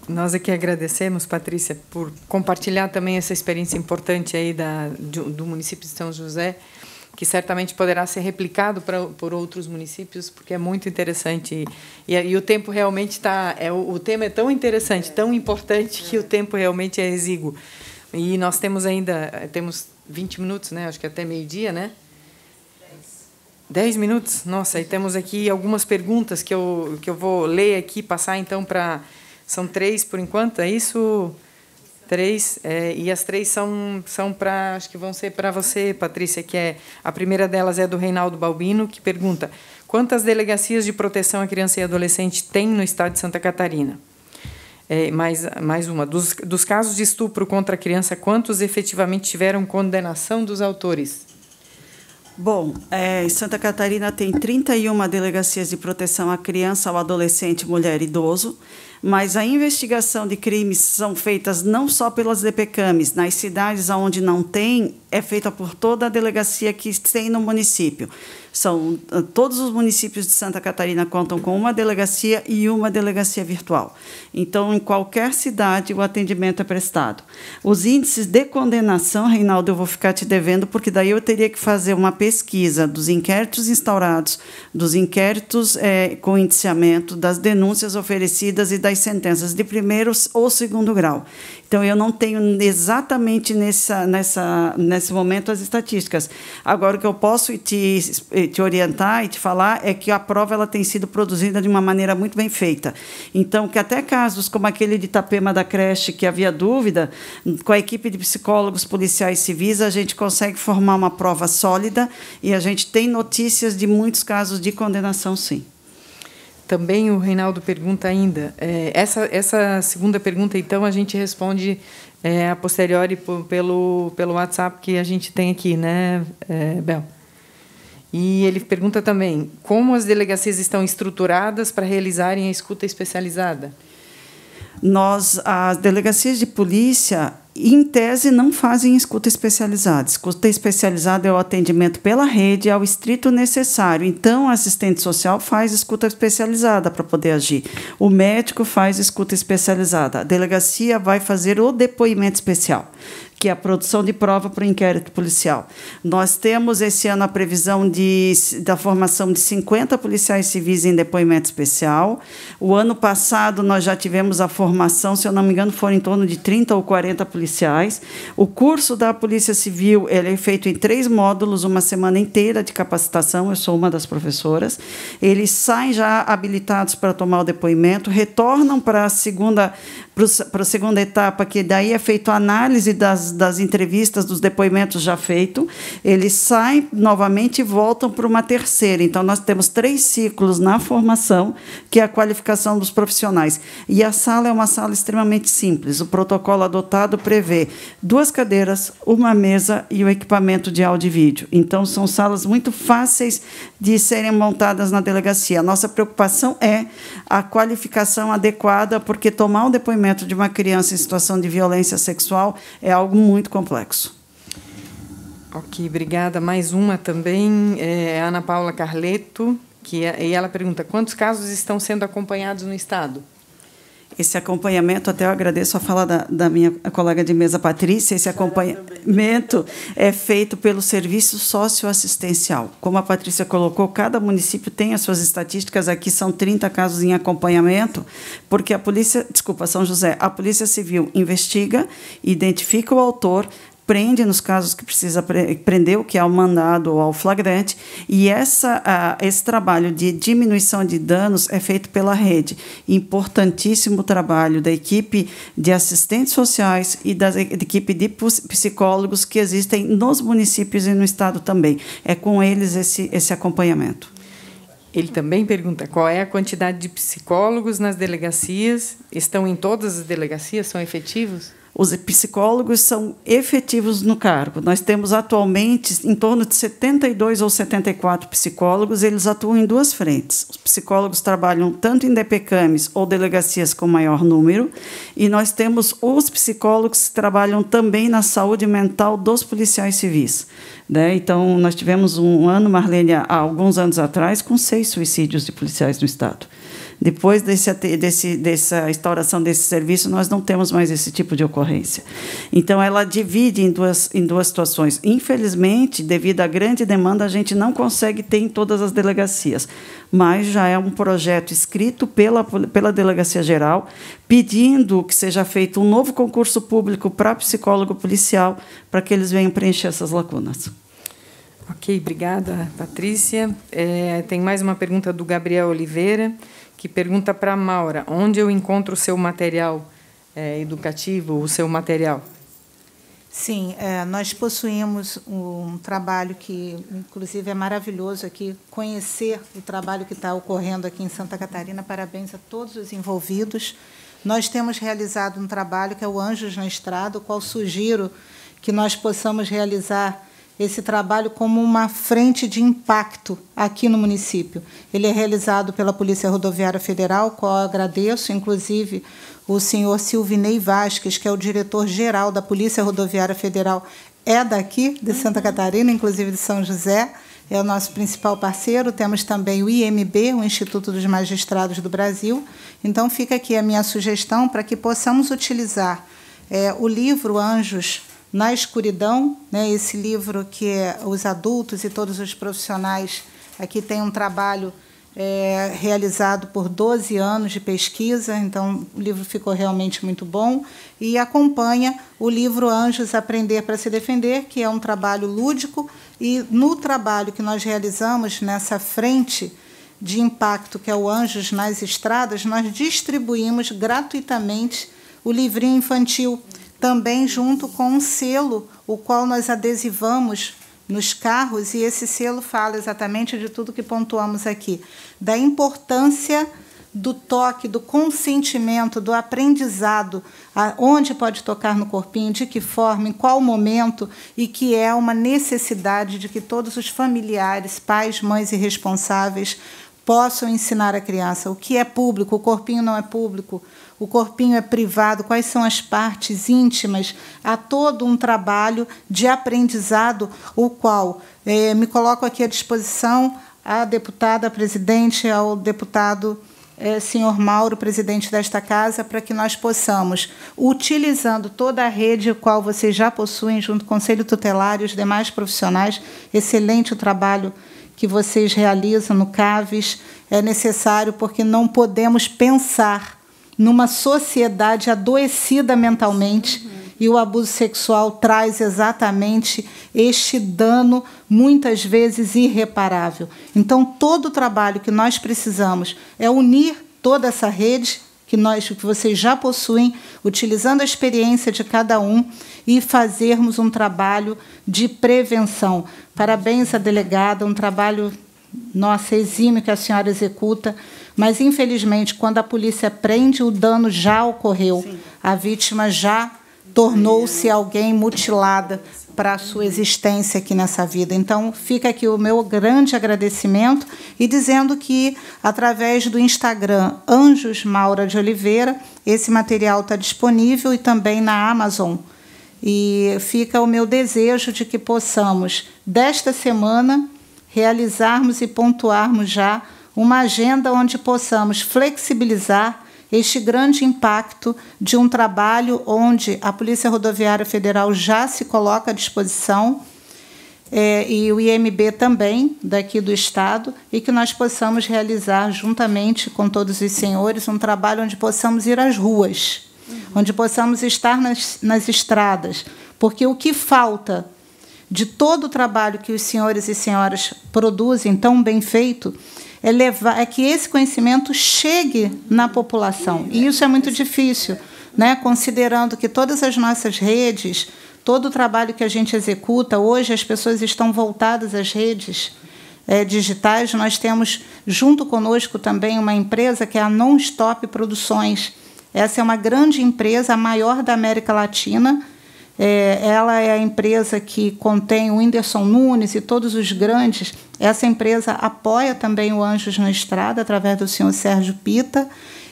B: Nós aqui agradecemos, Patrícia, por compartilhar também essa experiência importante aí da, do, do município de São José que certamente poderá ser replicado para por outros municípios, porque é muito interessante. E, e o tempo realmente está. É, o, o, tema é tão interessante, tão importante, que o tempo realmente é exíguo. E nós temos ainda. Eh, temos 20 minutos, né? Acho que é até meio-dia, né? 10 minutos? Nossa, e temos aqui algumas perguntas que eu, que eu vou ler aqui, passar então para. São três por enquanto, é isso? Três, é, e as três são, são para. Acho que vão ser para você, Patrícia, que é. A primeira delas é do Reinaldo Balbino, que pergunta: quantas delegacias de proteção à criança e adolescente tem no estado de Santa Catarina? É, mais, mais uma. Dos, dos casos de estupro contra a criança, quantos efetivamente tiveram condenação dos autores? Bom, é, Santa
E: Catarina tem 31 delegacias de proteção à criança, ao adolescente, mulher e idoso mas a investigação de crimes são feitas não só pelas DPCAMs, nas cidades onde não tem, é feita por toda a delegacia que tem no município. São ah, todos os municípios de Santa Catarina contam com uma delegacia e uma delegacia virtual. Então, em qualquer cidade o atendimento é prestado. Os índices de condenação, Reinaldo, eu vou ficar te devendo, porque daí eu teria que fazer uma pesquisa dos inquéritos instaurados, dos inquéritos é, com indiciamento, das denúncias oferecidas e das sentenças de primeiro ou segundo grau. Então, eu não tenho exatamente nessa, nessa, nesse momento as estatísticas. Agora, o que eu posso te, te orientar e te falar é que a prova ela tem sido produzida de uma maneira muito bem feita. Então, que até casos como aquele de Itapema da creche, que havia dúvida, com a equipe de psicólogos, policiais civis, a gente consegue formar uma prova sólida e a gente tem notícias
B: de muitos casos de condenação, sim. Também o Reinaldo pergunta ainda. É, essa, essa segunda pergunta, então, a gente responde é, a posteriori pelo, pelo WhatsApp que a gente tem aqui, né, é, Bel? E ele pergunta também como as delegacias estão estruturadas para realizarem a escuta especializada.
E: Nós, as delegacias de polícia, em tese, não fazem escuta especializada. Escuta especializada é o atendimento pela rede ao é estrito necessário. Então, o assistente social faz escuta especializada para poder agir. O médico faz escuta especializada. A delegacia vai fazer o depoimento especial que é a produção de prova para o inquérito policial. Nós temos esse ano a previsão de, da formação de 50 policiais civis em depoimento especial. O ano passado nós já tivemos a formação, se eu não me engano, foram em torno de 30 ou 40 policiais. O curso da Polícia Civil ele é feito em três módulos, uma semana inteira de capacitação. Eu sou uma das professoras. Eles saem já habilitados para tomar o depoimento, retornam para a segunda, para a segunda etapa, que daí é feita a análise das das, das entrevistas, dos depoimentos já feitos, eles saem novamente e voltam para uma terceira. Então, nós temos três ciclos na formação, que é a qualificação dos profissionais. E a sala é uma sala extremamente simples. O protocolo adotado prevê duas cadeiras, uma mesa e o equipamento de áudio e vídeo. Então, são salas muito fáceis de serem montadas na delegacia. A nossa preocupação é a qualificação adequada, porque tomar um depoimento de uma criança em situação de violência sexual é algo muito complexo.
B: Ok, obrigada. Mais uma também, é Ana Paula Carleto, que é, e ela pergunta: quantos casos estão sendo acompanhados no Estado?
E: esse acompanhamento, até eu agradeço a fala da, da minha colega de mesa, Patrícia, esse acompanhamento é feito pelo Serviço Socioassistencial. Como a Patrícia colocou, cada município tem as suas estatísticas, aqui são 30 casos em acompanhamento, porque a Polícia, desculpa, São José, a Polícia Civil investiga, identifica o autor, prende nos casos que precisa prender, o que é o mandado ou ao flagrante, e essa, esse trabalho de diminuição de danos é feito pela rede. Importantíssimo trabalho da equipe de assistentes sociais e da equipe de psicólogos que existem nos municípios e no Estado também. É com eles esse, esse
B: acompanhamento. Ele também pergunta qual é a quantidade de psicólogos nas delegacias. Estão em todas as delegacias? São efetivos? Os psicólogos são
E: efetivos no cargo. Nós temos atualmente em torno de 72 ou 74 psicólogos, eles atuam em duas frentes. Os psicólogos trabalham tanto em DPCAMs ou delegacias com maior número, e nós temos os psicólogos que trabalham também na saúde mental dos policiais civis. Né? Então, nós tivemos um ano, Marlene, há alguns anos atrás, com seis suicídios de policiais no Estado. Depois desse, desse, dessa instauração desse serviço, nós não temos mais esse tipo de ocorrência. Então, ela divide em duas, em duas situações. Infelizmente, devido à grande demanda, a gente não consegue ter em todas as delegacias, mas já é um projeto escrito pela, pela Delegacia Geral, pedindo que seja feito um novo concurso público para psicólogo policial, para que eles venham preencher essas lacunas.
B: Ok, obrigada, Patrícia. É, tem mais uma pergunta do Gabriel Oliveira que pergunta para a Maura onde eu encontro o seu material é, educativo, o seu material. Sim,
D: é, nós possuímos um trabalho que, inclusive, é maravilhoso aqui, conhecer o trabalho que está ocorrendo aqui em Santa Catarina. Parabéns a todos os envolvidos. Nós temos realizado um trabalho que é o Anjos na Estrada, o qual sugiro que nós possamos realizar esse trabalho como uma frente de impacto aqui no município. Ele é realizado pela Polícia Rodoviária Federal, qual eu agradeço, inclusive, o senhor Silvinei Vasques, que é o diretor-geral da Polícia Rodoviária Federal, é daqui, de Santa Catarina, inclusive de São José, é o nosso principal parceiro. Temos também o IMB, o Instituto dos Magistrados do Brasil. Então, fica aqui a minha sugestão para que possamos utilizar é, o livro Anjos na Escuridão, né, esse livro que é os adultos e todos os profissionais aqui têm um trabalho é, realizado por 12 anos de pesquisa, então o livro ficou realmente muito bom. E acompanha o livro Anjos Aprender para Se Defender, que é um trabalho lúdico. E no trabalho que nós realizamos nessa frente de impacto, que é o Anjos nas Estradas, nós distribuímos gratuitamente o livrinho infantil também junto com um selo, o qual nós adesivamos nos carros, e esse selo fala exatamente de tudo que pontuamos aqui, da importância do toque, do consentimento, do aprendizado, onde pode tocar no corpinho, de que forma, em qual momento, e que é uma necessidade de que todos os familiares, pais, mães e responsáveis possam ensinar a criança o que é público, o corpinho não é público, o corpinho é privado, quais são as partes íntimas. Há todo um trabalho de aprendizado, o qual eh, me coloco aqui à disposição à deputada à presidente, ao deputado eh, senhor Mauro, presidente desta casa, para que nós possamos, utilizando toda a rede o qual vocês já possuem, junto com o Conselho Tutelar e os demais profissionais, excelente o trabalho que vocês realizam no CAVES é necessário porque não podemos pensar numa sociedade adoecida mentalmente. Uhum. E o abuso sexual traz exatamente este dano, muitas vezes irreparável. Então, todo o trabalho que nós precisamos é unir toda essa rede que nós que vocês já possuem, utilizando a experiência de cada um e fazermos um trabalho de prevenção. Parabéns à delegada, um trabalho nossa exime que a senhora executa, mas infelizmente quando a polícia prende, o dano já ocorreu. Sim. A vítima já tornou-se alguém mutilada para a sua existência aqui nessa vida. Então, fica aqui o meu grande agradecimento e dizendo que, através do Instagram Anjos Maura de Oliveira, esse material está disponível e também na Amazon. E fica o meu desejo de que possamos, desta semana, realizarmos e pontuarmos já uma agenda onde possamos flexibilizar este grande impacto de um trabalho onde a Polícia Rodoviária Federal já se coloca à disposição. É, e o IMB também, daqui do Estado, e que nós possamos realizar, juntamente com todos os senhores, um trabalho onde possamos ir às ruas, uhum. onde possamos estar nas, nas estradas, porque o que falta de todo o trabalho que os senhores e senhoras produzem, tão bem feito, é, levar, é que esse conhecimento chegue na população. E isso é muito difícil, né? considerando que todas as nossas redes, todo o trabalho que a gente executa, hoje as pessoas estão voltadas às redes é, digitais. Nós temos junto conosco também uma empresa que é a Non Stop Produções. Essa é uma grande empresa, a maior da América Latina é, ela é a empresa que contém o Whindersson Nunes e todos os grandes. Essa empresa apoia também o Anjos na Estrada, através do senhor Sérgio Pita,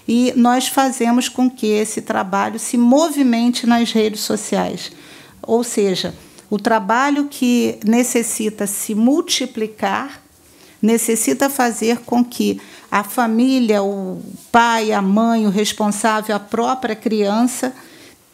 D: e nós fazemos com que esse trabalho se movimente nas redes sociais. Ou seja, o trabalho que necessita se multiplicar necessita fazer com que a família, o pai, a mãe, o responsável, a própria criança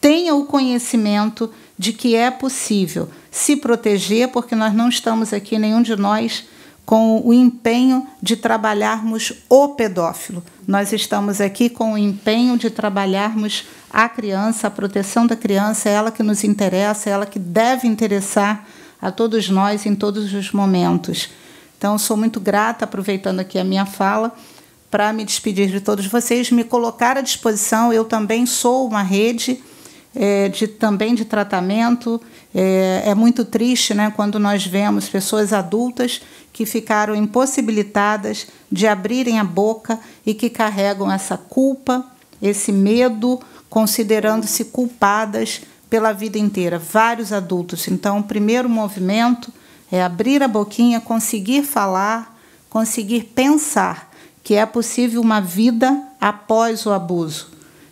D: tenha o conhecimento de que é possível se proteger, porque nós não estamos aqui, nenhum de nós, com o empenho de trabalharmos o pedófilo. Nós estamos aqui com o empenho de trabalharmos a criança, a proteção da criança, é ela que nos interessa, é ela que deve interessar a todos nós em todos os momentos. Então, sou muito grata, aproveitando aqui a minha fala, para me despedir de todos vocês, me colocar à disposição. Eu também sou uma rede é, de, também de tratamento. É, é, muito triste né, quando nós vemos pessoas adultas que ficaram impossibilitadas de abrirem a boca e que carregam essa culpa, esse medo, considerando-se culpadas pela vida inteira. Vários adultos. Então, o primeiro movimento é abrir a boquinha, conseguir falar, conseguir pensar que é possível uma vida após o abuso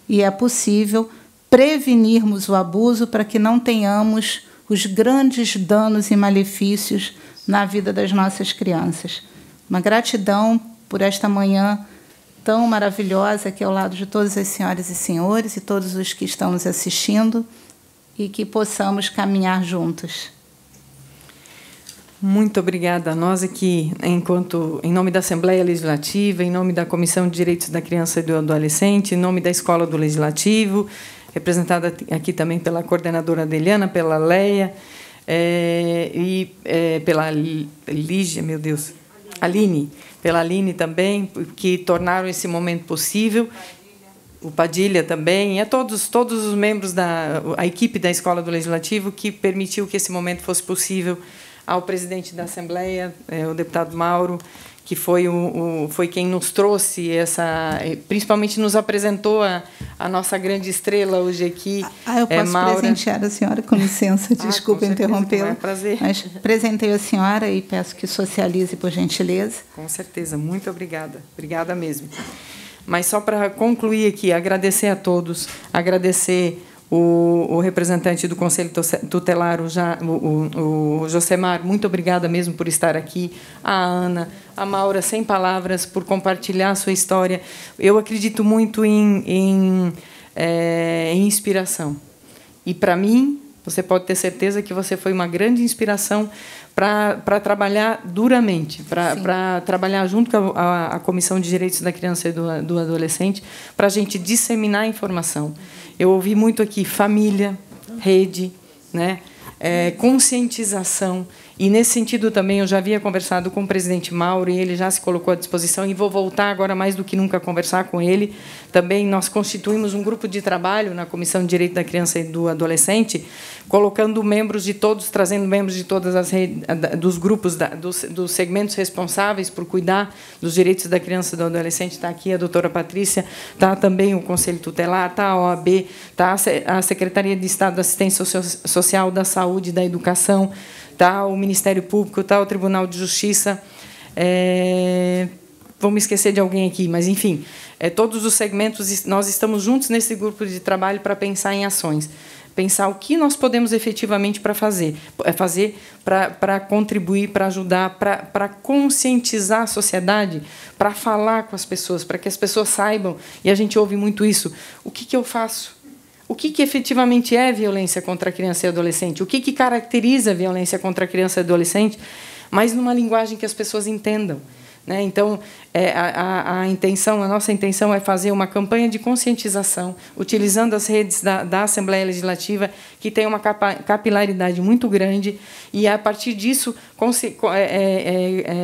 D: e é possível prevenirmos o abuso para que não tenhamos os grandes danos e malefícios na vida das nossas crianças. Uma gratidão por esta manhã tão maravilhosa aqui ao lado de todas as senhoras e senhores e todos os que estão nos assistindo e que possamos caminhar juntos.
B: Muito obrigada a nós aqui, enquanto em nome da Assembleia Legislativa, em nome da Comissão de Direitos da Criança e do Adolescente, em nome da Escola do Legislativo, representada aqui também pela coordenadora Adeliana, pela Leia é, e é, pela Lígia, meu Deus, Aline, pela Aline também, que tornaram esse momento possível. O Padilha também, e é a todos, todos os membros da a equipe da Escola do Legislativo que permitiu que esse momento fosse possível ao presidente da Assembleia, é, o deputado Mauro, que foi, o, o, foi quem nos trouxe essa, principalmente nos apresentou a, a nossa grande estrela hoje aqui. Ah, ah, eu é, posso é, Maura. presentear
D: a senhora, com licença, ah, desculpa ah, interrompê-la. É um prazer. Mas apresentei a senhora e peço que socialize, por gentileza.
B: Com certeza, muito obrigada, obrigada mesmo. Mas só para concluir aqui, agradecer a todos, agradecer o, o, representante do Conselho Tutelar, o, ja, o, o, Josemar, muito obrigada mesmo por estar aqui. A Ana, a Maura, sem palavras, por compartilhar a sua história. Eu acredito muito em, em, é, em inspiração. E, para mim, você pode ter certeza que você foi uma grande inspiração para trabalhar duramente, para trabalhar junto com a, a, a, Comissão de Direitos da Criança e do, do Adolescente, para a gente disseminar a informação. Eu ouvi muito aqui família, rede, né? É, conscientização. E nesse sentido também eu já havia conversado com o presidente Mauro e ele já se colocou à disposição e vou voltar agora mais do que nunca a conversar com ele. Também nós constituímos um grupo de trabalho na Comissão de Direito da Criança e do Adolescente, colocando membros de todos, trazendo membros de todas as dos grupos da, dos, dos, segmentos responsáveis por cuidar dos direitos da criança e do adolescente. Está aqui a doutora Patrícia, está também o Conselho Tutelar, está a OAB, está a Secretaria de Estado da Assistência Social da Saúde e da Educação tal, o Ministério Público, tal, o Tribunal de Justiça. É, vou me esquecer de alguém aqui, mas enfim, é, todos os segmentos, nós estamos juntos nesse grupo de trabalho para pensar em ações, pensar o que nós podemos efetivamente para fazer, é, fazer para contribuir, para ajudar, para conscientizar a sociedade, para falar com as pessoas, para que as pessoas saibam, e a gente ouve muito isso, o que, que eu faço? o que, que, efetivamente é violência contra a criança e adolescente, o que, que caracteriza a violência contra a criança e adolescente, mas numa linguagem que as pessoas entendam. Né? Então, é, a, a, intenção, a nossa intenção é fazer uma campanha de conscientização, utilizando as redes da, da Assembleia Legislativa, que tem uma capa, capilaridade muito grande, e a partir disso é é,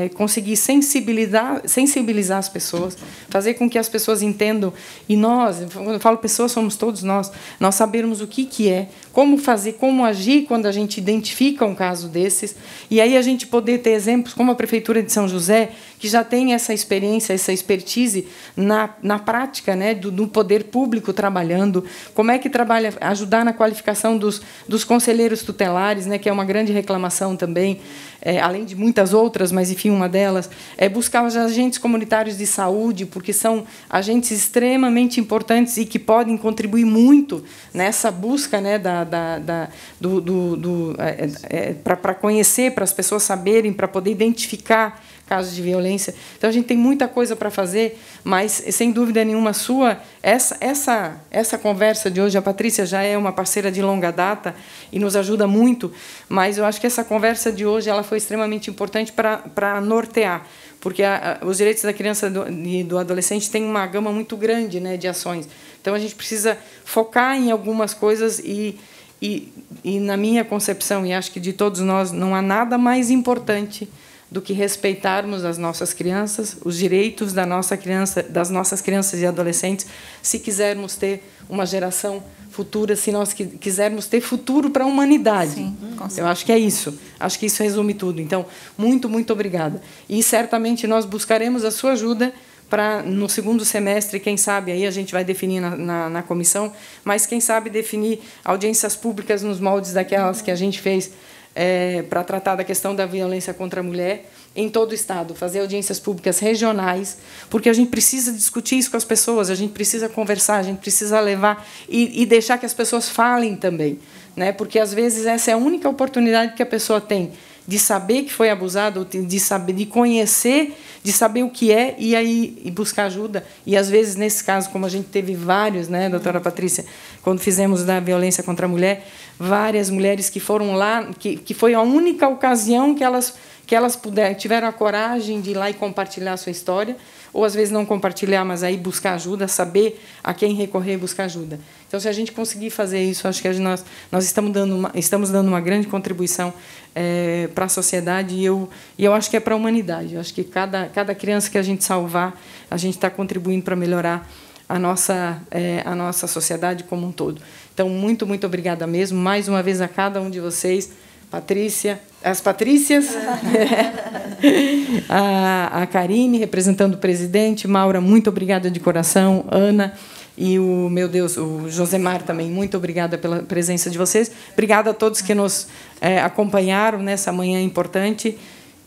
B: é, é, conseguir sensibilizar, sensibilizar as pessoas, fazer com que as pessoas entendam, e nós, quando eu falo pessoas, somos todos nós, nós sabermos o que, que é, como fazer, como agir quando a gente identifica um caso desses. E aí a gente poder ter exemplos como a Prefeitura de São José, que já tem essa experiência, essa expertise na, na prática né, do, do poder público trabalhando, como é que trabalha, ajudar na qualificação dos, dos conselheiros tutelares, né, que é uma grande reclamação também é, além de muitas outras, mas enfim, uma delas, é buscar os agentes comunitários de saúde, porque são agentes extremamente importantes e que podem contribuir muito nessa busca né, da, da, da do, do, do é, é, é para conhecer, para as pessoas saberem, para poder identificar casos de violência. Então a gente tem muita coisa para fazer, mas sem dúvida nenhuma sua essa essa essa conversa de hoje a Patrícia já é uma parceira de longa data e nos ajuda muito, mas eu acho que essa conversa de hoje ela foi foi extremamente importante para nortear, porque a, a, os direitos da criança do, e do adolescente têm uma gama muito grande né, de ações. Então a gente precisa focar em algumas coisas e, e, e, na minha concepção, e acho que de todos nós, não há nada mais importante do que respeitarmos as nossas crianças, os direitos da nossa criança, das nossas crianças e adolescentes, se quisermos ter uma geração futura se nós quisermos ter futuro para a humanidade. Sim, Eu acho que é isso. Acho que isso resume tudo. Então, muito, muito obrigada. E certamente nós buscaremos a sua ajuda para no segundo semestre, quem sabe aí a gente vai definir na, na, na, comissão, mas quem sabe definir audiências públicas nos moldes daquelas que a gente fez é, eh, para tratar da questão da violência contra a mulher em todo o estado, fazer audiências públicas regionais, porque a gente precisa discutir isso com as pessoas, a gente precisa conversar, a gente precisa levar e, e deixar que as pessoas falem também, né? Porque às vezes essa é a única oportunidade que a pessoa tem de saber que foi abusada, de saber, de conhecer, de saber o que é e aí e buscar ajuda. E às vezes nesse caso, como a gente teve vários, né, doutora Patrícia, quando fizemos da violência contra a mulher, várias mulheres que foram lá, que, que foi a única ocasião que elas que elas puder, tiveram a coragem de ir lá e compartilhar a sua história, ou às vezes não compartilhar, mas aí buscar ajuda, saber a quem recorrer e buscar ajuda. Então, se a gente conseguir fazer isso, acho que nós, nós estamos, dando uma, estamos dando uma grande contribuição é, para a sociedade e eu, e eu acho que é para a humanidade. Eu acho que cada, cada criança que a gente salvar, a gente está contribuindo para melhorar a nossa, é, a nossa sociedade como um todo. Então, muito, muito obrigada mesmo, mais uma vez a cada um de vocês. Patrícia, as Patrícias, a, a Karine, representando o presidente, Maura, muito obrigada de coração, Ana, e o meu Deus, o Josemar também, muito obrigada pela presença de vocês. Obrigada a todos que nos é, acompanharam nessa manhã importante.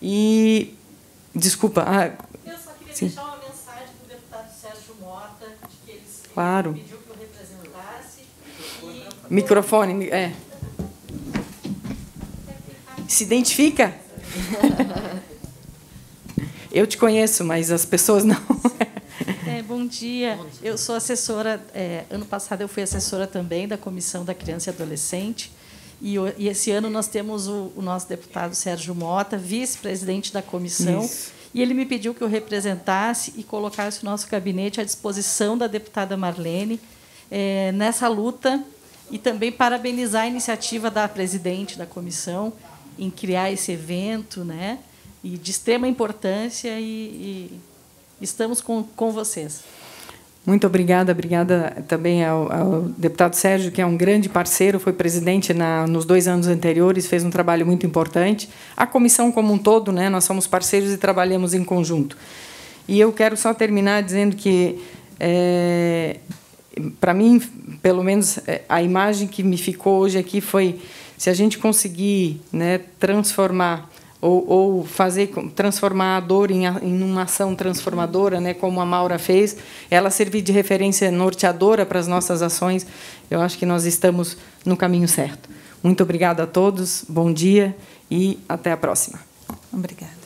B: E desculpa. Ah, eu só queria sim. deixar uma mensagem do deputado Sérgio Mota, de que ele claro. pediu que eu representasse. E... Microfone, é. Se identifica? Eu te conheço, mas as pessoas não.
G: É, bom dia. Eu sou assessora. É, ano
B: passado eu fui assessora também da Comissão da Criança e Adolescente. E, e esse ano nós temos
G: o, o nosso deputado Sérgio Mota, vice-presidente da comissão. Isso. E ele me pediu que eu representasse e colocasse o nosso gabinete à disposição da deputada Marlene é, nessa luta e também parabenizar a iniciativa da presidente da comissão,
B: em criar esse evento, né? E de extrema importância e, e estamos com, com vocês. Muito obrigada, obrigada também ao, ao, deputado Sérgio, que é um grande parceiro, foi presidente na, nos dois anos anteriores, fez um trabalho muito importante. A comissão como um todo, né, nós somos parceiros e trabalhamos em conjunto. E eu quero só terminar dizendo que, é, para mim, pelo menos é, a imagem que me ficou hoje aqui foi se a gente conseguir né, transformar ou, ou, fazer transformar a dor em, em, uma ação transformadora, né, como a Maura fez, ela servir de referência norteadora para as nossas ações, eu acho que nós estamos no caminho certo. Muito obrigada a todos, bom dia e até a próxima.
D: Obrigada.